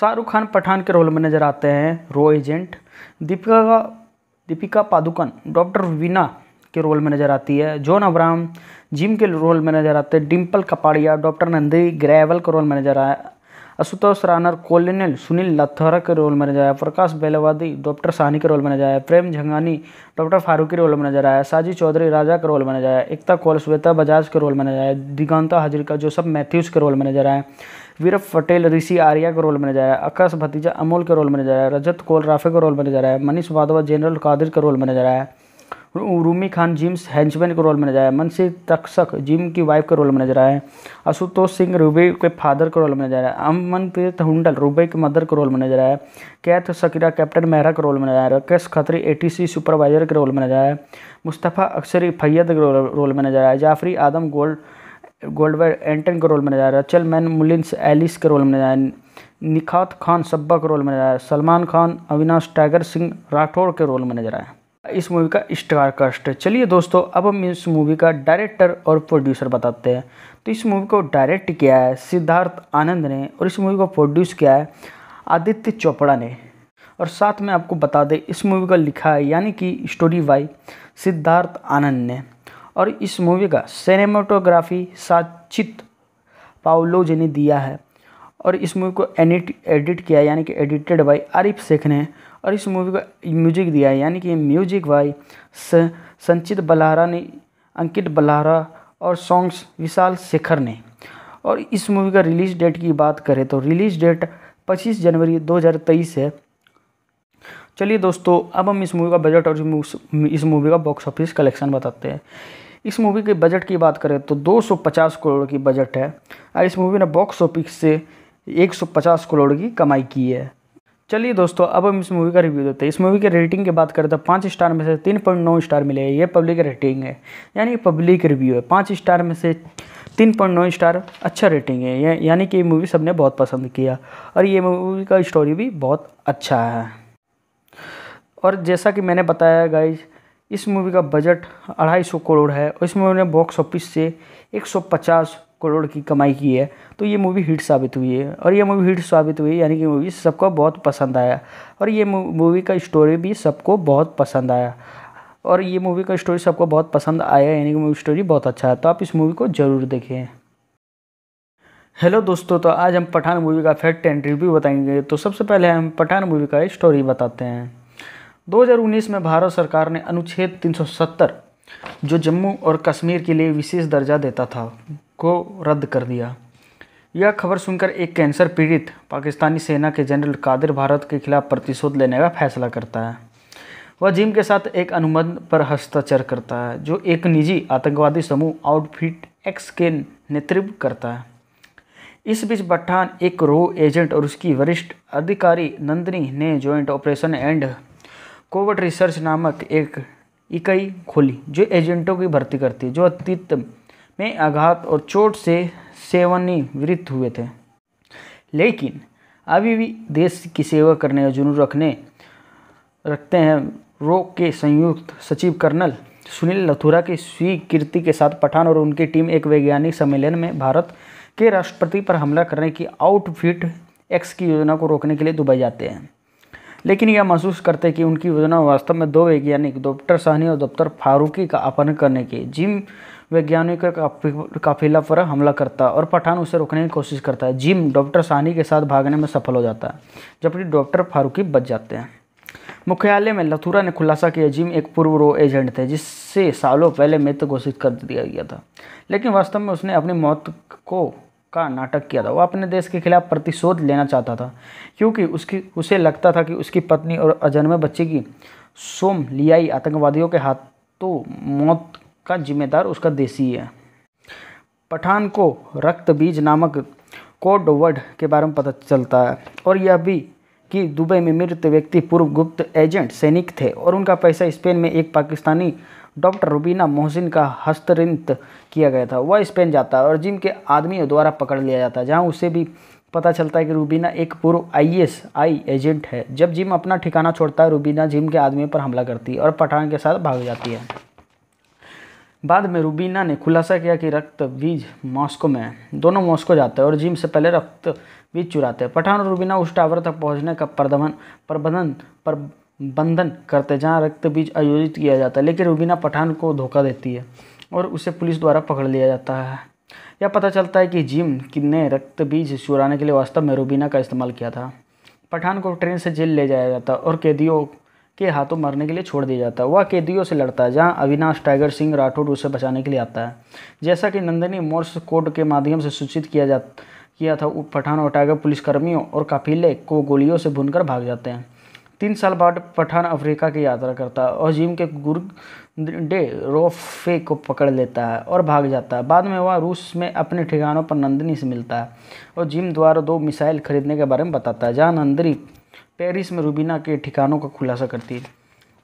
शाहरुख खान पठान के रोल में नज़र आते हैं रो एजेंट दीपिका दीपिका पादुकन डॉक्टर वीना के रोल में नज़र आती है जॉन अब्राहम जिम के रोल में नज़र आते हैं डिम्पल कपाड़िया डॉक्टर नंदी ग्रेवल के रोल में नज़र आया आशुतोष रानर कोलिनल सुनील लथौरा के रोल में नजर आया प्रकाश बेलवादी डॉक्टर सानी के रोल में नजर आया प्रेम झंगानी डॉक्टर फारूकी रोल में नजर आया साजी चौधरी राजा के रोल में नजर आया एकता कौल श्वेता बजाज के रोल में नजर आया दिगंता हजरिका जोसफ मैथ्यूज के रोल में नजर आया वीरभ पटेल ऋषि आर्या का रोल जा रहा है आकाश भतीजा अमोल का रोल जा रहा है रजत कोल राफे का रोल जा रहा है मनीष वाधवा जनरल कादिर का रोल जा रहा है रूमी खान जिम्स हैंचमैन का रोल जा रहा है मनसी तक्षक जिम की वाइफ का रोल जा रहा है आशुतोष सिंह रूबे के फादर का रोल जा रहा है अमनप्रीत हुंडल रूबे के मदर का रोल जा रहा है कैथ सकीरा कैप्टन मेहरा का रोल जा रहा है राकेश खत्री ए सुपरवाइजर के रोल जा रहा है मुस्तफ़ा अक्षरी फैयद का रोल जा रहा है Jafri Adam Gold Goldberg Anton का रोल में नजर आ रहा है चल मैन मुलिंस एलिस के रोल में नजर आ रहा है निखात खान सब्बा का रोल में नजर है सलमान खान अविनाश टाइगर सिंह राठौड़ के रोल में नजर आया इस मूवी का स्टार कास्ट चलिए दोस्तों अब हम इस मूवी का डायरेक्टर और प्रोड्यूसर बताते हैं तो इस मूवी को डायरेक्ट किया है सिद्धार्थ आनंद ने और इस मूवी को प्रोड्यूस किया है आदित्य चोपड़ा ने और साथ में आपको बता दें इस मूवी का लिखा है यानी कि स्टोरी बाई सिद्धार्थ आनंद ने और इस मूवी का सिनेमाटोग्राफी साचित पाओलोज ने दिया है और इस मूवी को एडिट एडिट किया यानी कि एडिटेड बाई आरिफ शेख ने और इस मूवी का म्यूजिक दिया है यानी कि म्यूजिक बाई संचित बलारा ने अंकित बलहरा और सॉन्ग्स विशाल शेखर ने और इस मूवी का रिलीज डेट की बात करें तो रिलीज डेट 25 जनवरी 2023 है चलिए दोस्तों अब हम इस मूवी का बजट और इस मूवी का बॉक्स ऑफिस कलेक्शन बताते हैं इस मूवी के बजट की बात करें तो 250 करोड़ की बजट है और इस मूवी ने बॉक्स ऑफिस से 150 करोड़ की कमाई की है चलिए दोस्तों अब हम इस मूवी का रिव्यू देते हैं इस मूवी के रेटिंग की बात करें तो पाँच स्टार में से तीन पॉइंट नौ स्टार मिले ये पब्लिक रेटिंग है यानी पब्लिक रिव्यू है पाँच स्टार में से तीन पॉइंट नौ स्टार अच्छा रेटिंग है या, यानी कि ये मूवी सबने बहुत पसंद किया और ये मूवी का स्टोरी भी बहुत अच्छा है और जैसा कि मैंने बताया गाइज इस मूवी का बजट अढ़ाई सौ करोड़ है और इस मूवी ने बॉक्स ऑफिस से एक सौ पचास करोड़ की कमाई की है तो ये मूवी हिट साबित हुई है और ये मूवी हिट साबित हुई यानी कि मूवी सबको बहुत पसंद आया और ये मूवी का स्टोरी भी सबको बहुत पसंद आया और ये मूवी का स्टोरी सबको बहुत पसंद आया यानी कि मूवी स्टोरी बहुत अच्छा है तो आप इस मूवी को ज़रूर देखें हेलो दोस्तों तो आज हम पठान मूवी का फैक्ट एंड रिव्यू बताएंगे तो सबसे पहले हम पठान मूवी का स्टोरी बताते हैं 2019 में भारत सरकार ने अनुच्छेद 370 जो जम्मू और कश्मीर के लिए विशेष दर्जा देता था को रद्द कर दिया यह खबर सुनकर एक कैंसर पीड़ित पाकिस्तानी सेना के जनरल कादिर भारत के खिलाफ प्रतिशोध लेने का फैसला करता है वह जिम के साथ एक अनुबंध पर हस्ताक्षर करता है जो एक निजी आतंकवादी समूह आउटफिट एक्स के नेतृत्व करता है इस बीच बठान एक रो एजेंट और उसकी वरिष्ठ अधिकारी नंदनी ने joint operation and Covid research नामक एक इकाई खोली जो एजेंटों की भर्ती करती है जो अतीत में आघात और चोट से सेवानिवृत्त हुए थे लेकिन अभी भी देश की सेवा करने का जुनून रखने रखते हैं रोग के संयुक्त सचिव कर्नल सुनील लथुरा की स्वीकृति के साथ पठान और उनकी टीम एक वैज्ञानिक सम्मेलन में भारत के राष्ट्रपति पर हमला करने की आउटफिट एक्स की योजना को रोकने के लिए दुबई जाते हैं लेकिन यह महसूस करते कि उनकी योजना वास्तव में दो वैज्ञानिक डॉक्टर सहनी और डॉक्टर फारूकी का अपहरण करने की जिम वैज्ञानिक का काफिला पर हमला करता और पठान उसे रोकने की कोशिश करता है जिम डॉक्टर साहनी के साथ भागने में सफल हो जाता है जबकि डॉक्टर फारूकी बच जाते हैं मुख्यालय में लथुरा ने खुलासा किया जिम एक पूर्व रो एजेंट थे जिससे सालों पहले मृत घोषित कर दिया गया था लेकिन वास्तव में उसने अपनी मौत को का नाटक किया था वो अपने देश के खिलाफ प्रतिशोध लेना चाहता था क्योंकि उसकी उसे लगता था कि उसकी पत्नी और अजन्मे बच्चे की सोम लियाई आतंकवादियों के हाथों मौत का जिम्मेदार उसका देसी है पठान को रक्त बीज नामक कोड वर्ड के बारे में पता चलता है और यह भी कि दुबई में मृत व्यक्ति पूर्व गुप्त एजेंट सैनिक थे और उनका पैसा स्पेन में एक पाकिस्तानी डॉक्टर रूबीना मोहसिन का हस्तरित किया गया था वह स्पेन जाता है और जिम के आदमियों द्वारा पकड़ लिया जाता है जहाँ उसे भी पता चलता है कि रूबीना एक पूर्व आई एजेंट है जब जिम अपना ठिकाना छोड़ता है रूबीना जिम के आदमियों पर हमला करती है और पठान के साथ भाग जाती है बाद में रूबीना ने खुलासा किया कि रक्त बीज मॉस्को में दोनों मॉस्को जाते हैं और जिम से पहले रक्त बीज चुराते हैं पठान और रूबीना उस टावर तक पहुंचने का प्रदमन प्रबंधन पर बंधन करते जहाँ रक्त बीज आयोजित किया जाता है लेकिन रुबीना पठान को धोखा देती है और उसे पुलिस द्वारा पकड़ लिया जाता है यह पता चलता है कि जिम ने रक्त बीज चुराने के लिए वास्तव में रूबीना का इस्तेमाल किया था पठान को ट्रेन से जेल ले जाया जाता और कैदियों के हाथों मरने के लिए छोड़ दिया जाता है वह कैदियों से लड़ता है जहाँ अविनाश टाइगर सिंह राठौड़ उसे बचाने के लिए आता है जैसा कि नंदनी मोर्स कोड के माध्यम से सूचित किया जा किया था पठान और टाइगर पुलिसकर्मियों और काफिले को गोलियों से भूनकर भाग जाते हैं तीन साल बाद पठान अफ्रीका की यात्रा करता है और जिम के डे रोफे को पकड़ लेता है और भाग जाता है बाद में वह रूस में अपने ठिकानों पर नंदिनी से मिलता है और जिम द्वारा दो मिसाइल खरीदने के बारे में बताता है जहाँ नंदनी पेरिस में रूबीना के ठिकानों का खुलासा करती है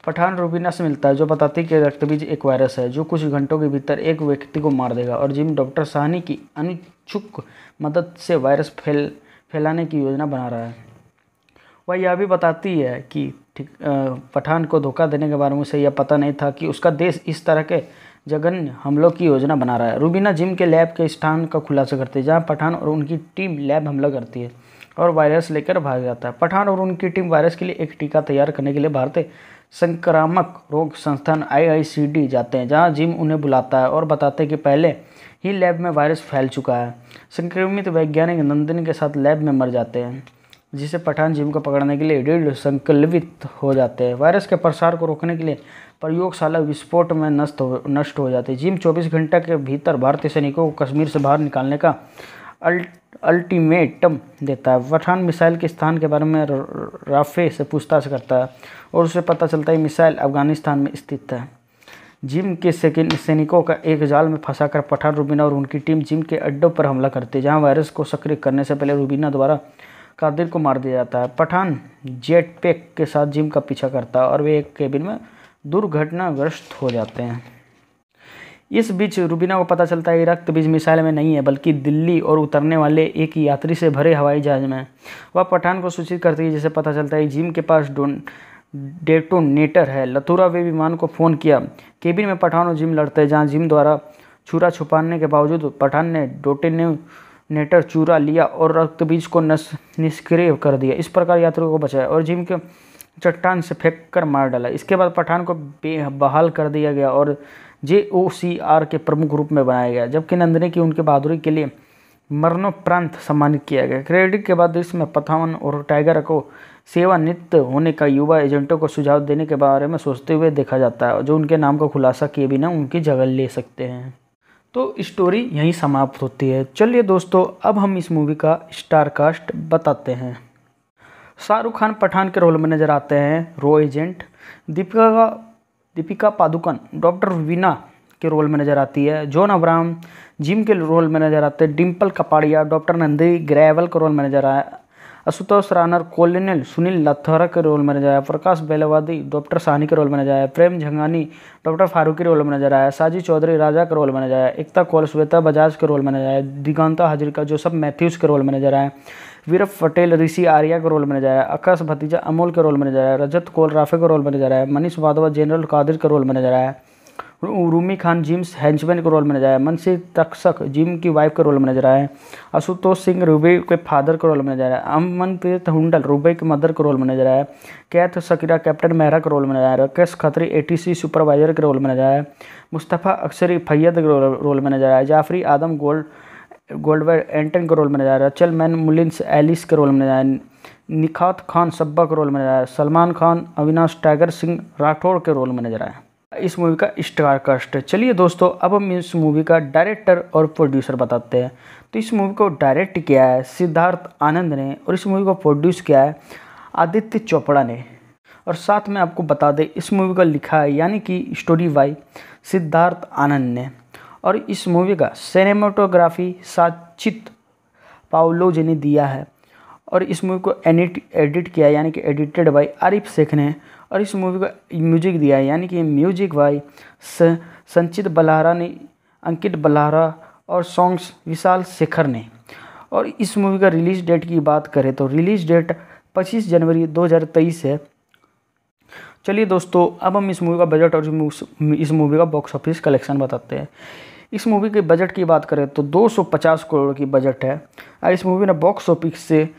पठान रूबीना से मिलता है जो बताती है कि रक्तबीज एक वायरस है जो कुछ घंटों के भीतर एक व्यक्ति को मार देगा और जिम डॉक्टर साहनी की अनुच्छुक मदद से वायरस फैल फैलाने की योजना बना रहा है वह यह भी बताती है कि ठीक पठान को धोखा देने के बारे में उसे यह पता नहीं था कि उसका देश इस तरह के जघन्य हमलों की योजना बना रहा है रूबीना जिम के लैब के स्थान का खुलासा करती है जहाँ पठान और उनकी टीम लैब हमला करती है और वायरस लेकर भाग जाता है पठान और उनकी टीम वायरस के लिए एक टीका तैयार करने के लिए भारतीय संक्रामक रोग संस्थान आईआईसीडी जाते हैं जहां जिम उन्हें बुलाता है और बताते हैं कि पहले ही लैब में वायरस फैल चुका है संक्रमित वैज्ञानिक नंदिनी के साथ लैब में मर जाते हैं जिसे पठान जीव को पकड़ने के लिए रीढ़ संकल्पित हो जाते हैं वायरस के प्रसार को रोकने के लिए प्रयोगशाला विस्फोट में नष्ट हो नष्ट हो जाते हैं जिम 24 घंटे के भीतर भारतीय सैनिकों को कश्मीर से बाहर निकालने का अल्टीमेटम देता है पठान मिसाइल के स्थान के बारे में राफे से पूछताछ करता है और उसे पता चलता है मिसाइल अफगानिस्तान में स्थित है जिम के सैनिकों का एक जाल में फंसाकर पठान रूबीना और उनकी टीम जिम के अड्डों पर हमला करती है जहां वायरस को सक्रिय करने से पहले रूबीना द्वारा कादिर को मार दिया जाता है पठान जेट पैक के साथ जिम का पीछा करता है और वे एक केबिन में दुर्घटनाग्रस्त हो जाते हैं इस बीच रूबीना को पता चलता है कि रक्त बीज मिसाइल में नहीं है बल्कि दिल्ली और उतरने वाले एक यात्री से भरे हवाई जहाज में वह पठान को सूचित करती है जिसे पता चलता है कि जिम के पास डोन डेटोनेटर है लथुरा वे विमान को फ़ोन किया केबिन में पठान और जिम लड़ते हैं जहाँ जिम द्वारा छुरा छुपाने के बावजूद पठान ने डोटेने नेटर चूरा लिया और रक्त बीज को नस निष्क्रिय कर दिया इस प्रकार यात्रियों को बचाया और जिम के चट्टान से फेंक कर मार डाला इसके बाद पठान को बहाल कर दिया गया और जे ओ सी आर के प्रमुख रूप में बनाया गया जबकि नंदनी की उनके बहादुरी के लिए मरणोपरांत सम्मानित किया गया क्रेडिट के बाद देश में पथावन और टाइगर को सेवानित होने का युवा एजेंटों को सुझाव देने के बारे में सोचते हुए देखा जाता है जो उनके नाम का खुलासा किए बिना उनकी जगह ले सकते हैं तो स्टोरी यहीं समाप्त होती है चलिए दोस्तों अब हम इस मूवी का स्टार कास्ट बताते हैं शाहरुख खान पठान के रोल में नज़र आते हैं रो एजेंट दीपिका का दीपिका पादुकन डॉक्टर वीना के रोल में नज़र आती है जॉन अब्राम जिम के रोल में नज़र आते हैं डिम्पल कपाड़िया डॉक्टर नंदी ग्रेवल के रोल में नज़र आया आशुतोष रानर कोलिनल सुनील लथौरा के रोल में नजर आया प्रकाश बेलवादी डॉक्टर सानी के रोल में नजर आया प्रेम झंगानी डॉक्टर फारूक के रोल में नजर आया साजी चौधरी राजा का रोल में नजर आया एकता कौल श्वेता बजाज के रोल में नजर आया दिगंता हजरिका जोसफ मैथ्यूज के रोल में नजर आया वीरभ पटेल ऋषि आर्या के रोल में नजर आया आकाश भतीजा अमोल के रोल में नजर आया रजत कोल राफे के रोल में नजर आया मनीष वाधवा जनरल कादिर के रोल में नजर आया रूमी खान जिम्स हैंचमैन के रोल में नजर आए मनसी तक्षक जिम की वाइफ के रोल में नजर आए आशुतोष सिंह रूबे के फादर के रोल में नजर आया अमनप्रीत हुंडल रूबे के मदर के रोल में नजर आया कैथ सकीरा कैप्टन मेहरा के रोल में नजर आया राकेश खत्री ए सुपरवाइजर के रोल में नजर आया मुस्तफ़ा अक्सर फैयद के रोल में नजर आया जाफरी आदम गोल्ड गोल्डवेयर एंटन के रोल में नजर आया रचल मैन मुलिंस एलिस के रोल में नजर आया निखात खान सब्बा के रोल में नजर आया सलमान खान अविनाश टाइगर सिंह राठौड़ के रोल में नजर आया इस मूवी का स्टार कास्ट चलिए दोस्तों अब हम इस मूवी का डायरेक्टर और प्रोड्यूसर बताते हैं तो इस मूवी को डायरेक्ट किया है सिद्धार्थ आनंद ने और इस मूवी को प्रोड्यूस किया है आदित्य चोपड़ा ने और साथ में आपको बता दें इस मूवी का लिखा है यानी कि स्टोरी बाई सिद्धार्थ आनंद ने और इस मूवी का सिनेमाटोग्राफी साचित पाओलोज ने दिया है और इस मूवी को एडिट एडिट किया यानी कि एडिटेड बाई आरिफ शेख ने और इस मूवी का म्यूजिक दिया है यानी कि म्यूजिक वाई संचित बलारा ने अंकित बलारा और सॉन्ग्स विशाल शेखर ने और इस मूवी का रिलीज़ डेट की बात करें तो रिलीज़ डेट 25 जनवरी 2023 है चलिए दोस्तों अब हम इस मूवी का बजट और इस मूवी का बॉक्स ऑफिस कलेक्शन बताते हैं इस मूवी के बजट की बात करें तो 250 करोड़ की बजट है और इस मूवी ने बॉक्स ऑफिस से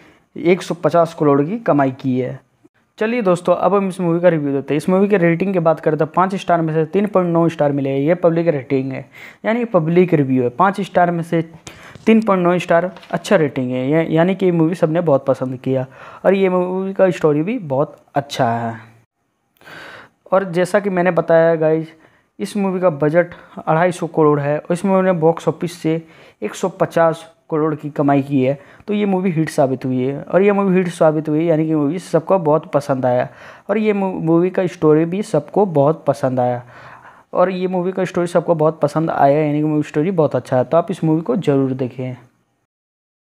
150 करोड़ की कमाई की है चलिए दोस्तों अब हम इस मूवी का रिव्यू देते हैं इस मूवी के रेटिंग की बात करें तो पाँच स्टार में से तीन पॉइंट नौ स्टार मिलेगा ये पब्लिक रेटिंग है यानी पब्लिक रिव्यू है पाँच स्टार में से तीन पॉइंट नौ स्टार अच्छा रेटिंग है या, यानी कि ये मूवी सबने बहुत पसंद किया और ये मूवी का स्टोरी भी बहुत अच्छा है और जैसा कि मैंने बताया गाइज इस मूवी का बजट अढ़ाई सौ करोड़ है और इस मूवी ने बॉक्स ऑफिस से एक सौ पचास करोड़ की कमाई की है तो ये मूवी हिट साबित हुई है और ये मूवी हिट साबित हुई यानी कि मूवी सबको बहुत पसंद आया और ये मूवी का स्टोरी भी सबको बहुत पसंद आया और ये मूवी का स्टोरी सबको बहुत पसंद आया यानी कि मूवी स्टोरी बहुत अच्छा है तो आप इस मूवी को ज़रूर देखें